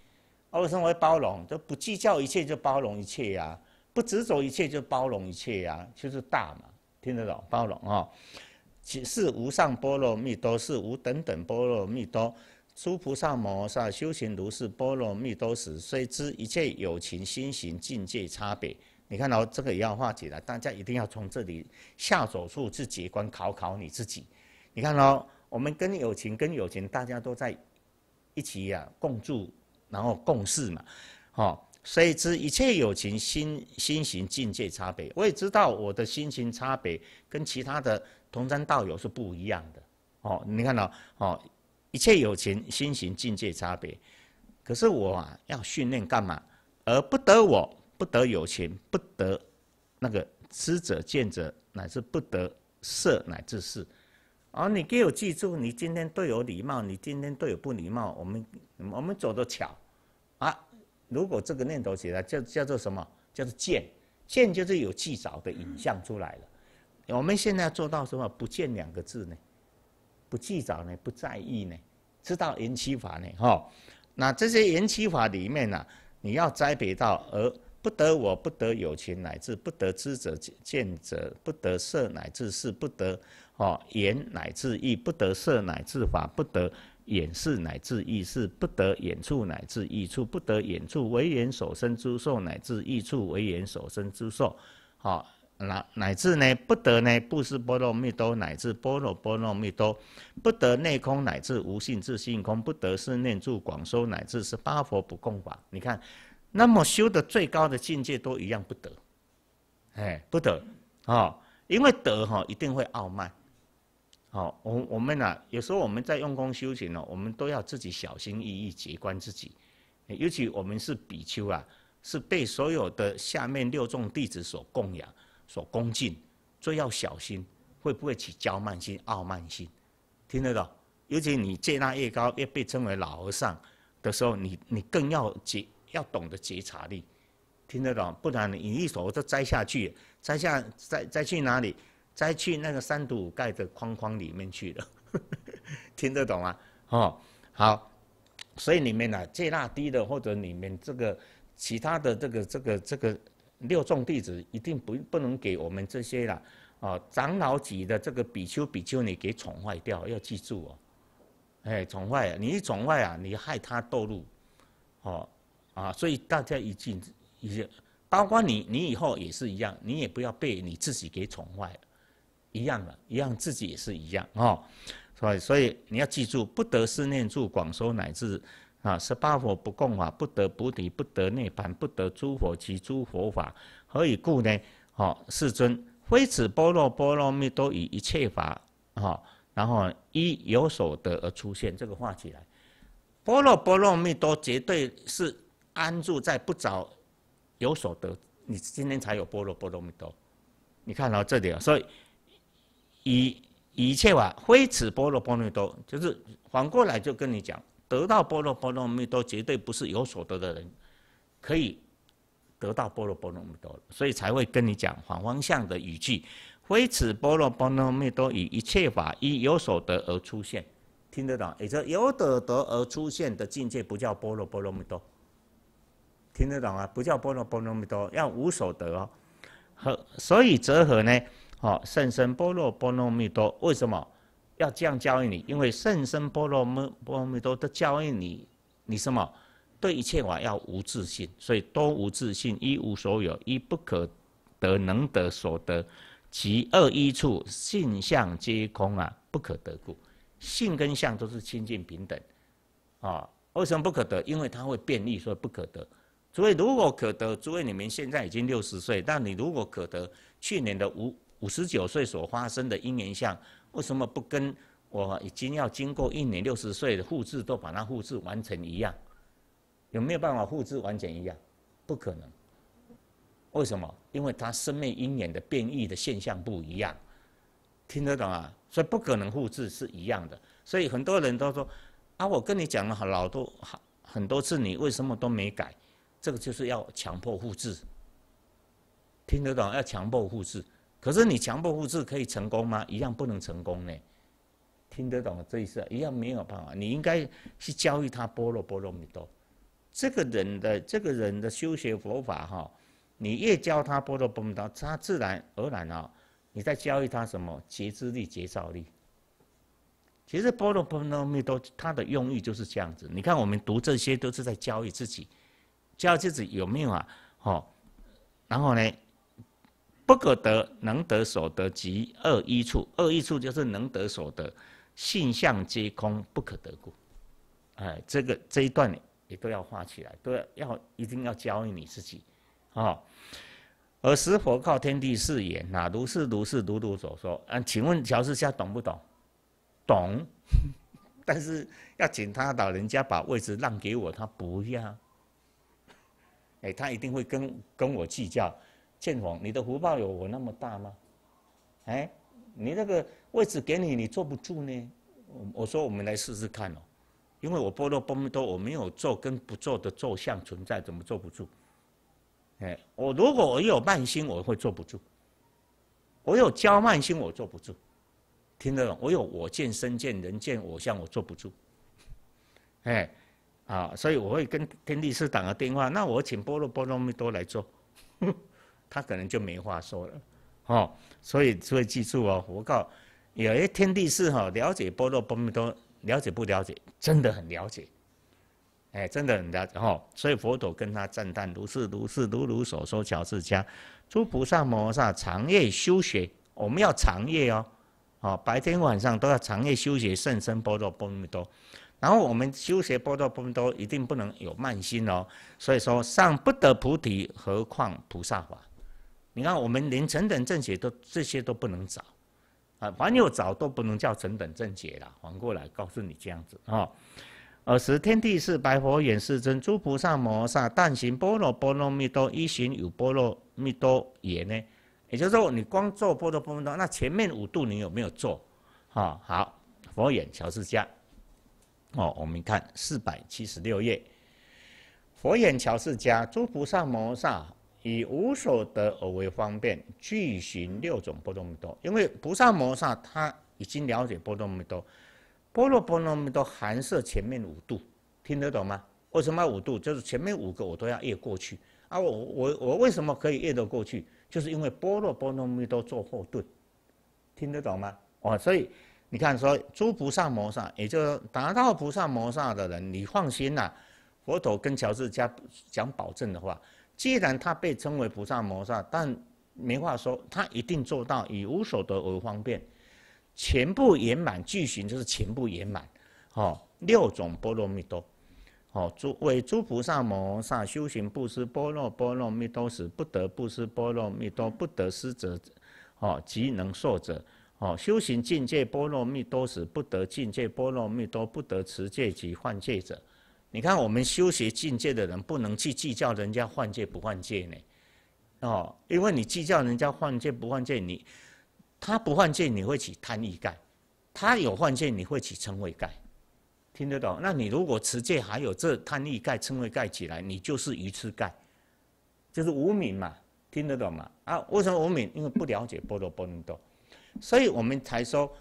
为什么包容？就不计较一切就包容一切呀，不执着一切就包容一切呀，就是大嘛。听得懂包容哦？其是无上波罗蜜多，是无等等波罗蜜多。殊菩萨摩萨修行如是波罗蜜多时，虽知一切有情心行境界差别，你看到这个也要化解了。大家一定要从这里下手处去结关，考考你自己。你看哦，我们跟有情跟有情，大家都在一起啊，共住然后共事嘛，哦，以知一切有情心心行境界差别，我也知道我的心情差别跟其他的同山道友是不一样的。哦，你看到哦。一切有情，心行境界差别。可是我要训练干嘛？而不得我，不得有情，不得那个知者见者，乃至不得色乃至事。而你给我记住，你今天都有礼貌，你今天都有不礼貌。我们我们走的巧啊！如果这个念头起来，叫叫做什么？叫做见。见就是有祭扫的影像出来了。我们现在做到什么？不见两个字呢？不计较呢，不在意呢，知道缘起法呢，哈，那这些缘起法里面呢，你要栽培到而不得我，不得有情乃至不得知者见者，不得色乃至是不得，哦，言乃至意，不得色乃至法，不得眼视乃至意识，不得眼处乃至意处，不得眼处为眼所生诸受乃至意处为眼所生诸受，好。乃乃至呢不得呢不是波罗蜜多乃至波罗波罗蜜多不得内空乃至无性自性空不得是念住广收乃至是八佛不共法。你看，那么修的最高的境界都一样不得，哎不得哦，因为得哈一定会傲慢。好，我我们呢有时候我们在用功修行呢，我们都要自己小心翼翼节观自己，尤其我们是比丘啊，是被所有的下面六众弟子所供养。所恭敬，最要小心，会不会起骄慢心、傲慢心？听得懂？尤其你戒腊越高，越被称为老和尚的时候，你你更要觉，要懂得觉察力，听得懂？不然你一手都摘下去，摘下，摘摘去哪里？摘去那个三堵盖的框框里面去了，听得懂啊？哦，好，所以你们呐，戒腊低的，或者你们这个其他的这个这个这个。六众弟子一定不不能给我们这些啦，哦，长老级的这个比丘比丘尼给宠坏掉，要记住哦，哎，宠坏，你一宠坏啊，你害他堕入，哦，啊，所以大家一定定，包括你，你以后也是一样，你也不要被你自己给宠坏，一样的一样，自己也是一样哦，所以所以你要记住，不得思念住广收乃至。啊！十八佛不共法，不得菩提，不得涅槃，不得诸佛及诸佛法，何以故呢？好，世尊，非此般若波罗蜜多，以一切法，哈，然后依有所得而出现。这个画起来，般若波罗蜜多绝对是安住在不着有所得，你今天才有般若波罗蜜多。你看到这里啊，所以以一切法非此般若波罗蜜多，就是反过来就跟你讲。得到波罗波罗蜜多，绝对不是有所得的人可以得到波罗波罗蜜多，所以才会跟你讲反方向的语句。非此波罗波罗蜜多，以一切法依有所得而出现，听得懂？也就有得得而出现的境界，不叫波罗波罗蜜多，听得懂啊？不叫波罗波罗蜜多，要无所得哦。和所以则何呢？哦，甚深波罗波罗蜜多，为什么？要这样教育你，因为甚深般若波罗蜜多的教育你，你什么？对一切法要无自信，所以都无自信，一无所有，一不可得能得所得，其二一处性相皆空啊，不可得故，性跟相都是清净平等啊。为什么不可得？因为它会变异，所以不可得。诸位如果可得，诸位你们现在已经六十岁，但你如果可得，去年的五五十九岁所发生的因缘相。为什么不跟我已经要经过一年六十岁的复制都把它复制完成一样？有没有办法复制完全一样？不可能。为什么？因为他生命因缘的变异的现象不一样，听得懂啊？所以不可能复制是一样的。所以很多人都说：啊，我跟你讲了很老多很很多次，你为什么都没改？这个就是要强迫复制。听得懂？要强迫复制。可是你强迫复制可以成功吗？一样不能成功呢。听得懂这意思？一样没有办法。你应该去教育他波罗波罗蜜多。这个人的这个人的修学佛法哈，你越教他波罗波罗蜜多，他自然而然啊，你在教育他什么觉知力、觉照力。其实波罗波罗蜜多他的用意就是这样子。你看我们读这些都是在教育自己，教自己有没有啊？哦，然后呢？不可得，能得所得，即二一处。二一处就是能得所得，性相皆空，不可得故。哎，这个这一段也都要画起来，都要要一定要教育你自己。哦，尔时佛靠天地是也，那如是如是如如所说？啊，请问乔世家懂不懂？懂，但是要请他老人家把位置让给我，他不要。哎，他一定会跟跟我计较。建皇，你的福报有我那么大吗？哎，你那个位置给你，你坐不住呢。我我说我们来试试看哦，因为我波罗波罗蜜多我没有坐跟不坐的坐相存在，怎么坐不住？哎，我如果我有慢心，我会坐不住；我有骄慢心，我坐不住。听得懂？我有我见身见人见我相，我坐不住。哎，啊，所以我会跟天地师打个电话，那我请波罗波罗蜜多来做。他可能就没话说了，哦，所以所以记住哦，我告，有些天地是哈，了解波罗波蜜多，了解不了解？真的很了解，哎，真的很了解哦。所以佛陀跟他赞叹如是如是如如所说，乔氏家，诸菩萨摩诃萨长夜修学，我们要长夜哦，哦，白天晚上都要长夜修学甚深波罗波多。然后我们修学波罗波蜜多，一定不能有慢心哦。所以说，上不得菩提，何况菩萨法？你看，我们连成等正解都这些都不能找，啊，凡有找都不能叫成等正解了。反过来告诉你这样子哦，尔时天地是白佛眼世尊，诸菩萨摩诃萨但行波罗波罗蜜多，一行有波罗蜜多也呢。也就是说，你光做波罗波罗蜜多，那前面五度你有没有做？哦，好，佛眼乔世迦，哦，我们看四百七十六页，佛眼乔世迦，诸菩萨摩萨。以无所得而为方便，具行六种波罗蜜多。因为菩萨摩萨他已经了解波罗蜜多，波若波罗蜜多含摄前面五度，听得懂吗？为什么五度？就是前面五个我都要越过去。啊，我我我为什么可以越得过去？就是因为波若波罗蜜多做后盾，听得懂吗？哦，所以你看说诸菩萨摩萨，也就达到菩萨摩萨的人，你放心啦。佛陀跟乔治家讲保证的话。既然他被称为菩萨摩萨，但没话说，他一定做到以无所得为方便，全部圆满具行，就是全部圆满。好，六种波罗蜜多，好，诸为诸菩萨摩萨修行布施波罗波罗蜜多时，不得布施波罗蜜多，不得施者，哦，即能受者，哦，修行境界波罗蜜多时，不得境界波罗蜜多，不得持戒及犯戒者。你看，我们修学境界的人不能去计较人家换戒不换戒呢，哦，因为你计较人家换戒不换戒，你他不换戒你会起贪欲盖，他有换戒你会起嗔恚盖，听得懂？那你如果持戒还有这贪欲盖、嗔恚盖起来，你就是愚痴盖，就是无明嘛，听得懂吗？啊，为什么无明？因为不了解波罗波能多，所以我们才说。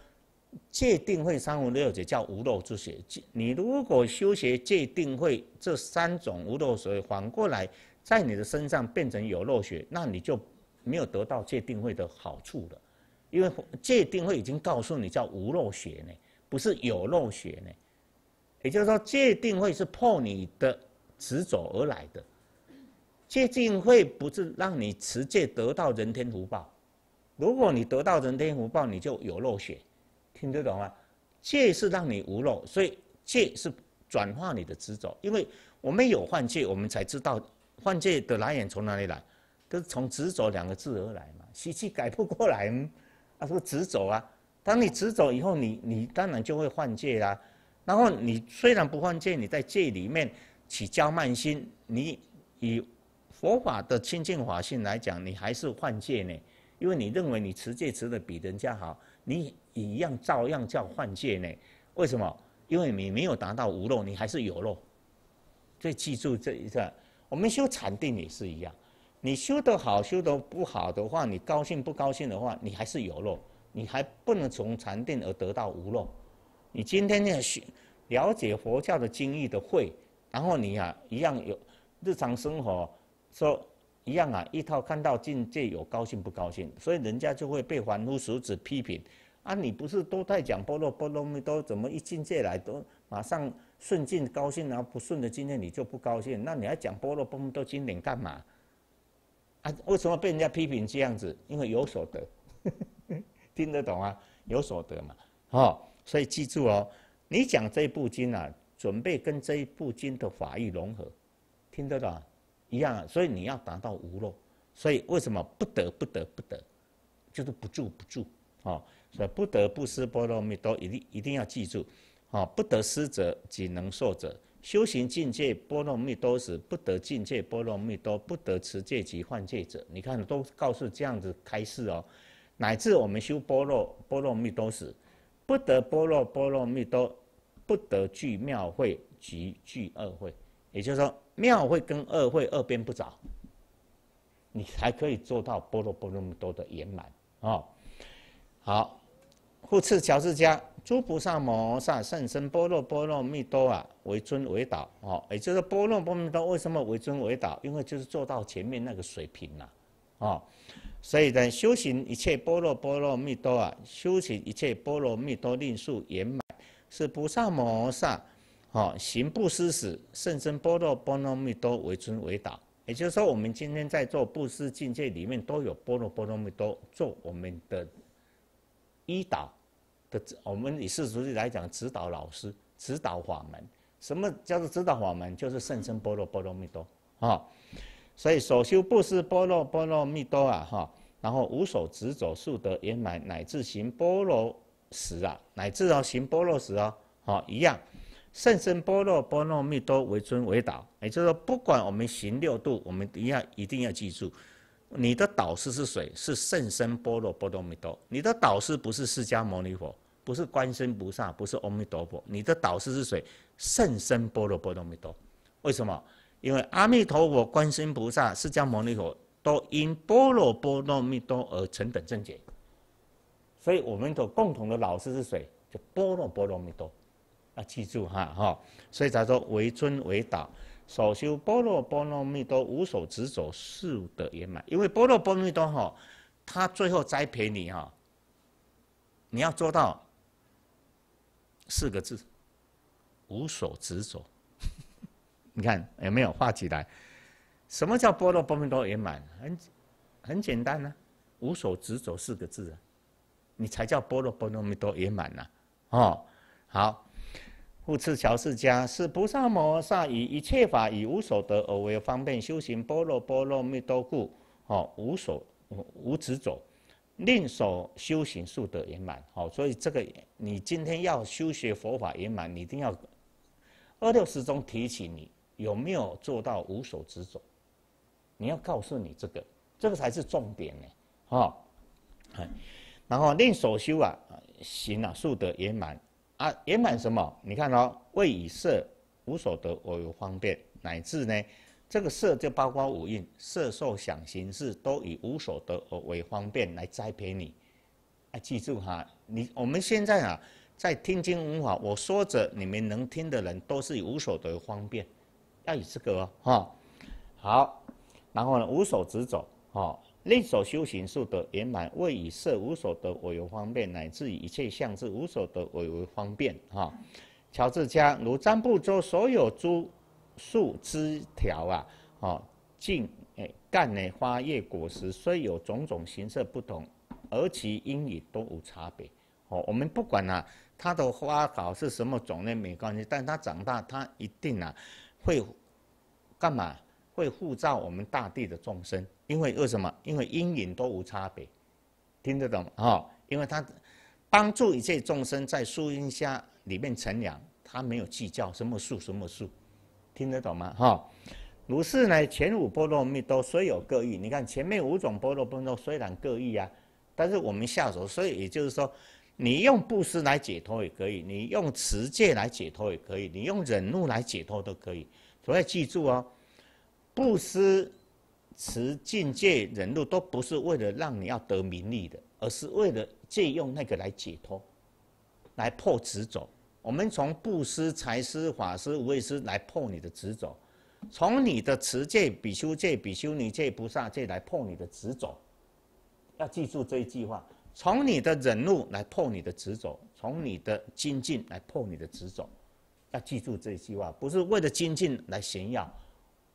戒定慧三无六者叫无漏之学。你如果修学戒定慧这三种无漏学，反过来在你的身上变成有漏学，那你就没有得到戒定慧的好处了。因为戒定慧已经告诉你叫无漏学呢，不是有漏学呢。也就是说，戒定慧是破你的执着而来的。戒定慧不是让你持戒得到人天福报。如果你得到人天福报，你就有漏学。听得懂吗？戒是让你无漏，所以戒是转化你的执着。因为我们有犯戒，我们才知道犯戒的来源从哪里来，都是从执着两个字而来嘛。习气改不过来，啊，说么执着啊？当你执着以后，你你当然就会犯戒啦。然后你虽然不犯戒，你在戒里面起娇慢心，你以佛法的清净法性来讲，你还是犯戒呢，因为你认为你持戒持的比人家好。你一样照样叫幻界呢？为什么？因为你没有达到无漏，你还是有漏。所以记住这一个，我们修禅定也是一样。你修得好，修得不好的话，你高兴不高兴的话，你还是有漏，你还不能从禅定而得到无漏。你今天要学了解佛教的经义的会，然后你啊，一样有日常生活。说一样啊，一套看到境界有高兴不高兴，所以人家就会被凡夫俗子批评。啊，你不是都在讲般若波罗蜜多，怎么一境界来都马上顺境高兴，然后不顺的境界你就不高兴？那你还讲般若波罗蜜多经典干嘛？啊，为什么被人家批评这样子？因为有所得，听得懂啊？有所得嘛，哦，所以记住哦，你讲这部经啊，准备跟这部经的法义融合，听得懂？一样，所以你要达到无漏，所以为什么不得不得不得，就是不住不住哦，所以不得不施波罗蜜多，一定一定要记住，啊，不得施者即能受者，修行境界波罗蜜多时，不得境界波罗蜜多，不得持戒及犯戒者。你看都告诉这样子开示哦，乃至我们修波罗波罗蜜多时，不得波罗波罗蜜多，不得聚妙会及聚恶会，也就是说。妙会跟二会二边不着，你才可以做到波罗波罗蜜多的圆满哦。好，护持乔治家，诸菩萨摩诃萨甚深波罗波罗蜜多啊，为尊为导哦。也就是波罗波罗蜜多为什么为尊为导？因为就是做到前面那个水平了哦。所以呢，修行一切波罗波罗蜜多啊，修行一切波罗蜜多令数圆满，是菩萨摩诃萨。好，行布施时，甚深般若波罗蜜多为尊为导。也就是说，我们今天在做布施境界里面，都有波罗波罗蜜多做我们的依导的。我们以世俗来讲，指导老师、指导法门。什么叫做指导法门？就是甚深般若波罗蜜多啊。所以，所修布施波罗波罗蜜多啊，哈，然后无所执着，速得圆满，乃至行波罗时啊，乃至啊行波罗时啊，哦、一样。圣身波若波罗蜜多为尊为导，也就是说，不管我们行六度，我们一样一定要记住，你的导师是谁？是圣身波若波罗蜜多。你的导师不是释迦牟尼佛，不是观世菩萨，不是阿弥陀佛。你的导师是谁？圣身波若波罗蜜多。为什么？因为阿弥陀佛、观世菩萨、释迦牟尼佛都因波若波罗蜜多而成等正解。所以我们的共同的老师是谁？就波罗波罗蜜多。记住哈，哦。所以他说为尊为导，所修波罗波罗蜜多无所执着，是的圆满。因为波罗波罗蜜多哈，他最后栽培你哈，你要做到四个字，无所执着。你看有没有画起来？什么叫波罗波罗蜜多圆满？很很简单呢，无所执着四个字，啊，你才叫波罗波罗蜜多圆满呢。哦，好。护持乔世家是菩萨摩萨以一切法以无所得而为方便修行波罗波罗蜜多故，哦，无所无执着，令所修行速得圆满。好，所以这个你今天要修学佛法圆满，你一定要二六十中提起你有没有做到无所执着，你要告诉你这个，这个才是重点呢，哦，然后令所修啊行啊速得圆满。啊，圆满什么？你看哦，未以色无所得而有方便，乃至呢，这个色就包括五蕴、色受想行识都以无所得而为方便来栽培你。啊，记住哈，你我们现在啊，在听经文法，我说着你们能听的人都是以无所得方便，要以这个哦，哈，好，然后呢，无所得走，哦。内所修行速得圆满，为以色无所得，我有方便；乃至一切相智无所得，我有方便。哈，乔治家如占部洲所有诸树枝条啊，哦，茎、哎，干呢、花叶果实，虽有种种形色不同，而其因也都无差别。哦，我们不管啊，它的花果是什么种类没关系，但它长大，它一定啊，会干嘛？会护照我们大地的众生。因为为什么？因为阴影都无差别，听得懂哈，因为他帮助一切众生在树荫下里面乘凉，他没有计较什么树什么树，听得懂吗？哈，如是呢，前五波罗蜜多虽有各异，你看前面五种波罗蜜多虽然各异啊，但是我们下手，所以也就是说，你用布施来解脱也可以，你用持戒来解脱也可以，你用忍怒来解脱都可以，所以记住哦，布施。持境界忍辱都不是为了让你要得名利的，而是为了借用那个来解脱，来破执着。我们从布施、财施、法施、无畏施来破你的执着，从你的持戒、比丘戒、比丘尼戒、菩萨戒来破你的执着。要记住这一句话：从你的忍辱来破你的执着，从你的精进来破你的执着。要记住这一句话，不是为了精进来炫耀。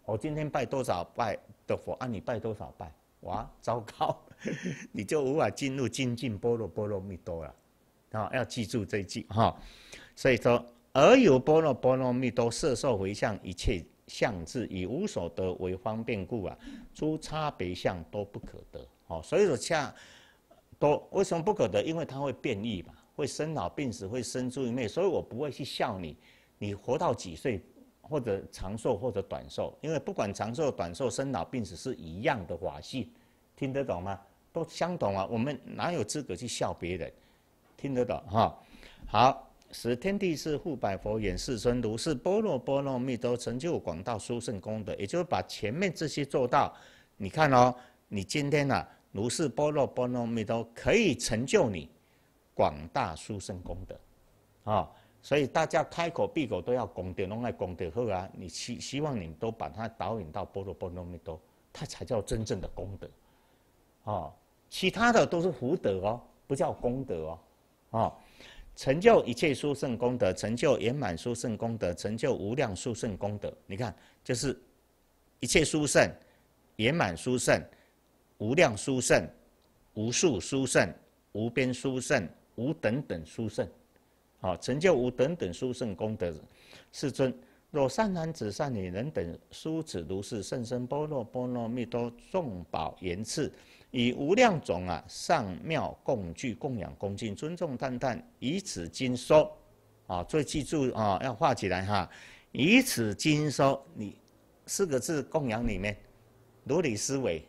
我今天拜多少拜。的佛，按你拜多少拜，哇，糟糕，你就无法进入精进波罗波罗蜜多了。啊，要记住这句哈。所以说，而有波罗波罗蜜多，色受回向一切相智，以无所得为方便故啊，诸差别相都不可得。哦，所以说像，都为什么不可得？因为它会变异嘛，会生老病死，会生诸一昧。所以我不会去笑你，你活到几岁？或者长寿，或者短寿，因为不管长寿、短寿，生老病死是一样的法系，听得懂吗？都相同啊！我们哪有资格去笑别人？听得懂哈？好，使天地是护百佛眼，世尊如是波罗波罗蜜多，成就广大殊胜功德，也就是把前面这些做到。你看哦，你今天呢，如是波罗波罗蜜多可以成就你广大殊胜功德，啊。所以大家开口闭口都要功德，弄来功德好啊！你希希望你都把它导引到波罗波罗蜜多，它才叫真正的功德哦，其他的都是福德哦，不叫功德哦，哦，成就一切殊胜功德，成就圆满殊胜功德，成就无量殊胜功德。你看，就是一切殊胜、圆满殊胜、无量殊胜、无数殊胜、无边殊胜、无等等殊胜。啊，成就无等等殊胜功德，世尊。若善男子、善女人等，殊此如是，甚深般若波罗蜜多，众宝言次，以无量种啊，上妙共具供养恭敬尊重赞叹，以此经说。啊，最记住啊，要画起来哈。以此经说，你四个字供养里面，如理思维。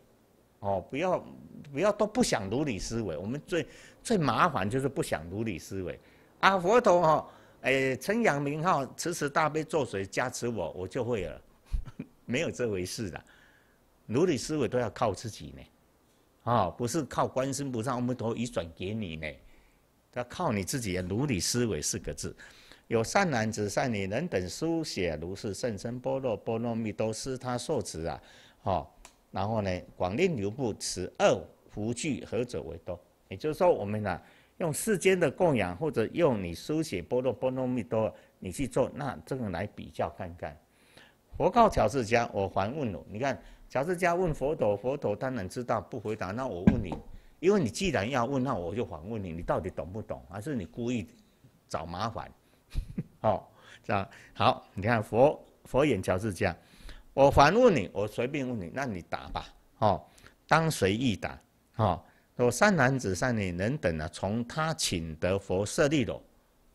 哦，不要不要都不想如理思维。我们最最麻烦就是不想如理思维。啊，佛陀哈，诶，称扬名号，慈慈大悲，做水加持我，我就会了，没有这回事的，如理思维都要靠自己呢，啊，不是靠观世菩萨、阿弥陀一转给你呢，要靠你自己。如理思维四个字，有善男子、善女人等书写如是甚深般若波罗蜜多是他受持啊，哦，然后呢，广令流布，此二福聚何者为多？也就是说，我们呢。用世间的供养，或者用你书写“波罗波罗蜜多”，你去做，那这个来比较看看。佛告乔世家，我反问你，你看乔世家问佛陀，佛陀当然知道，不回答。那我问你，因为你既然要问，那我就反问你，你到底懂不懂，还是你故意找麻烦？哦，这样好。你看佛佛眼乔世家，我反问你，我随便问你，那你打吧。哦，当随意打。哦。说善男子、善女人等啊，从他请得佛舍利楼，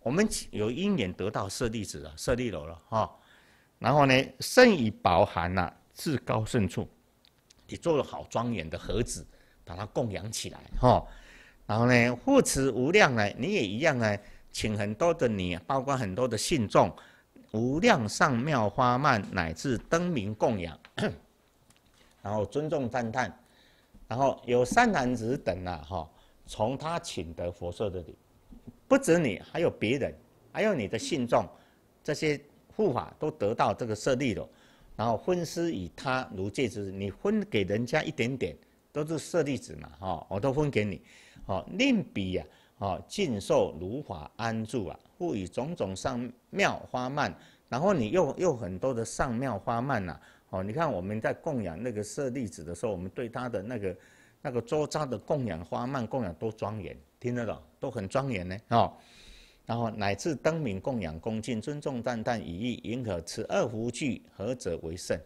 我们有因缘得到舍利子啊、舍利楼了哈。然后呢，甚以宝含啊，至高圣处，你做了好庄严的盒子，把它供养起来哈。然后呢，护持无量呢，你也一样呢，请很多的你，包括很多的信众，无量上妙花曼乃至灯明供养，然后尊重赞叹。然后有三男子等啊，哈，从他请得佛舍里，不止你，还有别人，还有你的信众，这些护法都得到这个舍利了。然后分施以他如芥子，你分给人家一点点，都是舍利子嘛，哈，我都分给你。哦，令彼呀，哦，尽受如法安住啊，复以种种上妙花曼，然后你又又很多的上妙花曼呐。哦，你看我们在供养那个舍利子的时候，我们对他的那个那个周遭的供养、花蔓供养多庄严，听得懂？都很庄严呢。哦，然后乃至灯明供养、恭敬、尊重、淡淡以意迎合，此二福惧，何者为圣？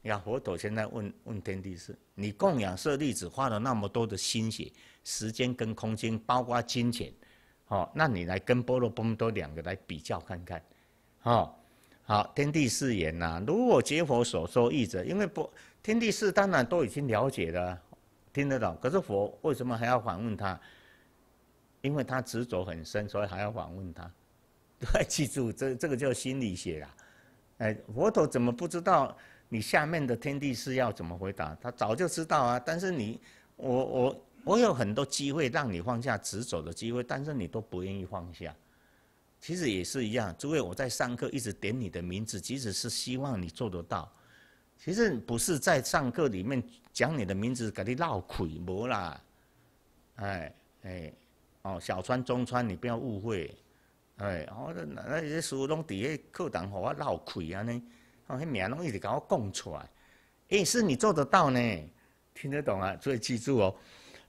你看佛陀现在问问天地是：你供养舍利子花了那么多的心血、时间跟空间，包括金钱，哦，那你来跟波罗波多两个来比较看看，哦。好，天地四言呐。如果解佛所说义者，因为不天地四当然都已经了解了，听得懂。可是佛为什么还要反问他？因为他执着很深，所以还要反问他。对，记住这这个叫心理学啊。哎，佛陀怎么不知道你下面的天地四要怎么回答？他早就知道啊。但是你，我我我有很多机会让你放下执着的机会，但是你都不愿意放下。其实也是一样，诸位，我在上课一直点你的名字，其实是希望你做得到。其实不是在上课里面讲你的名字，给你闹开，无啦。哎哎，哦，小川、中川，你不要误会。哎，我那那些书拢底迄课堂，给我闹开安尼，我迄名拢一直给我讲出来。哎，是你做得到呢？听得懂啊？所以记住哦。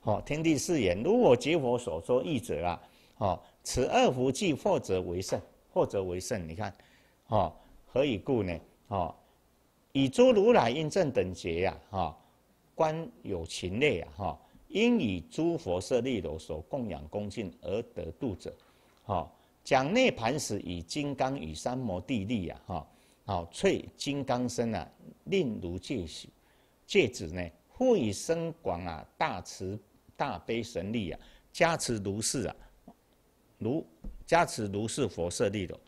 哦，天地四言，如我皆我所说义者啊，哦。此二福聚，或者为胜，或者为胜。你看，哦，何以故呢？哦，以诸如来因正等觉呀，哈，观有情类呀，哈，因以诸佛舍利楼所供养恭敬而得度者，哦，讲内盘时，以金刚与三摩地力呀，哈，好摧金刚身啊，令如戒子，戒子呢，复以身广啊，大慈大悲神力啊，加持如是啊。如加持如是佛舍利了，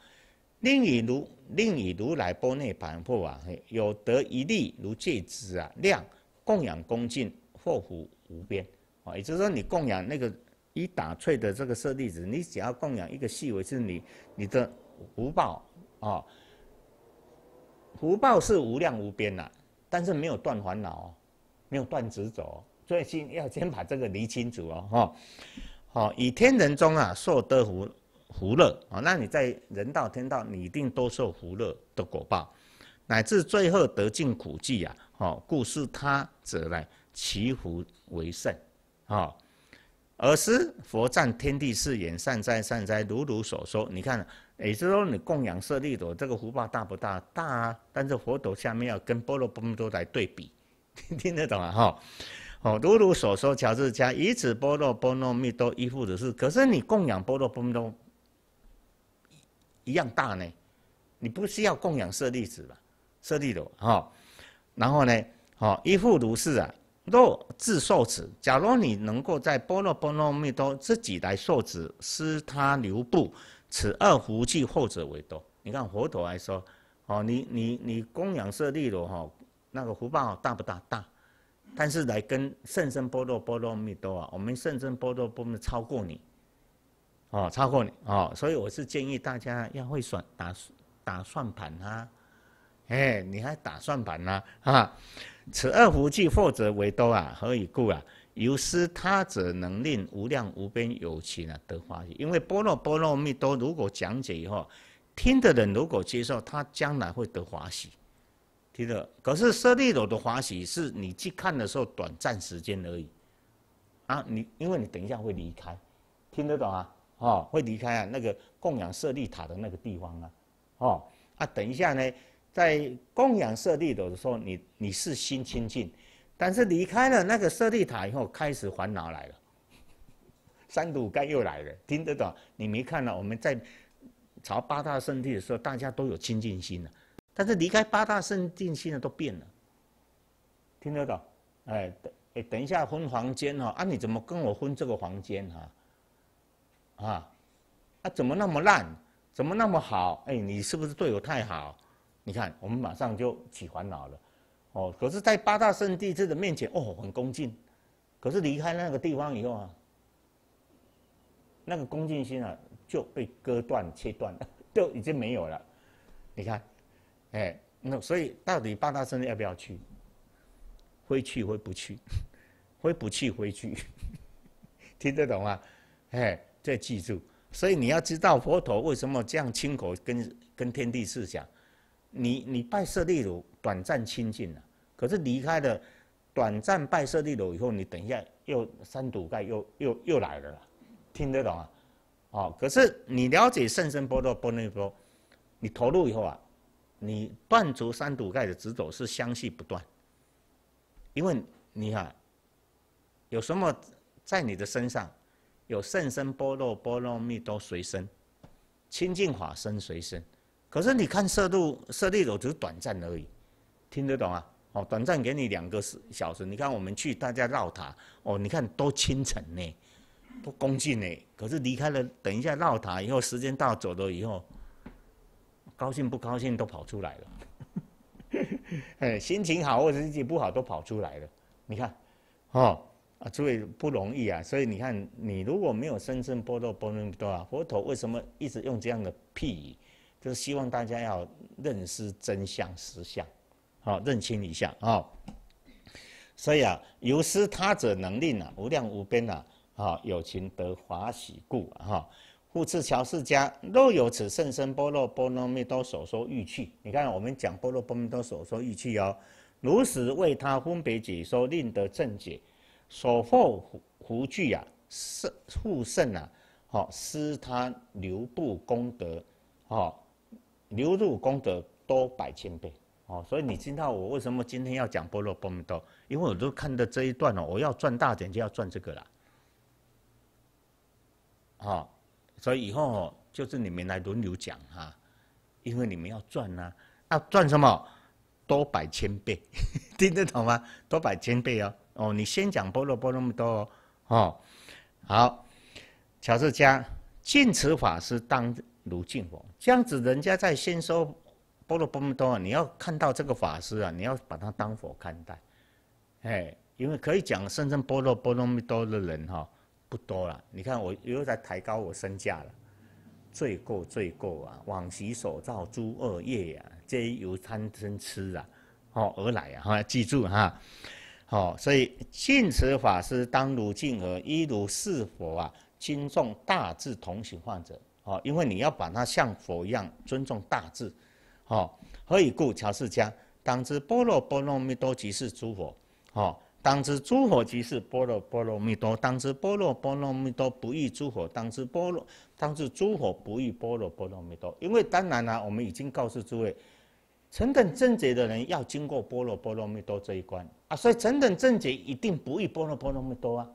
令以如令以如来波内盘破啊，嘿，有得一利如戒指啊，量供养恭敬，祸福无边啊！也就是说，你供养那个一打碎的这个舍利子，你只要供养一个细微之你你的福报啊，福报是无量无边呐，但是没有断烦恼，没有断执着，所以先要先把这个理清楚哦，哈。好，以天人中啊受得福福乐啊，那你在人道、天道，你一定都受福乐的果报，乃至最后得尽苦际啊！哦，故是他者来祈福为胜，哦，尔时佛赞天地是言善哉善哉，如汝所说。你看，也就是说你供养舍利朵，这个福报大不大？大啊！但是佛陀下面要跟波罗波多来对比，听得懂啊？哈。哦，如如所说，乔治家以此波罗波罗蜜多依护如是。可是你供养波罗波罗蜜多一样大呢？你不需要供养舍利子了，舍利罗哈。然后呢，哦依护如是啊，若自受持，假如你能够在波罗波罗蜜多自己来受持，施他留布，此二福气后者为多。你看佛陀还说，哦你你你供养舍利罗哈，那个福报大不大？大。但是来跟甚深波罗波罗蜜多啊，我们甚深波罗波罗超过你，哦，超过你哦，所以我是建议大家要会算打打算盘啊，哎，你还打算盘啊啊？此二福具，或者为多啊？何以故啊？由失他者能令无量无边有情啊得欢喜。因为波罗波罗蜜多如果讲解以后，听的人如果接受，他将来会得华喜。听得，可是舍利塔的欢喜是你去看的时候短暂时间而已，啊，你因为你等一下会离开，听得懂啊？哦，会离开啊？那个供养舍利塔的那个地方啊，哦啊，等一下呢，在供养舍利塔的时候，你你是心清净，但是离开了那个舍利塔以后，开始烦恼来了，三毒盖又来了，听得懂？你没看到我们在朝八大圣地的时候，大家都有清净心的。但是离开八大圣地，现在都变了。听得到？哎，等，哎，等一下分房间哦。啊，你怎么跟我分这个房间哈？啊，啊，怎么那么烂？怎么那么好？哎，你是不是对我太好？你看，我们马上就起烦恼了。哦，可是，在八大圣地这个面前，哦，很恭敬。可是离开那个地方以后啊，那个恭敬心啊，就被割断、切断了，都已经没有了。你看。哎，那所以到底八大圣地要不要去？会去会不去？会不去会去？听得懂吗？哎，再记住，所以你要知道佛陀为什么这样亲口跟跟天地士讲：你你拜舍利鲁短暂清净了，可是离开了短暂拜舍利鲁以后，你等一下又三堵盖又又又来了啦，听得懂啊？哦，可是你了解圣僧波罗波那波，你投入以后啊？你断除三毒盖的执着是相续不断，因为你啊，有什么在你的身上，有甚深波若波罗蜜多随身，清净法身随身。可是你看色度色力走只是短暂而已，听得懂啊？哦，短暂给你两个小时。你看我们去大家绕塔，哦，你看多清晨呢，多恭敬呢。可是离开了，等一下绕塔以后，时间到走了以后。高兴不高兴都跑出来了，哎，心情好或者心情不好都跑出来了。你看，哦，啊，诸位不容易啊。所以你看，你如果没有深深波多波罗蜜多啊，佛陀为什么一直用这样的譬喻，就是希望大家要认识真相实相，好认清一下啊。所以啊，有失他者能令啊，无量无边啊，好有情得华喜故啊。复次乔世家，若有此甚深般若波罗蜜多所说语趣，你看我们讲般若波罗蜜多所说语趣哦，如实为他分别解说，令得正解。所获福福聚啊，是护甚啊，好施他流布功德，好流入功德多百千倍，哦，所以你知道我为什么今天要讲般若波罗蜜多？因为我都看到这一段哦，我要赚大钱就要赚这个啦，好。所以以后就是你们来轮流讲哈，因为你们要赚呐，要赚什么？多百千倍，听得懂吗？多百千倍哦。哦，你先讲波罗波罗蜜多哦。哦，好。乔世家净持法师当如净佛，这样子人家在先说波罗波罗蜜多，你要看到这个法师啊，你要把他当佛看待。哎，因为可以讲，甚至波罗波罗蜜多的人哈。不多了，你看我又在抬高我身价了，罪过罪过啊！往昔所造诸恶业呀，皆由贪嗔痴啊，哦而来啊！哈，记住哈，哦，所以净持法师当如敬和，一如是佛啊，尊重大智同行患者哦，因为你要把他像佛一样尊重大智，哦，何以故？乔世家当知，般若波罗蜜多即是诸佛，哦。当知诸佛即是波罗波罗蜜多，当知波罗波罗蜜多不异诸佛，当知波罗当知诸佛不异波罗波罗蜜多。因为当然啦，我们已经告诉诸位，成等正觉的人要经过波罗波罗蜜多这一关啊，所以成等正觉一定不异波罗波罗蜜多啊，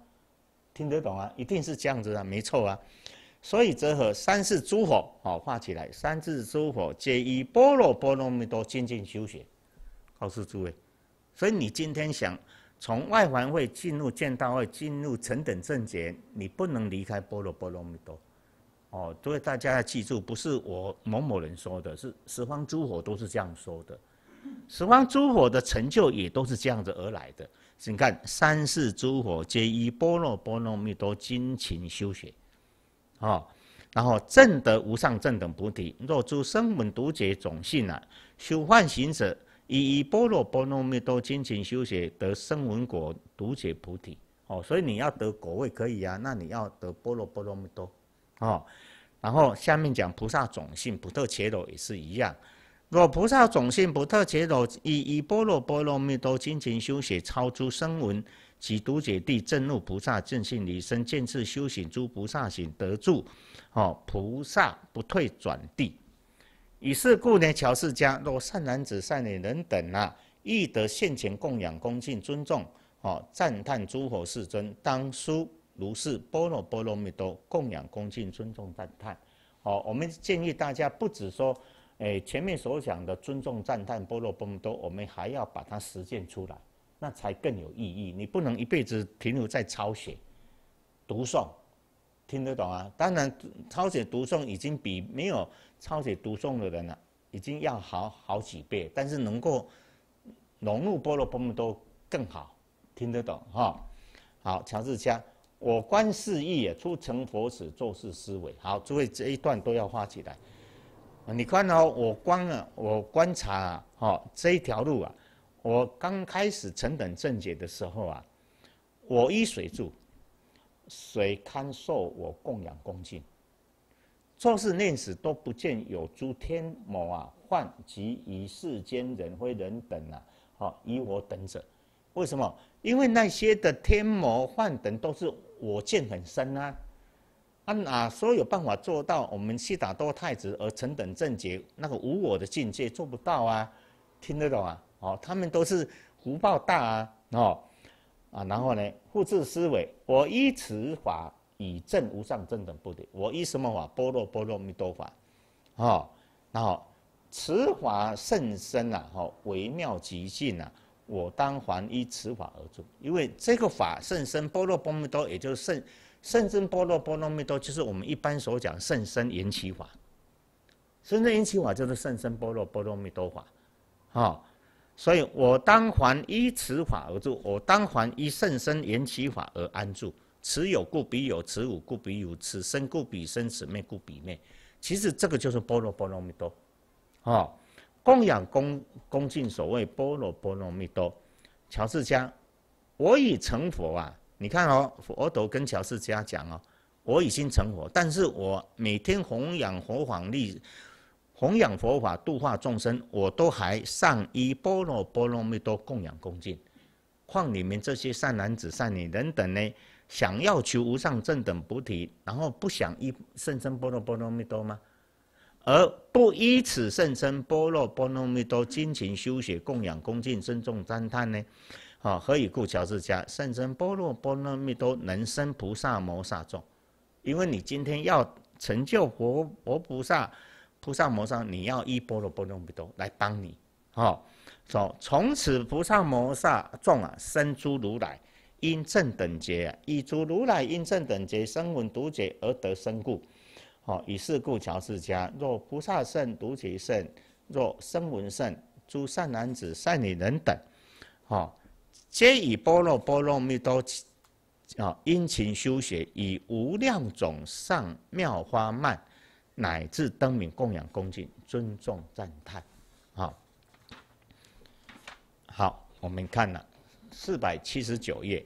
听得懂啊？一定是这样子啊，没错啊。所以则和三世诸佛好化起来，三世诸佛皆依波罗波罗蜜多精进修学，告诉诸位，所以你今天想。从外环会进入见道会，进入成等正觉，你不能离开波罗波罗蜜多。哦，所以大家要记住，不是我某某人说的，是十方诸佛都是这样说的，十方诸佛的成就也都是这样子而来的。请看，三世诸佛皆依波罗波罗蜜多精勤修学，哦，然后正得无上正等菩提。若诸声闻独解种性啊，修幻行者。以以波罗波罗蜜多精勤修学，得生闻果，独解菩提。哦，所以你要得果位可以啊，那你要得波罗波罗蜜多，哦。然后下面讲菩萨种性不特切罗也是一样。若菩萨种性不特切罗，以以波罗波罗蜜多精勤修学，超出声闻及读解地正入菩萨正性离身，见智修行诸菩萨行得住，哦，菩萨不退转地。以是故呢，乔氏家若善男子、善女人等啊，亦得现前供养、恭敬、尊重，哦，赞叹诸佛世尊，当书如是波罗波罗蜜多，供养、恭敬、尊重、赞叹。哦，我们建议大家，不止说，哎，前面所讲的尊重、赞叹波罗波罗蜜多，我们还要把它实践出来，那才更有意义。你不能一辈子停留在抄写、读诵，听得懂啊？当然，抄写读诵已经比没有。抄写读诵的人呢，已经要好好几倍，但是能够融入波罗波罗多更好，听得懂哈。好，乔治家，我观世意也出成佛时作事思维。好，诸位这一段都要画起来。你看哦，我观啊，我观察啊，哦，这一条路啊。我刚开始成等正解的时候啊，我依水住，水堪受我供养恭敬。说是念死都不见有诸天魔啊、患及于世间人非人等啊，好，以我等者，为什么？因为那些的天魔患等都是我见很深啊，啊，哪所有办法做到？我们悉达多太子而成等正觉那个无我的境界做不到啊，听得懂啊？哦，他们都是福报大啊，哦，啊，然后呢，复制思维，我依此法。以正无上正等不提，我依什么法？般若波罗蜜多法，哦，然后此法甚深啊，哈，微妙极尽啊，我当还依此法而住。因为这个法甚深，般若波罗蜜多，也就是甚甚深般若波罗蜜多，就是我们一般所讲甚深缘起法。甚深缘起法就是甚深般若波罗蜜多法，哦。所以我当还依此法而住，我当还依甚深缘起法而安住。此有故彼有，此无故彼有，此生故彼生，此灭故彼灭。其实这个就是波若波罗蜜多，啊，供养恭恭敬，所谓波若波罗蜜多。乔世家，我已成佛啊！你看哦，佛陀跟乔世家讲哦，我已经成佛，但是我每天弘扬佛法力，弘扬佛法度化众生，我都还上依波若波罗蜜多供养恭敬。况你们这些善男子、善女人等呢？想要求无上正等菩提，然后不想依圣尊波若波罗蜜多吗？而不依此圣尊波若波罗蜜多，精勤修学、供养、恭敬、尊重、赞叹呢？啊，何以故？乔治家圣尊波若波罗蜜多能生菩萨摩萨众，因为你今天要成就佛佛菩萨菩萨摩萨，你要依波罗波罗蜜多来帮你。哦，从从此菩萨摩萨众啊生诸如来。因正等觉，以诸如来因正等觉生闻独觉而得生故，哦，以是故，乔世家若菩萨圣独觉圣，若生闻圣，诸善男子善女人等，哦，皆以般若波罗蜜多，哦，殷勤修学，以无量种上妙花曼，乃至灯明供养恭敬尊重赞叹，好，好，我们看了四百七十九页。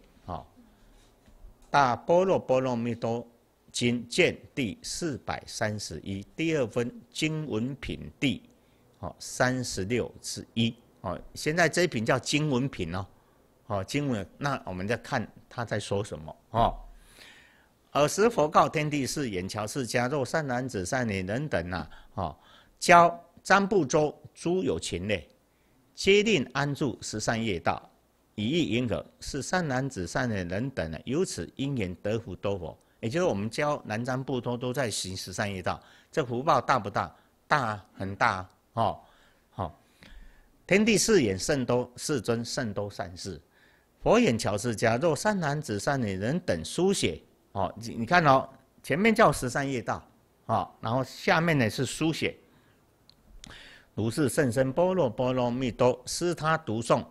《大般若波罗蜜多经》卷第四百三十一第二分经文品第哦三十六之一哦，现在这一品叫经文品哦哦，经文那我们再看他在说什么哦。尔时佛告天地是眼桥是家、若善男子、善女人等呐哦，教张不洲诸有情类，皆令安住十善业道。以意迎合，是善男子、善女人等的，由此因缘得福多佛。也就是我们教南瞻部多都在行十善业道，这福报大不大？大，很大哦。好，天地四眼甚多，世尊甚多善事，佛眼巧世家，若善男子、善女人等书写，哦，你你看哦，前面叫十善业道，哦，然后下面呢是书写。如是甚深般若波罗蜜多，是他读诵。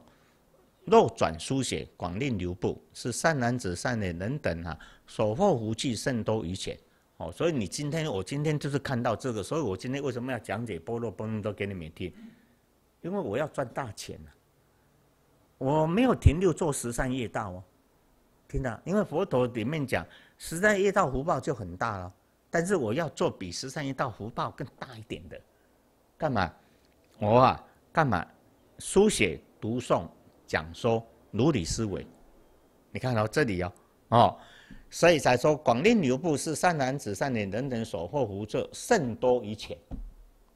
肉转书写，广令流布，是善男子、善女人等啊，所获福气甚多于前。哦，所以你今天，我今天就是看到这个，所以我今天为什么要讲解《波若波罗蜜多》给你们听？因为我要赚大钱啊！我没有停留做十善业道哦，听到？因为佛陀里面讲十善业道福报就很大了，但是我要做比十善业道福报更大一点的，干嘛？我啊，干嘛？书写、读诵。讲说如理思维，你看到这里哦，哦，所以才说广令流布是善男子、善女人人所获福者，甚多于浅。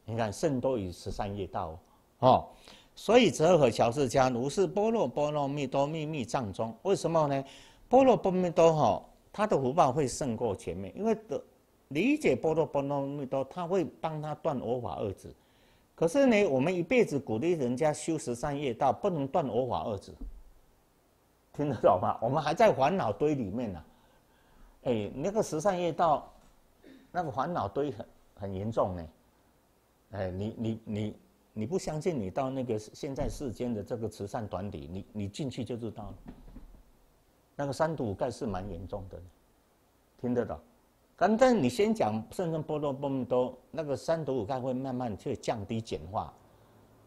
你看甚多于十三夜道哦，所以折和乔世家如是波罗波罗蜜多秘密藏中，为什么呢？波罗波罗蜜多哈，他的福报会胜过前面，因为的理解波罗波罗蜜多，他会帮他断我法二执。可是呢，我们一辈子鼓励人家修十善业道，不能断恶法二字，听得懂吗？我们还在烦恼堆里面呢，哎，那个十善业道，那个烦恼堆很很严重呢，哎，你你你你不相信？你到那个现在世间的这个慈善团体，你你进去就知道了，那个三毒盖是蛮严重的，听得懂？但但你先讲圣深波罗波罗蜜多，那个三毒五盖会慢慢去降低简化，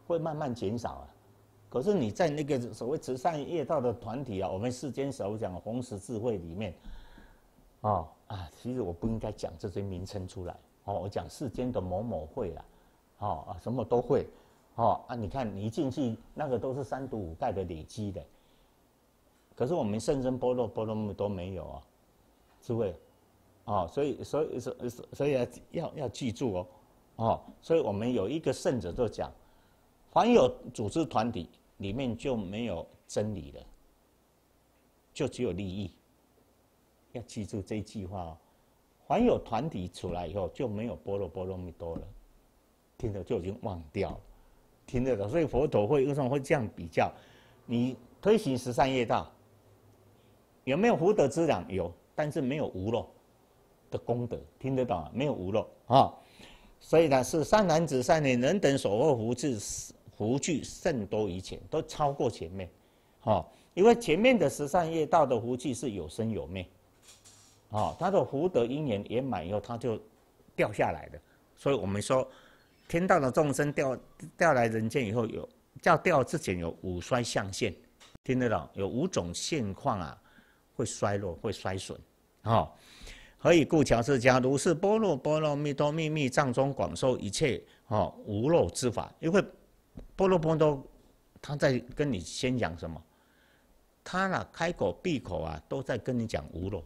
会慢慢减少啊。可是你在那个所谓慈善业道的团体啊，我们世间所讲红十字会里面，哦啊，其实我不应该讲这些名称出来，哦，我讲世间的某某会啦，哦啊，什么都会，哦啊，你看你一进去，那个都是三毒五盖的累积的。可是我们圣深波罗波罗蜜多没有啊，诸位。哦，所以所以所以所以要要记住哦，哦，所以我们有一个圣者就讲，凡有组织团体，里面就没有真理了，就只有利益。要记住这一句话哦，凡有团体出来以后，就没有般若波罗蜜多了，听着就已经忘掉了，听着的。所以佛陀会为什么会这样比较？你推行十三业道，有没有福德之壤有，但是没有无了。的功德听得懂没有？无漏啊，所以呢是善男子、善女人等所获福至福具甚多于前，都超过前面。好，因为前面的十善业道的福具是有生有灭，好，他的福德因缘圆满以后，他就掉下来的。所以我们说，天道的众生掉掉来人间以后，有叫掉之前有五衰相现，听得懂？有五种现况啊，会衰落，会衰损，好。何以故？乔氏家如是。波若波罗蜜多秘密藏中广受一切哦无漏之法。因为波罗波多他在跟你先讲什么？他呢，开口闭口啊，都在跟你讲无漏。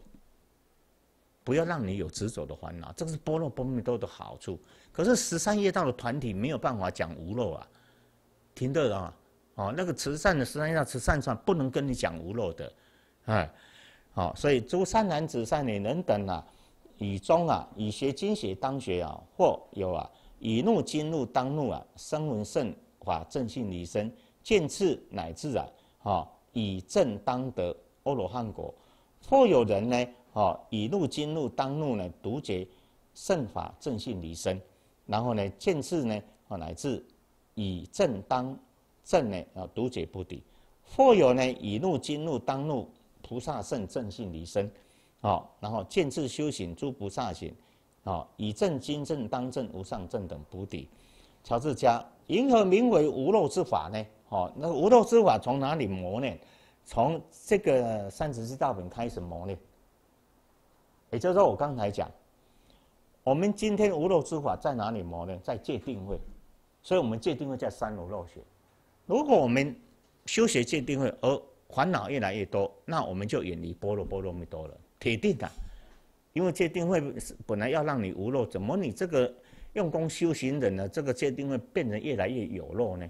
不要让你有执着的烦恼。这个是波罗波罗蜜多的好处。可是十三叶道的团体没有办法讲无漏啊。听得懂吗？哦，那个慈善的十三叶道慈善上不能跟你讲无漏的，哎。好，所以诸善男子、善女人等啊，以中啊，以学经学当学啊，或有啊，以怒经怒当怒啊，声闻圣法正信离身，见次乃自然。哈，以正当得阿罗汉果，或有人呢，哈，以怒经怒当怒呢，独解圣法正信离身，然后呢，见次呢，啊，乃至以正当正呢，啊，独解不敌。或有呢，以怒经怒当怒。菩萨圣正性离身，好，然后见智修行诸菩萨行，好，以正精正当正无上正等补底，乔治家。银河名为无漏之法呢？好，那无漏之法从哪里磨呢？从这个三十四大品开始磨呢？也就是说，我刚才讲，我们今天无漏之法在哪里磨呢？在界定位，所以我们界定位在三无漏学。如果我们修学界定位而烦恼越来越多，那我们就远离般若波罗蜜多了，铁定的。因为界定会本来要让你无漏，怎么你这个用功修行人呢？这个界定会变成越来越有漏呢？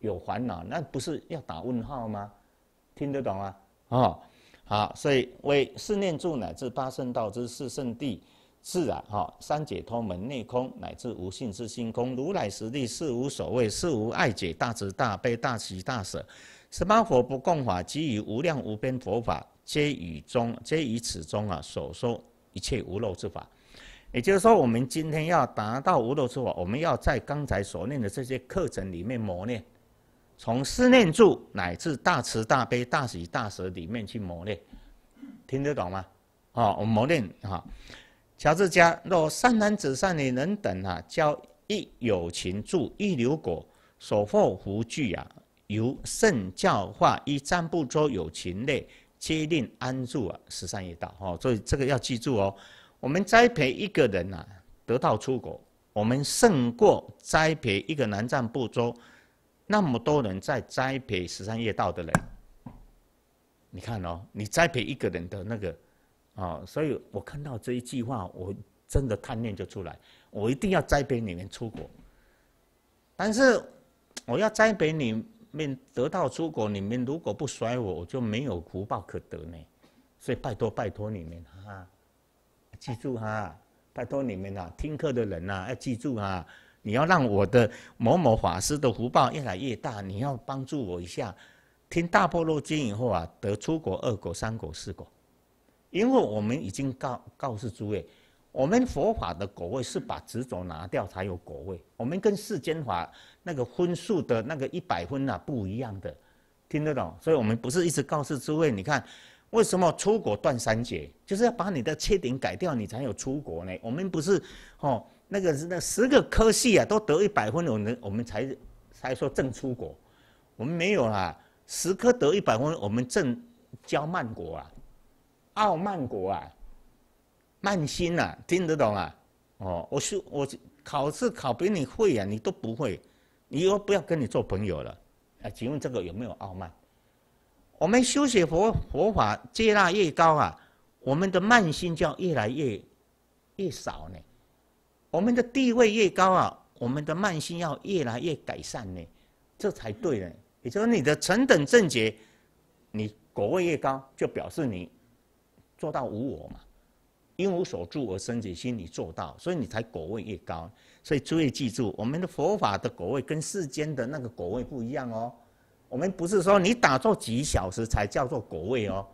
有烦恼，那不是要打问号吗？听得懂吗？哦，好，所以为四念住乃至八圣道之四圣谛，自然哈三解脱门内空乃至无性之心空，如来实地是无所谓，是无爱解，大慈大悲大喜大舍。十八佛不共法，即以无量无边佛法，皆以中，皆于此中啊所说一切无漏之法。也就是说，我们今天要达到无漏之法，我们要在刚才所念的这些课程里面磨练，从思念住乃至大慈大悲、大喜大舍里面去磨练，听得懂吗？哦，磨练啊！乔治家若善男子善女人等啊，教一有情住一流果，所获福聚啊！由圣教化一占部洲有情类，皆令安住啊，十三叶道。哦。所以这个要记住哦。我们栽培一个人啊，得到出国，我们胜过栽培一个南占部洲那么多人在栽培十三叶道的人。你看哦，你栽培一个人的那个哦，所以我看到这一句话，我真的贪念就出来，我一定要栽培你们出国。但是我要栽培你。面得道出国，你们如果不甩我，我就没有福报可得呢。所以拜托拜托你们哈，记住哈，拜托你们呐，听课的人呐，要记住啊，你要让我的某某法师的福报越来越大，你要帮助我一下。听《大波罗经》以后啊，得出国二果、三果、四果。因为我们已经告告诉诸位，我们佛法的果位是把执着拿掉才有果位。我们跟世间法。那个分数的那个一百分啊，不一样的，听得懂？所以我们不是一直告诉诸位，你看为什么出国断三节，就是要把你的缺点改掉，你才有出国呢。我们不是哦，那个那十个科系啊，都得一百分，我们我们才才说正出国，我们没有啦，十科得一百分，我们正教曼国啊，傲慢国啊，曼心啊，听得懂啊？哦，我是我考试考比你会啊，你都不会。以后不要跟你做朋友了，啊？请问这个有没有傲慢？我们修学佛佛法接纳越高啊，我们的慢心就要越来越，越少呢。我们的地位越高啊，我们的慢心要越来越改善呢，这才对呢。也就是你的成等正觉，你果位越高，就表示你做到无我嘛，因无所著而生起心，你做到，所以你才果位越高。所以诸位记住，我们的佛法的果位跟世间的那个果位不一样哦。我们不是说你打坐几小时才叫做果位哦，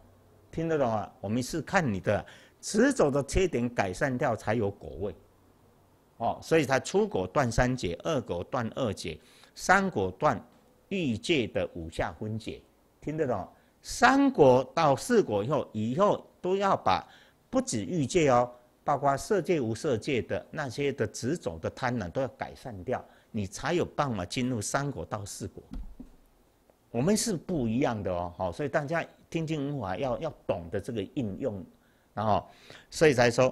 听得懂吗？我们是看你的持走的缺点改善掉才有果位。哦，所以它出果断三界，二果断二界，三果断欲界的五下分解，听得懂？三果到四果以后，以后都要把不止欲界哦。包括色界无色界的那些的执着的贪婪都要改善掉，你才有办法进入三国到四国。我们是不一样的哦，好，所以大家听经文法要要懂得这个应用，然后，所以才说，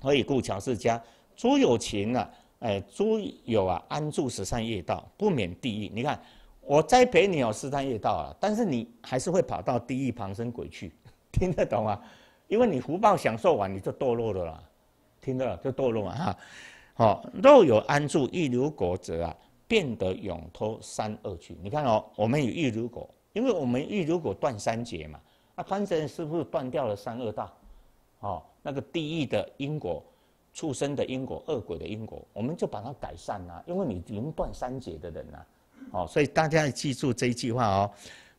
所以故乔世家，诸有情啊，哎，诸有啊安住十三夜道，不免地狱。你看，我栽培你哦，十三夜道啊，但是你还是会跑到地狱旁生鬼去，听得懂啊？因为你福报享受完，你就堕落了啦，听到了就堕落啊哈！哦，若有安住一流果者啊，变得永脱三恶趣。你看哦，我们有一流果，因为我们一流果断三劫嘛，那凡尘是不是断掉了三恶道？哦，那个地狱的因果、畜生的因果、恶鬼的因果，我们就把它改善了。因为你能断三劫的人啊，哦，所以大家要记住这句话哦，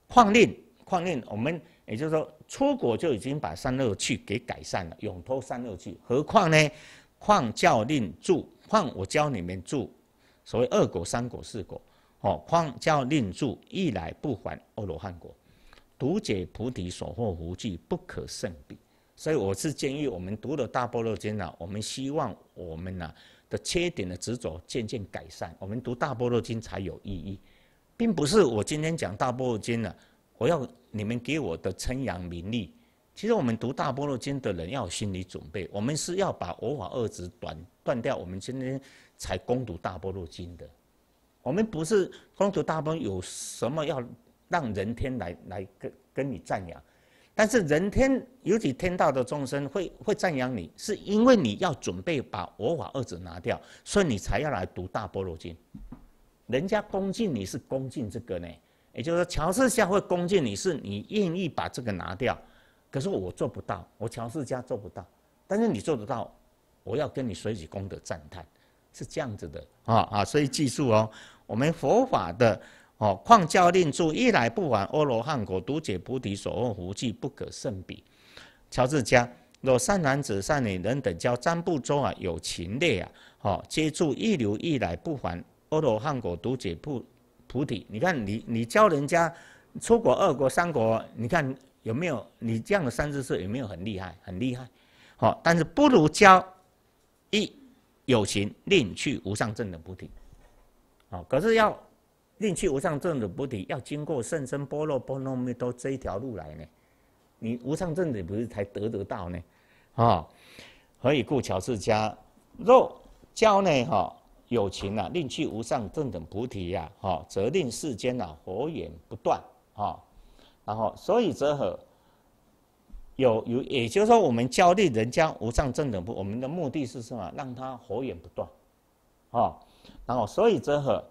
旷令旷令我们。也就是说，出国就已经把三热器给改善了，永脱三热器。何况呢？况教令住，况我教你们住。所谓二果、三果、四果，哦，况教令住，一来不还，二罗汉果，独解菩提所获无记，不可胜比。所以，我是建议我们读了《大般若经》呢，我们希望我们呢的缺点的执着渐渐改善，我们读《大般若经》才有意义，并不是我今天讲《大般若经》呢。我要你们给我的称扬名利，其实我们读《大般若经》的人要有心理准备，我们是要把我法二执断断掉，我们今天才攻读《大般若经》的。我们不是攻读大般，有什么要让人天来来跟跟你赞扬？但是人天尤其天道的众生会会赞扬你，是因为你要准备把我法二执拿掉，所以你才要来读《大般若经》。人家恭敬你是恭敬这个呢。也就是说，乔世家会恭敬你，是你愿意把这个拿掉，可是我做不到，我乔世家做不到，但是你做得到，我要跟你随喜功德赞叹，是这样子的啊啊！所以记住哦，我们佛法的哦，况教令住一来不还，阿罗汉果独解菩提，所问无气不可胜比。乔世家，若善男子、善女人等交张不中啊，有情类啊，好皆住一流一来不还，阿罗汉果独解不。菩提，你看你你教人家出国二国三国，你看有没有你这样的三智岁有没有很厉害很厉害？好，但是不如教一有情令去无上正的菩提，啊，可是要令去无上正的菩提要经过甚深般若波罗蜜多这一条路来呢，你无上正的不是才得得到呢，啊，何以故？巧士迦若教呢？哈。友情啊，令去无上正等菩提呀，哈，则令世间呐火眼不断，哈，然后所以则何有有，也就是说我们教令人家无上正等不，我们的目的是什么？让他火眼不断，哈，然后所以则何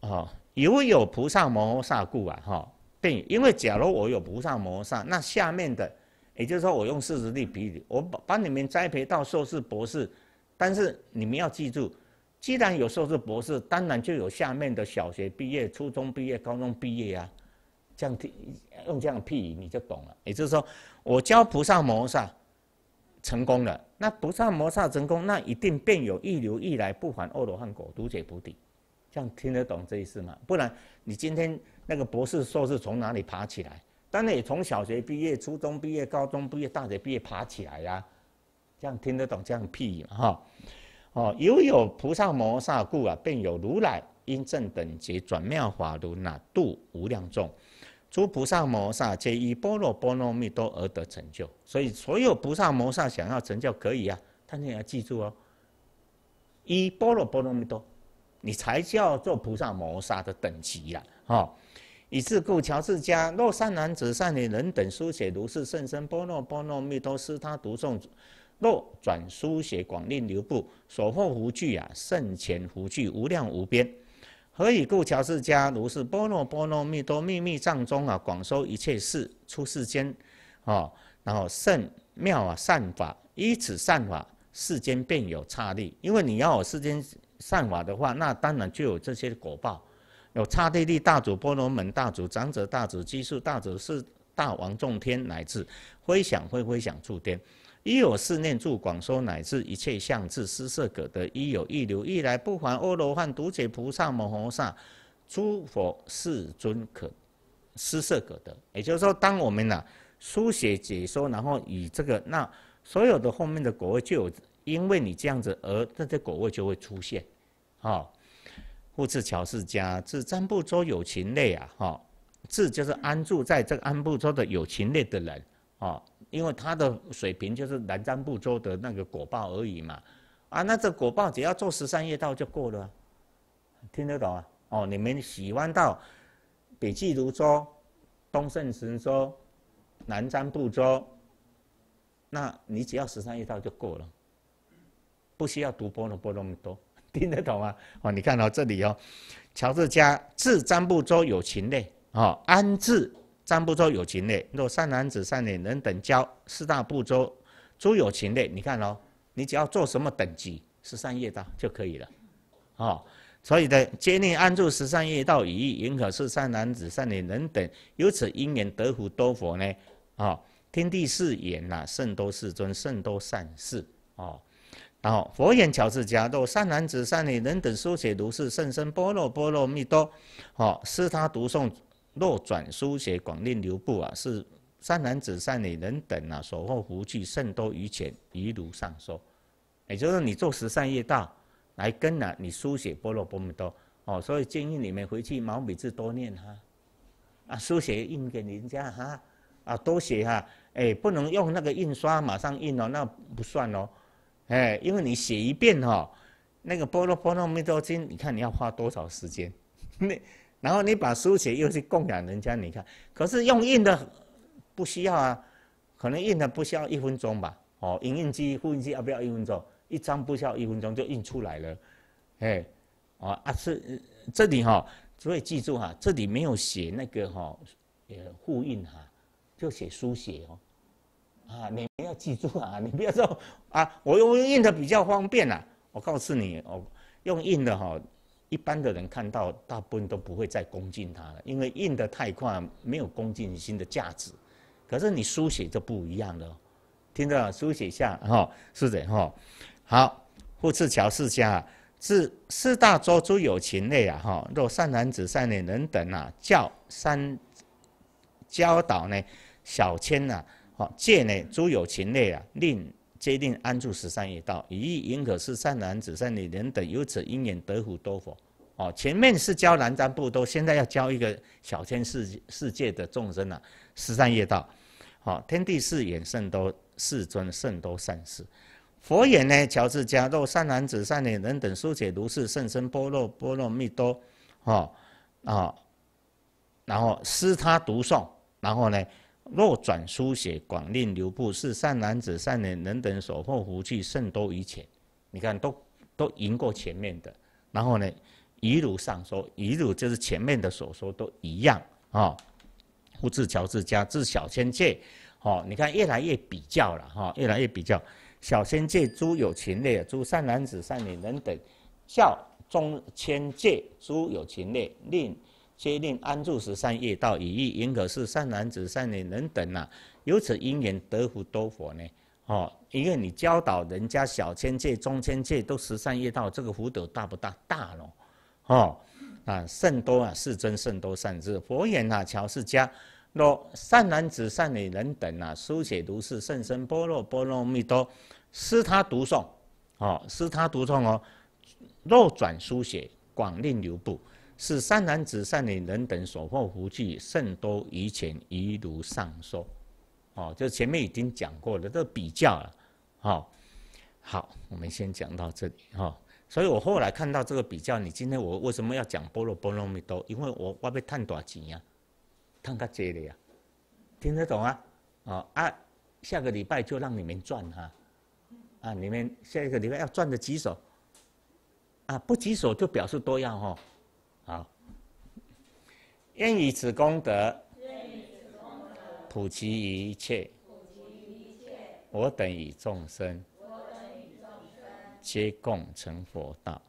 啊？有有菩萨摩诃萨故啊，哈，并因为假如我有菩萨摩诃萨，那下面的，也就是说我用事实例比喻，我把把你们栽培到硕士博士，但是你们要记住。既然有硕士博士，当然就有下面的小学毕业、初中毕业、高中毕业啊，这样听用这样的屁语你就懂了。也就是说，我教菩萨摩萨成功了，那菩萨摩萨成功，那一定便有一流一来不还阿罗汉果读解菩提，这样听得懂这意思吗？不然，你今天那个博士硕士从哪里爬起来？当然也从小学毕业、初中毕业、高中毕业、大学毕业爬起来呀，这样听得懂这样的屁语吗？哈。哦，有有菩萨摩萨故啊，便有如来因正等觉转妙法如那度无量众。诸菩萨摩萨皆依般若波罗蜜多而得成就。所以，所有菩萨摩萨想要成就，可以啊，但你要记住哦，依般若波罗蜜多，你才叫做菩萨摩萨的等级呀！哈，以至故，乔自家若善男子、善女人等书写如是甚深般若波罗蜜多，是他读诵。若转书写广令流布，所获福聚啊，甚前福聚，无量无边。何以故？乔氏家如是波若波罗蜜多秘密藏中啊，广收一切事出世间，哦，然后甚妙啊，善法。依此善法，世间便有差力。因为你要有世间善法的话，那当然就有这些果报，有差地力、大主波罗门、大主长者、大主基数大主是大王众天乃至非想、挥非想诸天。一有四念住，广说乃至一切相智，施舍可得。一有一流、一来，不还、阿罗汉、独解菩萨、摩诃萨、诸佛世尊可施舍可得。也就是说，当我们呢书写解说，然后以这个那所有的后面的果位就有，因为你这样子而这些果位就会出现。哦，护持乔氏家至占部洲有情类啊！哦，至就是安住在这个安部洲的有情类的人啊。因为他的水平就是南瞻部洲的那个果报而已嘛，啊，那这果报只要做十三夜道就够了，听得懂啊？哦，你们喜欢到北俱卢洲、东胜神洲、南瞻部洲，那你只要十三夜道就够了，不需要读波罗波罗蜜多，听得懂吗？哦，你看到这里哦，乔治家治瞻部洲有情类哦，安置。三部洲有情类，若善男子、善女人等，教四大部洲诸有情类，你看哦，你只要做什么等级，十三业道就可以了，哦。所以的皆令安住十三业道意，云可是善男子、善女人等由此因缘得福多佛呢？哦，天地四眼呐，圣多世尊，圣多善事哦。然后佛言巧智加多，善男子、善女人等书写如是甚深般若波罗蜜多，哦，是他读诵。若转书写广令流布啊，是善男子、善女人等啊所获福聚甚多于前，于如上说。也就是你做慈善越大，来跟了你书写《波若波罗蜜多》哦，所以建议你们回去毛笔字多念哈，啊，书写印给人家哈，啊，多写哈，哎，不能用那个印刷马上印哦，那不算哦，哎，因为你写一遍哈，那个《波若波罗蜜多经》，你看你要花多少时间？那。然后你把书写又去供养人家，你看，可是用印的不需要啊，可能印的不需要一分钟吧，哦，影印机、复印机要不要一分钟？一张不需要一分钟就印出来了，哎，哦啊是这里哈，所以记住哈，这里没有写那个哈，呃，复印哈，就写书写哦，啊，你们要记住啊，你不要说啊，我用印的比较方便啊，我告诉你哦，用印的哈。一般的人看到，大部分都不会再恭敬他了，因为印的太快，没有恭敬心的价值。可是你书写就不一样了，听着，书写下哈，是的哈。好，护次桥世家是四大洲诸有情类啊，哈，若善男子、善女人等啊，教三教导呢，小千啊，哈，戒呢，诸有情类啊，令。皆令安住十三业道，以意引可是善男子、善女人等，由此因缘得福多佛。哦，前面是教南瞻部多，现在要教一个小天世世界的众生了。十三业道，好，天地四眼圣都，世尊圣都善士，佛眼呢？乔治加若善男子、善女人等书写如是甚深波若波罗蜜多。哦，啊，然后师他读诵，然后呢？若转书写广令流布，是善男子、善女人等所破福气甚多于浅。你看，都都赢过前面的。然后呢，一如上说，一如就是前面的所说都一样啊。复自乔自家，至小千界，哦，你看越来越比较了哈，越来越比较。小千界诸有情类，诸善男子、善女人等，孝中千界诸有情类，令。皆令安住十善业道以意言可是善男子善女人等呐，由此因缘得福多佛呢。哦，因为你教导人家小千界、中千界都十善业道，这个福德大不大？大喽。哦，啊，甚多啊！世尊甚多善智佛言啊，乔世家，若善男子善女人等啊，书写如是甚深般若波罗蜜多，师他读诵，哦，是他读诵哦是他读诵哦若转书写广令流布。是三男子、善女人等所获福气甚多，余钱一如上说。哦，就是前面已经讲过了，这比较了。哦，好，我们先讲到这里。哈，所以我后来看到这个比较，你今天我为什么要讲波罗波罗蜜多？因为我我被探大钱呀，探较多的呀，听得懂啊？哦啊，下个礼拜就让你们赚哈。啊，你们下一个礼拜要赚的棘手。啊，不棘手就表示多要哈。好，愿以此功德，普及一切，我等与众生，皆共成佛道。